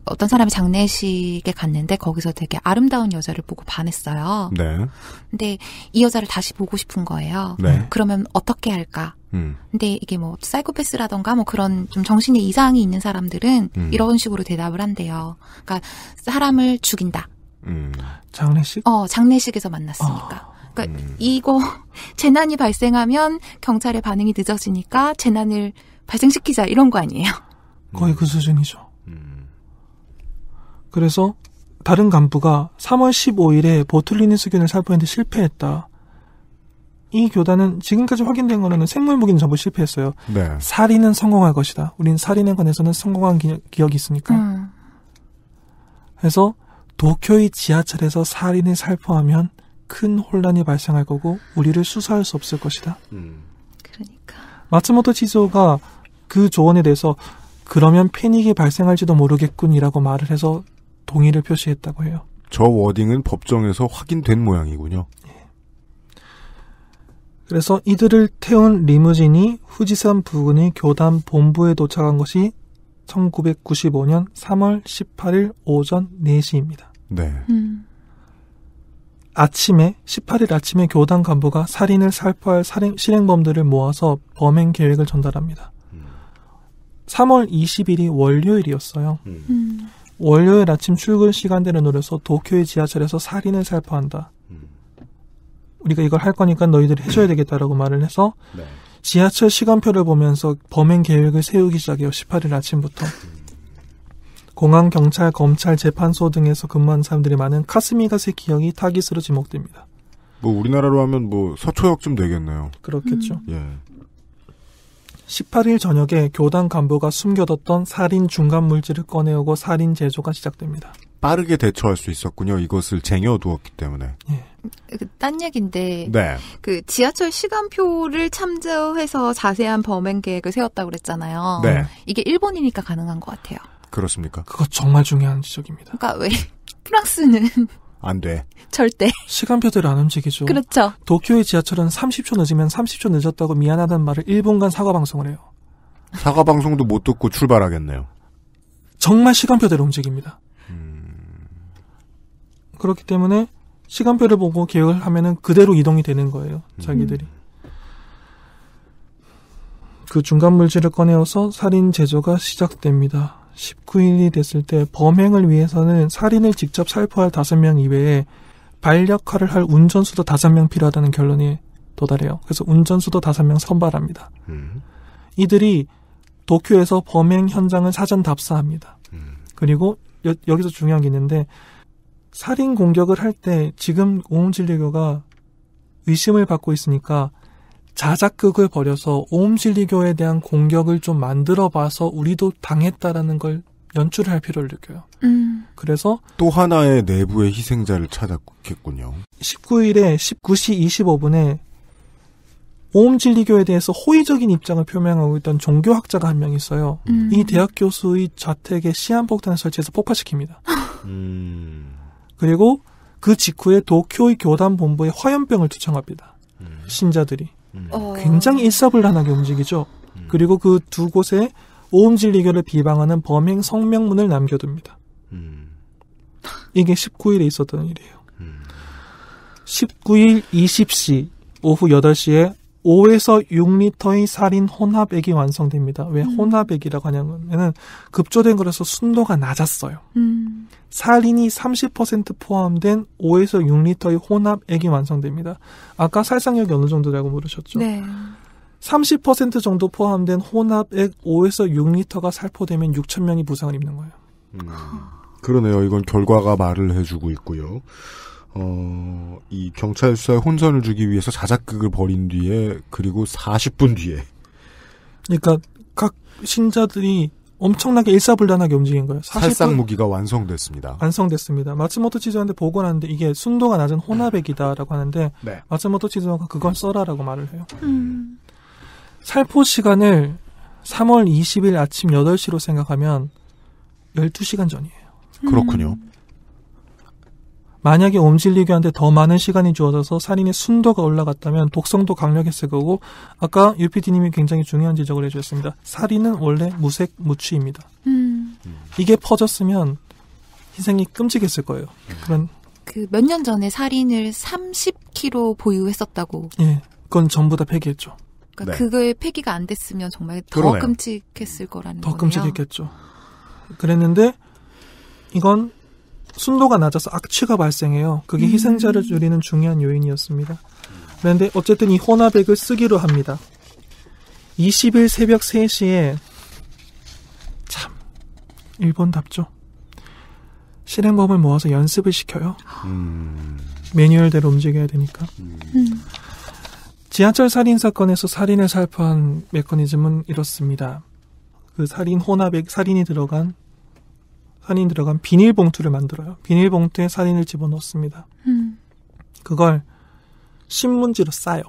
어떤 사람이 장례식에 갔는데 거기서 되게 아름다운 여자를 보고 반했어요. 네. 근데 이 여자를 다시 보고 싶은 거예요. 네. 그러면 어떻게 할까? 음. 근데 이게 뭐 사이코패스라던가 뭐 그런 좀 정신에 이상이 있는 사람들은 음. 이런 식으로 대답을 한대요. 그러니까 사람을 죽인다. 음. 장례식? 어, 장례식에서 만났으니까. 아. 그러니까 음. 이거 재난이 발생하면 경찰의 반응이 늦어지니까 재난을 발생시키자 이런 거 아니에요? 거의 그 수준이죠. 음. 그래서 다른 간부가 3월 15일에 보툴리니 수균을 살포했는데 실패했다. 이 교단은 지금까지 확인된 거는 생물 무기는 전부 실패했어요. 네. 살인은 성공할 것이다. 우린 살인에 관해서는 성공한 기, 억이 있으니까. 음. 그래서 도쿄의 지하철에서 살인을 살포하면 큰 혼란이 발생할 거고 우리를 수사할 수 없을 것이다. 음. 그러니까. 마츠모토 지소가 그 조언에 대해서 그러면 패닉이 발생할지도 모르겠군이라고 말을 해서 동의를 표시했다고 해요. 저 워딩은 법정에서 확인된 모양이군요. 예. 그래서 이들을 태운 리무진이 후지산 부근의 교단 본부에 도착한 것이 1995년 3월 18일 오전 4시입니다. 네. 음. 아침에 18일 아침에 교단 간부가 살인을 살포할 살인, 실행범들을 모아서 범행 계획을 전달합니다. 음. 3월 20일이 월요일이었어요. 음. 음. 월요일 아침 출근 시간대를 노려서 도쿄의 지하철에서 살인을 살포한다. 음. 우리가 이걸 할 거니까 너희들이 해줘야 되겠다라고 말을 해서 네. 지하철 시간표를 보면서 범행 계획을 세우기 시작해요. 18일 아침부터. 음. 공항, 경찰, 검찰, 재판소 등에서 근무한 사람들이 많은 카스미 가세 기형이 타깃으로 지목됩니다. 뭐 우리나라로 하면 뭐 서초역쯤 되겠네요. 그렇겠죠. 음. 예. 18일 저녁에 교단 간부가 숨겨뒀던 살인 중간 물질을 꺼내오고 살인 제조가 시작됩니다. 빠르게 대처할 수 있었군요. 이것을 쟁여두었기 때문에. 예. 그 딴 얘기인데 네. 그 지하철 시간표를 참조해서 자세한 범행 계획을 세웠다고 그랬잖아요. 네. 이게 일본이니까 가능한 것 같아요. 그렇습니까? 그거 정말 중요한 지적입니다. 그러니까 왜 프랑스는 안 돼. 절대. 시간표대로 안 움직이죠. 그렇죠. 도쿄의 지하철은 30초 늦으면 30초 늦었다고 미안하다는 말을 1분간 사과 방송을 해요. 사과 방송도 못 듣고 출발하겠네요. 정말 시간표대로 움직입니다. 음... 그렇기 때문에 시간표를 보고 계획을 하면은 그대로 이동이 되는 거예요. 음. 자기들이. 음. 그 중간 물질을 꺼내어서 살인 제조가 시작됩니다. 19일이 됐을 때 범행을 위해서는 살인을 직접 살포할 5명 이외에 반역할을 할 운전수도 5명 필요하다는 결론이 도달해요. 그래서 운전수도 5명 선발합니다. 음. 이들이 도쿄에서 범행 현장을 사전 답사합니다. 음. 그리고 여, 여기서 중요한 게 있는데 살인 공격을 할 때 지금 오음진리교가 의심을 받고 있으니까 자작극을 벌여서 오음실리교에 대한 공격을 좀 만들어 봐서 우리도 당했다라는 걸 연출할 필요를 느껴요. 음. 그래서 또 하나의 내부의 희생자를 찾았겠군요. 19일에 19시 25분에 오음진리교에 대해서 호의적인 입장을 표명하고 있던 종교학자가 한 명 있어요. 음. 이 대학 교수의 자택에 시한폭탄을 설치해서 폭파시킵니다. 음. 그리고 그 직후에 도쿄의 교단 본부에 화염병을 투청합니다. 음. 신자들이. 음. 어. 굉장히 일사불란하게 움직이죠. 음. 그리고 그 두 곳에 오음진리교를 비방하는 범행 성명문을 남겨둡니다. 음. 이게 19일에 있었던 일이에요. 19일 20시 오후 8시에 5에서 6리터의 살인 혼합액이 완성됩니다. 왜 음. 혼합액이라고 하냐면은 급조된 거라서 순도가 낮았어요. 음. 살인이 30% 포함된 5에서 6리터의 혼합액이 완성됩니다. 아까 살상력이 어느 정도라고 물으셨죠? 네. 30% 정도 포함된 혼합액 5에서 6리터가 살포되면 6천 명이 부상을 입는 거예요. 음. 그러네요. 이건 결과가 말을 해주고 있고요. 어, 이 경찰 수사에 혼선을 주기 위해서 자작극을 벌인 뒤에 그리고 40분 뒤에 그러니까 각 신자들이 엄청나게 일사불란하게 움직인 거예요. 살상 무기가 완성됐습니다. 완성됐습니다. 마츠모토 치즈한테 보고하는데 이게 순도가 낮은 혼합액이다라고 음. 하는데 네. 마츠모토 치즈가 그건 써라라고 말을 해요. 음. 살포 시간을 3월 20일 아침 8시로 생각하면 12시간 전이에요. 그렇군요. 음. 만약에 옴실리교한테더 많은 시간이 주어져서 살인의 순도가 올라갔다면 독성도 강력했을 거고 아까 유피디님이 굉장히 중요한 지적을 해주셨습니다. 살인은 원래 무색 무취입니다. 음. 이게 퍼졌으면 희생이 끔찍했을 거예요. 그런 그 몇 년 전에 살인을 30kg 보유했었다고. 예, 그건 전부 다 폐기했죠. 그러니까 네. 그거에 폐기가 안 됐으면 정말 더 그러네요. 끔찍했을 거라는 더 거네요. 더 끔찍했겠죠. 그랬는데 이건 순도가 낮아서 악취가 발생해요. 그게 음. 희생자를 줄이는 중요한 요인이었습니다. 그런데 어쨌든 이 혼합액을 쓰기로 합니다. 20일 새벽 3시에 참 일본답죠. 실행범을 모아서 연습을 시켜요. 음. 매뉴얼대로 움직여야 되니까. 음. 지하철 살인 사건에서 살인을 살포한 메커니즘은 이렇습니다. 그 살인 혼합액 살인이 들어간 살인 들어간 비닐봉투를 만들어요. 비닐봉투에 살인을 집어넣습니다. 음. 그걸 신문지로 싸요.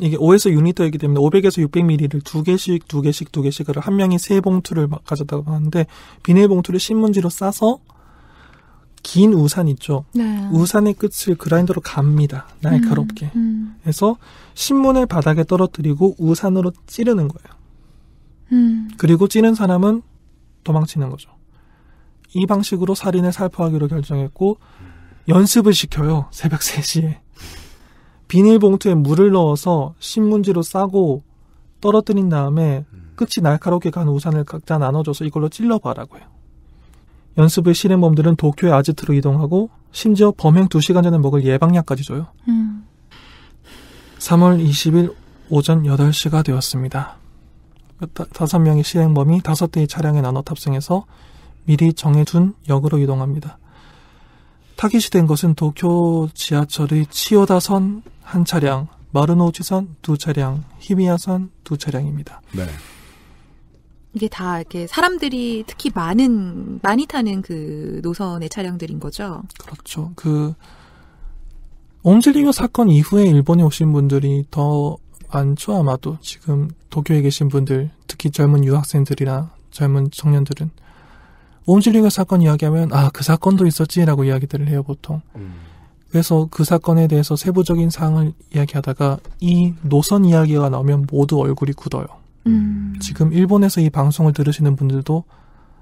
이게 5에서 6리터이기 때문에 500에서 600ml를 두 개씩, 두 개씩, 두 개씩, 을한 명이 세 봉투를 막가졌다고 하는데 비닐봉투를 신문지로 싸서 긴 우산 있죠. 네. 우산의 끝을 그라인더로 갑니다. 날카롭게. 음, 음. 해서 신문을 바닥에 떨어뜨리고 우산으로 찌르는 거예요. 음. 그리고 찌른 사람은 도망치는 거죠. 이 방식으로 살인을 살포하기로 결정했고 연습을 시켜요. 새벽 3시에. 비닐봉투에 물을 넣어서 신문지로 싸고 떨어뜨린 다음에 끝이 날카롭게 간 우산을 각자 나눠줘서 이걸로 찔러봐라고요. 해 연습을 실행범들은 도쿄의 아지트로 이동하고 심지어 범행 2시간 전에 먹을 예방약까지 줘요. 음. 3월 20일 오전 8시가 되었습니다. 다섯 명의 실행범이 다섯 대의 차량에 나눠 탑승해서 미리 정해둔 역으로 이동합니다. 타깃이 된 것은 도쿄 지하철의 치요다선 한 차량, 마르노우치선 두 차량, 히미야선 두 차량입니다. 네. 이게 다 이렇게 사람들이 특히 많은 많이 타는 그 노선의 차량들인 거죠. 그렇죠. 그 옴질리교 사건 이후에 일본에 오신 분들이 더 많죠. 아마도 지금 도쿄에 계신 분들, 특히 젊은 유학생들이나 젊은 청년들은 옴실리그 사건 이야기하면 아 그 사건도 있었지라고 이야기들을 해요 보통. 음. 그래서 그 사건에 대해서 세부적인 사항을 이야기하다가 이 노선 이야기가 나오면 모두 얼굴이 굳어요. 음. 지금 일본에서 이 방송을 들으시는 분들도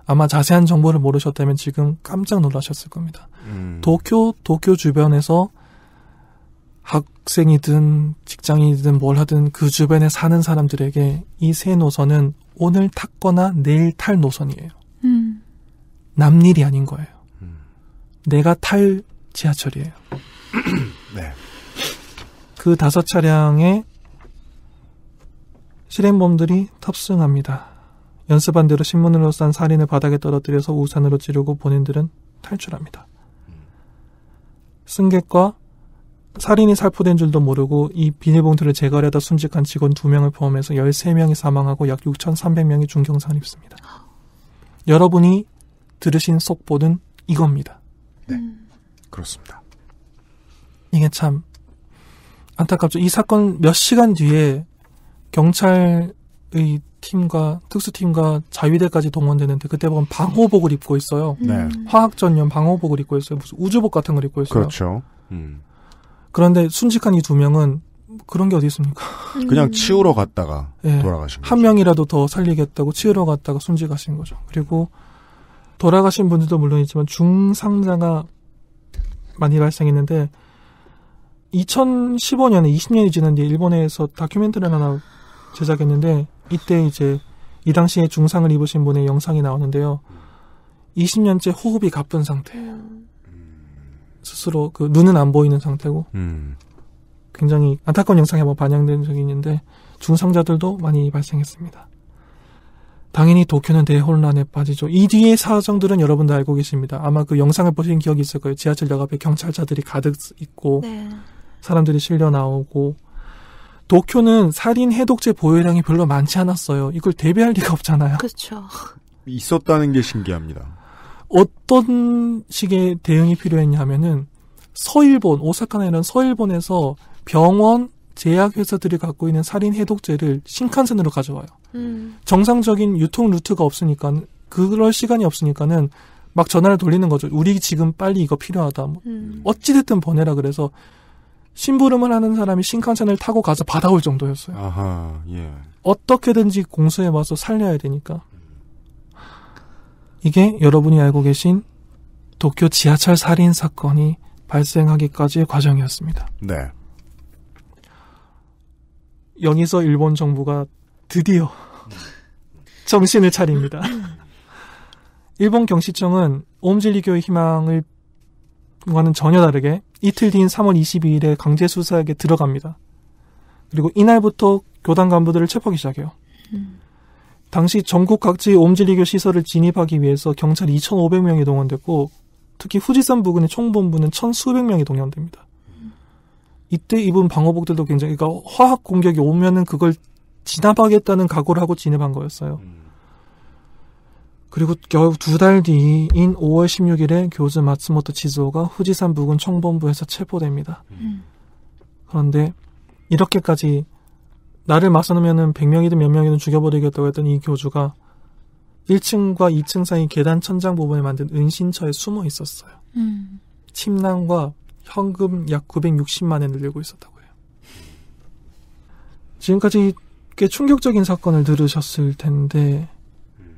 아마 자세한 정보를 모르셨다면 지금 깜짝 놀라셨을 겁니다. 음. 도쿄 도쿄 주변에서 학생이든 직장인이든 뭘 하든 그 주변에 사는 사람들에게 이세 노선은 오늘 탔거나 내일 탈 노선이에요. 남 일이 아닌 거예요. 음. 내가 탈 지하철이에요. 네. 그 다섯 차량에 실행범들이 탑승합니다. 연습한대로 신문으로 싼 살인을 바닥에 떨어뜨려서 우산으로 찌르고 본인들은 탈출합니다. 음. 승객과 살인이 살포된 줄도 모르고 이 비닐봉투를 제거하려다 순직한 직원 두명을 포함해서 열세명이 사망하고 약 6,300명이 중경상를 입습니다. 여러분이 들으신 속보는 이겁니다. 네. 음. 그렇습니다. 이게 참 안타깝죠. 이 사건 몇 시간 뒤에 경찰의 팀과 특수팀과 자위대까지 동원되는데 그때 보면 방호복을 입고 있어요. 음. 네. 화학전염 방호복을 입고 있어요. 무슨 우주복 같은 걸 입고 있어요. 그렇죠. 음. 그런데 순직한 이 두 명은 그런 게 어디 있습니까? 음. 그냥 치우러 갔다가 네. 돌아가신 거죠. 한 명이라도 더 살리겠다고 치우러 갔다가 순직하신 거죠. 그리고 돌아가신 분들도 물론 있지만 중상자가 많이 발생했는데 2015년에 20년이 지난 뒤에 일본에서 다큐멘터리를 하나 제작했는데 이때 이제 이 당시에 중상을 입으신 분의 영상이 나오는데요. 20년째 호흡이 가쁜 상태예요. 스스로 그 눈은 안 보이는 상태고 음. 굉장히 안타까운 영상에 한 반영된 적이 있는데 중상자들도 많이 발생했습니다. 당연히 도쿄는 대혼란에 빠지죠. 이뒤에 사정들은 여러분도 알고 계십니다. 아마 그 영상을 보신 기억이 있을 거예요. 지하철역 앞에 경찰차들이 가득 있고 네. 사람들이 실려 나오고 도쿄는 살인 해독제 보유량이 별로 많지 않았어요. 이걸 대비할 리가 없잖아요. 그렇죠. 있었다는 게 신기합니다. 어떤 식의 대응이 필요했냐면은 서일본 오사카나 이런 서일본에서 병원 제약회사들이 갖고 있는 살인 해독제를 신칸센으로 가져와요. 음. 정상적인 유통 루트가 없으니까 그럴 시간이 없으니까는 막 전화를 돌리는 거죠. 우리 지금 빨리 이거 필요하다. 뭐 음. 어찌됐든 보내라 그래서 심부름을 하는 사람이 신칸센을 타고 가서 받아올 정도였어요. 아하, 예. 어떻게든지 공수에 와서 살려야 되니까. 이게 여러분이 알고 계신 도쿄 지하철 살인 사건이 발생하기까지의 과정이었습니다. 네. 여기서 일본 정부가 드디어 음. 정신을 차립니다. 음. 일본 경시청은 옴음진리교의 희망을 과는 전혀 다르게 이틀 뒤인 3월 22일에 강제 수사에 들어갑니다. 그리고 이날부터 교단 간부들을 체포하기 시작해요. 음. 당시 전국 각지의 옴질리교 시설을 진입하기 위해서 경찰 2,500명이 동원됐고 특히 후지산 부근의 총본부는 1 천수백 명이 동원됩니다. 이때 입은 방호복들도 굉장히 그러니까 화학 공격이 오면은 그걸 진압하겠다는 각오를 하고 진입한 거였어요. 음. 그리고 겨우 두 달 뒤인 5월 16일에 교수 마츠모토 지즈오가 후지산 부근 청본부에서 체포됩니다. 음. 그런데 이렇게까지 나를 맞서면은 100명이든 몇 명이든 죽여버리겠다고 했던 이 교주가 1층과 2층 사이 계단 천장 부분에 만든 은신처에 숨어 있었어요. 음. 침낭과 현금 약 960만 엔을 들고 있었다고 해요. 지금까지 꽤 충격적인 사건을 들으셨을 텐데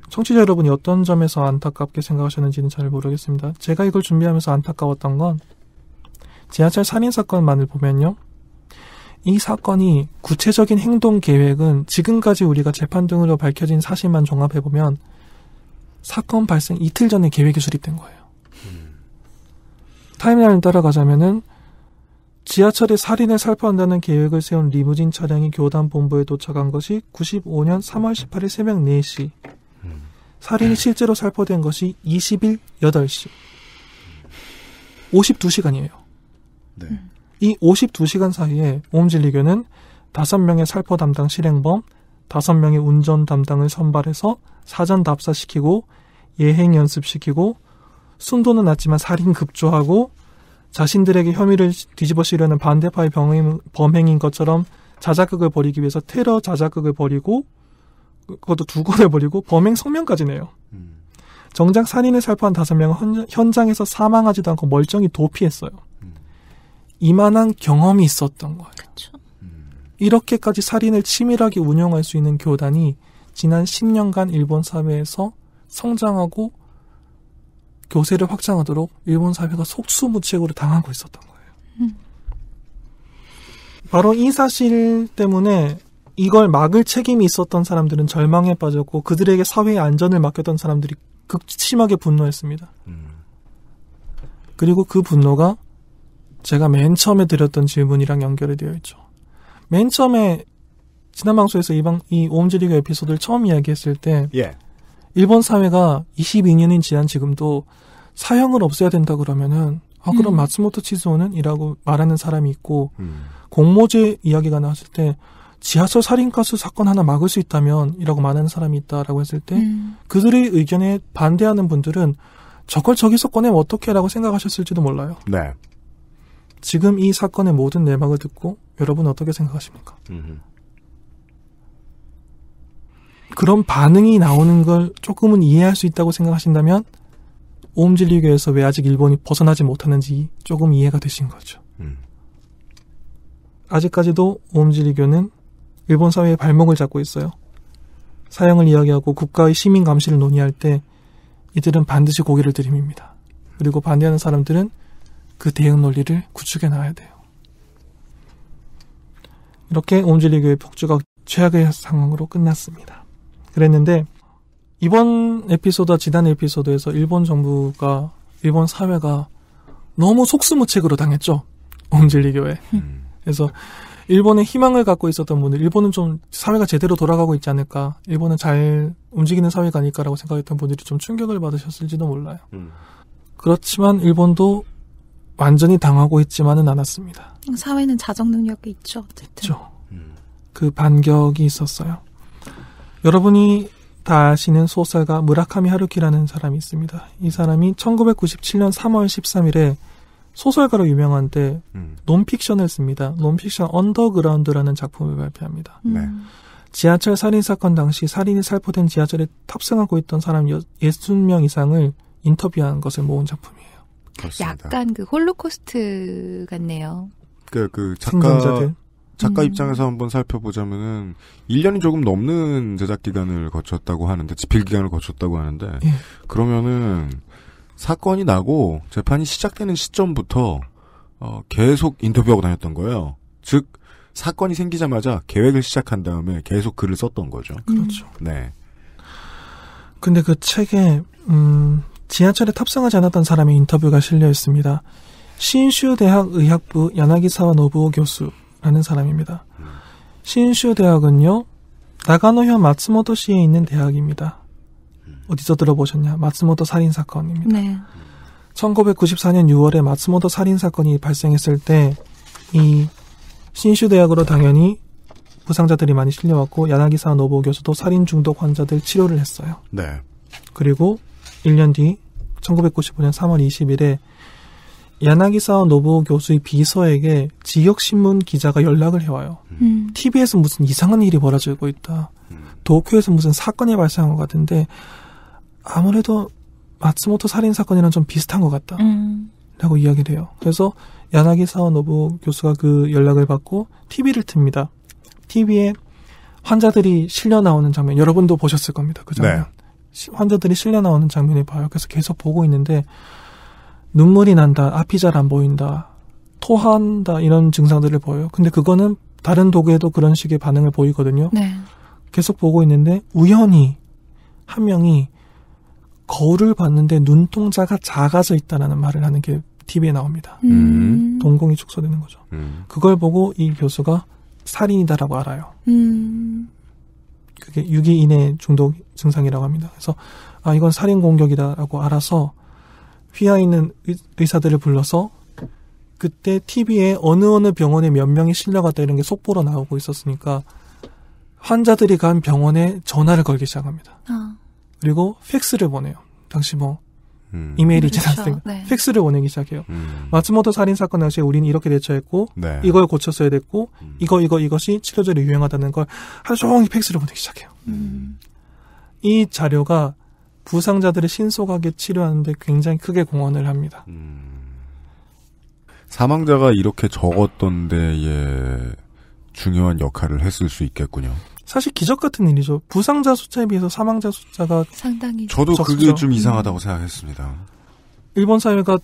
청취자 여러분이 어떤 점에서 안타깝게 생각하셨는지는 잘 모르겠습니다. 제가 이걸 준비하면서 안타까웠던 건 지하철 살인 사건만을 보면요. 이 사건이 구체적인 행동 계획은 지금까지 우리가 재판 등으로 밝혀진 사실만 종합해보면 사건 발생 이틀 전에 계획이 수립된 거예요. 타임라인을 따라가자면은 지하철이 살인에 살포한다는 계획을 세운 리무진 차량이 교단 본부에 도착한 것이 95년 3월 18일 새벽 4시. 살인이 음. 실제로 살포된 것이 20일 8시. 52시간이에요. 네. 이 52시간 사이에 옴질리교는 5명의 살포 담당 실행범, 5명의 운전 담당을 선발해서 사전 답사시키고 예행 연습시키고 순도는 낮지만 살인 급조하고 자신들에게 혐의를 뒤집어 씌려는 반대파의 병행, 범행인 것처럼 자작극을 벌이기 위해서 테러 자작극을 벌이고 그것도 두 건을 벌이고 범행 성명까지 내요. 음. 정작 살인을 살포한 다섯 명은 현장에서 사망하지도 않고 멀쩡히 도피했어요. 음. 이만한 경험이 있었던 거예요. 그쵸. 음. 이렇게까지 살인을 치밀하게 운영할 수 있는 교단이 지난 10년간 일본 사회에서 성장하고 교세를 확장하도록 일본 사회가 속수무책으로 당하고 있었던 거예요. 음. 바로 이 사실 때문에 이걸 막을 책임이 있었던 사람들은 절망에 빠졌고 그들에게 사회의 안전을 맡겼던 사람들이 극심하게 분노했습니다. 음. 그리고 그 분노가 제가 맨 처음에 드렸던 질문이랑 연결이 되어 있죠. 맨 처음에 지난 방송에서 이, 방, 이 오음지리그 에피소드를 처음 이야기했을 때 예. 일본 사회가 2 2년인 지난 지금도 사형을 없애야 된다 그러면은 아 그럼 음. 마츠모토 치즈오는이라고 말하는 사람이 있고 음. 공모제 이야기가 나왔을 때 지하철 살인가수 사건 하나 막을 수 있다면이라고 말하는 사람이 있다라고 했을 때 음. 그들의 의견에 반대하는 분들은 저걸 저기서 꺼내 어떻게라고 생각하셨을지도 몰라요. 네. 지금 이 사건의 모든 내막을 듣고 여러분 어떻게 생각하십니까? 그런 반응이 나오는 걸 조금은 이해할 수 있다고 생각하신다면 오음 진리교에서 왜 아직 일본이 벗어나지 못하는지 조금 이해가 되신 거죠. 음. 아직까지도 오음 진리교는 일본 사회의 발목을 잡고 있어요. 사형을 이야기하고 국가의 시민 감시를 논의할 때 이들은 반드시 고개를 들입니다. 그리고 반대하는 사람들은 그 대응 논리를 구축해 나가야 돼요. 이렇게 오음 질리교의 폭주가 최악의 상황으로 끝났습니다. 그랬는데 이번 에피소드와 지난 에피소드에서 일본 정부가 일본 사회가 너무 속수무책으로 당했죠. 옴질리교회. 음. 그래서 일본에 희망을 갖고 있었던 분들, 일본은 좀 사회가 제대로 돌아가고 있지 않을까, 일본은 잘 움직이는 사회가 아닐까라고 생각했던 분들이 좀 충격을 받으셨을지도 몰라요. 음. 그렇지만 일본도 완전히 당하고 있지만은 않았습니다. 사회는 자정 능력이 있죠, 어쨌든. 그죠그 음. 반격이 있었어요. 여러분이 다 아시는 소설가 무라카미 하루키라는 사람이 있습니다. 이 사람이 1997년 3월 13일에 소설가로 유명한 데 음. 논픽션을 씁니다. 논픽션 언더그라운드라는 작품을 발표합니다. 음. 네. 지하철 살인 사건 당시 살인이 살포된 지하철에 탑승하고 있던 사람 60명 이상을 인터뷰한 것을 모은 작품이에요. 그렇습니다. 약간 그 홀로코스트 같네요. 그, 그 작가, 생존자들. 작가 음. 입장에서 한번 살펴보자면은 1년이 조금 넘는 제작 기간을 거쳤다고 하는데 집필 기간을 거쳤다고 하는데 예. 그러면은 사건이 나고 재판이 시작되는 시점부터 어, 계속 인터뷰하고 다녔던 거예요. 즉 사건이 생기자마자 계획을 시작한 다음에 계속 글을 썼던 거죠. 음. 그렇죠. 음. 네. 근데 그 책에 음, 지하철에 탑승하지 않았던 사람의 인터뷰가 실려 있습니다. 신슈 대학 의학부 연학이사와 노부호 교수 라는 사람입니다. 신슈 대학은요, 나가노현 마츠모토시에 있는 대학입니다. 음. 어디서 들어보셨냐? 마츠모토 살인 사건입니다. 네. 1994년 6월에 마츠모토 살인 사건이 발생했을 때 이 신슈 대학으로 당연히 부상자들이 많이 실려왔고 야나기사 노보 교수도 살인 중독 환자들 치료를 했어요. 네. 그리고 1년 뒤 1995년 3월 20일에 야나기사 노부 교수의 비서에게 지역 신문 기자가 연락을 해와요. 음. TV에서 음. 무슨 이상한 일이 벌어지고 있다. 음. 도쿄에서 무슨 사건이 발생한 것 같은데 아무래도 마츠모토 살인 사건이랑 좀 비슷한 것 같다. 음. 라고 이야기를 해요. 그래서 야나기사 노부 교수가 그 연락을 받고 TV를 틉니다. TV에 환자들이 실려 나오는 장면 여러분도 보셨을 겁니다. 그 장면. 네. 환자들이 실려 나오는 장면을 봐요. 그래서 계속 보고 있는데 눈물이 난다, 앞이 잘 안 보인다, 토한다 이런 증상들을 보여요. 근데 그거는 다른 도구에도 그런 식의 반응을 보이거든요. 네. 계속 보고 있는데 우연히 한 명이 거울을 봤는데 눈동자가 작아져 있다라는 말을 하는 게 TV에 나옵니다. 음. 동공이 축소되는 거죠. 음. 그걸 보고 이 교수가 살인이다라고 알아요. 음. 그게 유기 인해 중독 증상이라고 합니다. 그래서 아 이건 살인 공격이다라고 알아서 피하 있는 의사들을 불러서 그때 TV에 어느 어느 병원에 몇 명이 실려갔다 이런 게 속보로 나오고 있었으니까 환자들이 간 병원에 전화를 걸기 시작합니다. 어. 그리고 팩스를 보내요. 당시 뭐 음. 이메일이 있지 그렇죠. 않습니까? 네. 팩스를 보내기 시작해요. 음. 마츠모토 살인 사건 당시에 우리는 이렇게 대처했고 네. 이걸 고쳤어야 됐고 음. 이거 이거 이것이 치료제로 유행하다는 걸 하루 종일 팩스를 보내기 시작해요. 음. 이 자료가 부상자들을 신속하게 치료하는데 굉장히 크게 공헌을 합니다. 음... 사망자가 이렇게 적었던 데에 중요한 역할을 했을 수 있겠군요. 사실 기적 같은 일이죠. 부상자 숫자에 비해서 사망자 숫자가 상당히 저도 적죠. 그게 좀 음. 이상하다고 생각했습니다. 일본 사회가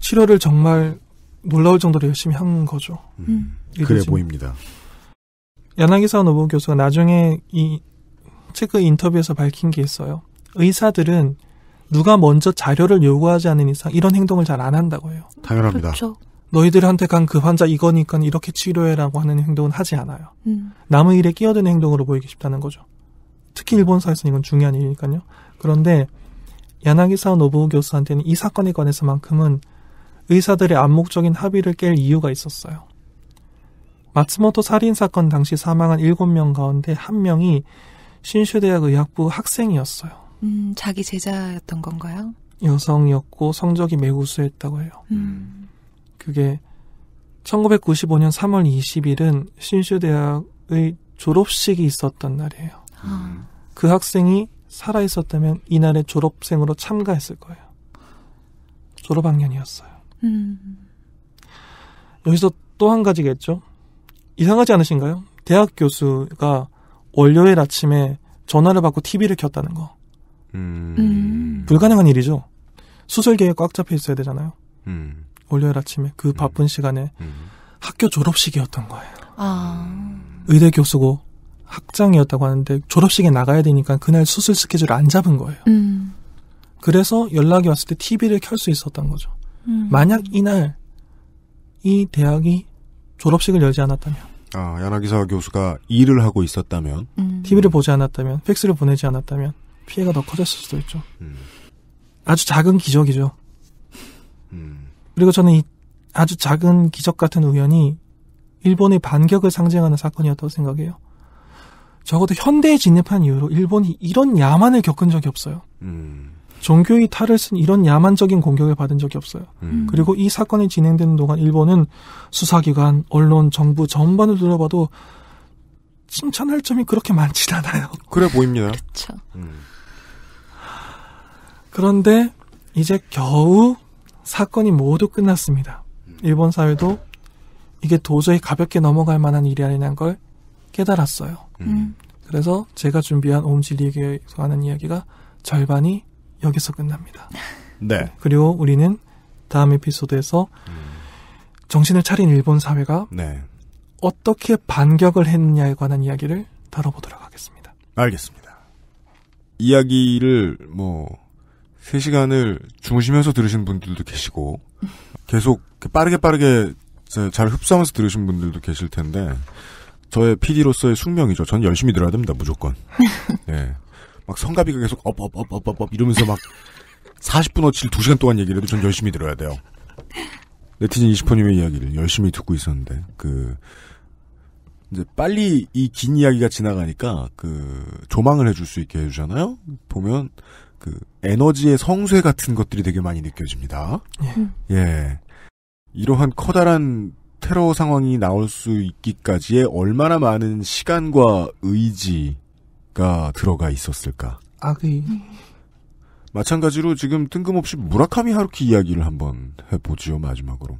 치료를 정말 놀라울 정도로 열심히 한 거죠. 음. 음. 그래 보입니다. 야나기사 노부 교수가 나중에 이 책의 인터뷰에서 밝힌 게 있어요. 의사들은 누가 먼저 자료를 요구하지 않는 이상 이런 행동을 잘 안 한다고 해요. 당연합니다. 그렇죠. 너희들한테 간 그 환자 이거니까 이렇게 치료해라고 하는 행동은 하지 않아요. 음. 남의 일에 끼어드는 행동으로 보이기 쉽다는 거죠. 특히 일본 사회에서는 이건 중요한 일이니까요. 그런데 야나기사 노부우 교수한테는 이 사건에 관해서만큼은 의사들의 암묵적인 합의를 깰 이유가 있었어요. 마츠모토 살인 사건 당시 사망한 7명 가운데 한명이 신슈대학 의학부 학생이었어요. 음, 자기 제자였던 건가요? 여성이었고 성적이 매우 우수했다고 해요. 음. 음. 그게 1995년 3월 20일은 신슈 대학의 졸업식이 있었던 날이에요. 아. 그 학생이 살아 있었다면 이날에 졸업생으로 참가했을 거예요. 졸업학년이었어요. 음. 여기서 또 한 가지겠죠. 이상하지 않으신가요? 대학 교수가 월요일 아침에 전화를 받고 TV를 켰다는 거. 음. 불가능한 일이죠. 수술 계획 꽉 잡혀 있어야 되잖아요. 음. 월요일 아침에 그 음. 바쁜 시간에 음. 학교 졸업식이었던 거예요. 아. 의대 교수고 학장이었다고 하는데 졸업식에 나가야 되니까 그날 수술 스케줄을 안 잡은 거예요. 음. 그래서 연락이 왔을 때 TV를 켤 수 있었던 거죠. 음. 만약 이날 이 대학이 졸업식을 열지 않았다면 아, 야나기사 교수가 일을 하고 있었다면 음. TV를 보지 않았다면 팩스를 보내지 않았다면 피해가 더 커졌을 수도 있죠. 음. 아주 작은 기적이죠. 음. 그리고 저는 이 아주 작은 기적 같은 우연이 일본의 반격을 상징하는 사건이었다고 생각해요. 적어도 현대에 진입한 이후로 일본이 이런 야만을 겪은 적이 없어요. 음. 종교의 탈을 쓴 이런 야만적인 공격을 받은 적이 없어요. 음. 그리고 이 사건이 진행되는 동안 일본은 수사기관, 언론, 정부 전반을 둘러봐도 칭찬할 점이 그렇게 많진 않아요. 그래 보입니다. 그렇죠. 음. 그런데 이제 겨우 사건이 모두 끝났습니다. 일본 사회도 이게 도저히 가볍게 넘어갈 만한 일이 아니란 걸 깨달았어요. 음. 음. 그래서 제가 준비한 옴질리기에서 하는 이야기가 절반이 여기서 끝납니다. 네. 그리고 우리는 다음 에피소드에서 음. 정신을 차린 일본 사회가 네. 어떻게 반격을 했느냐에 관한 이야기를 다뤄보도록 하겠습니다. 알겠습니다. 이야기를 뭐 3시간을 주무시면서 들으신 분들도 계시고 계속 빠르게 빠르게 잘 흡수하면서 들으신 분들도 계실 텐데 저의 PD로서의 숙명이죠. 전 열심히 들어야 됩니다. 무조건. 예. 막 성가비가 계속 업업업업업 이러면서 막 40분 어치를 2시간 동안 얘기를 해도 전 열심히 들어야 돼요. 네티즌 이시퍼님의 이야기를 열심히 듣고 있었는데 그 이제 빨리 이 긴 이야기가 지나가니까 그 조망을 해줄 수 있게 해주잖아요. 보면 그 에너지의 성쇠 같은 것들이 되게 많이 느껴집니다. 예. 음. 예. 이러한 커다란 테러 상황이 나올 수있기까지에 얼마나 많은 시간과 의지가 들어가 있었을까. 아, 그. 마찬가지로 지금 뜬금없이 무라카미 하루키 이야기를 한번 해보지요, 마지막으로.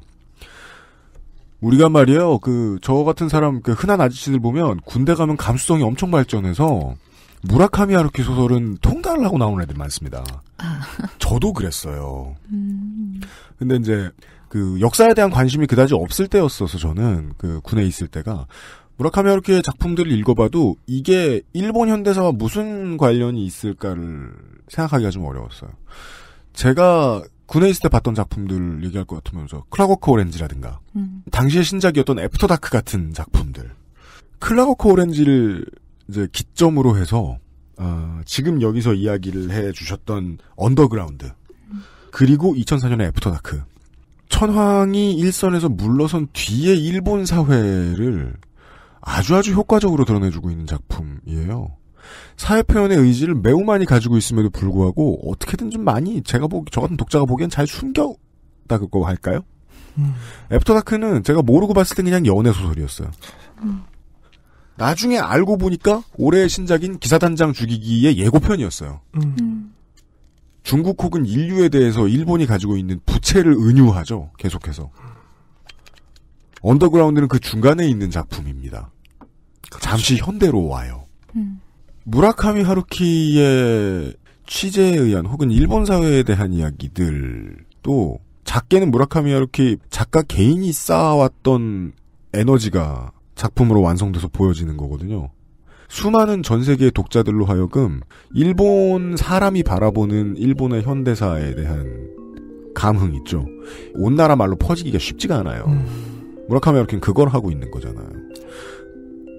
우리가 말이에요, 그, 저 같은 사람, 그 흔한 아저씨들 보면 군대 가면 감수성이 엄청 발전해서 무라카미 하루키 소설은 통달을 하고 나오는 애들 많습니다. 아. 저도 그랬어요. 음. 근데 이제 그 역사에 대한 관심이 그다지 없을 때였어서 저는 그 군에 있을 때가 무라카미 하루키의 작품들을 읽어봐도 이게 일본 현대사와 무슨 관련이 있을까를 생각하기가 좀 어려웠어요. 제가 군에 있을 때 봤던 작품들 얘기할 것 같으면서 클라워크 오렌지라든가 음. 당시의 신작이었던 애프터 다크 같은 작품들 클라워크 오렌지를 이제 기점으로 해서 어, 지금 여기서 이야기를 해주셨던 언더그라운드 그리고 2004년에 애프터다크 천황이 일선에서 물러선 뒤에 일본 사회를 아주 아주 효과적으로 드러내주고 있는 작품이에요. 사회 표현의 의지를 매우 많이 가지고 있음에도 불구하고 어떻게든 좀 많이 제가 보기 저 같은 독자가 보기엔 잘숨겼다 그거 할까요? 음. 애프터다크는 제가 모르고 봤을 땐 그냥 연애 소설이었어요. 음. 나중에 알고 보니까 올해의 신작인 기사단장 죽이기의 예고편이었어요. 음. 중국 혹은 인류에 대해서 일본이 가지고 있는 부채를 은유하죠. 계속해서. 언더그라운드는 그 중간에 있는 작품입니다. 그렇지. 잠시 현대로 와요. 음. 무라카미 하루키의 취재에 의한 혹은 일본 사회에 대한 이야기들도 작게는 무라카미 하루키 작가 개인이 쌓아왔던 에너지가 작품으로 완성돼서 보여지는 거거든요. 수많은 전 세계 독자들로 하여금 일본 사람이 바라보는 일본의 현대사에 대한 감흥 있죠. 온 나라 말로 퍼지기가 쉽지가 않아요. 음. 무라카미 하루킨 그걸 하고 있는 거잖아요.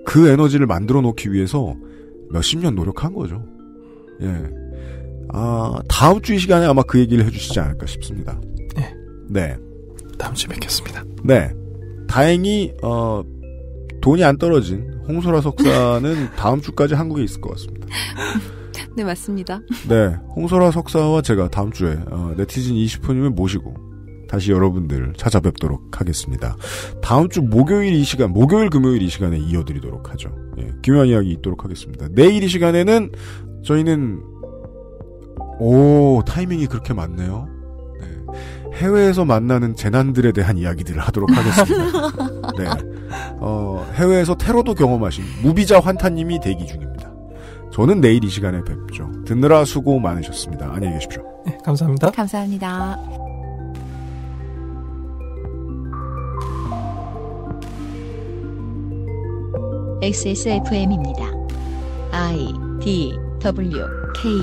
그 에너지를 만들어 놓기 위해서 몇십 년 노력한 거죠. 예. 아, 다음 주 이 시간에 아마 그 얘기를 해주시지 않을까 싶습니다. 네. 네. 다음 주에 뵙겠습니다. 네. 다행히, 어, 돈이 안 떨어진 홍소라 석사는 다음 주까지 한국에 있을 것 같습니다. 네, 맞습니다. 네, 홍소라 석사와 제가 다음 주에 어, 네티즌 2 0분님을 모시고 다시 여러분들을 찾아뵙도록 하겠습니다. 다음 주 목요일 이 시간, 목요일 금요일 이 시간에 이어드리도록 하죠. 예, 기묘한 이야기 있도록 하겠습니다. 내일 이 시간에는 저희는 오 타이밍이 그렇게 맞네요. 해외에서 만나는 재난들에 대한 이야기들을 하도록 하겠습니다. 네. 어, 해외에서 테러도 경험하신 무비자 환타님이 대기 중입니다. 저는 내일 이 시간에 뵙죠. 듣느라 수고 많으셨습니다. 안녕히 계십시오. 네, 감사합니다. 감사합니다. XSFM입니다. I D W K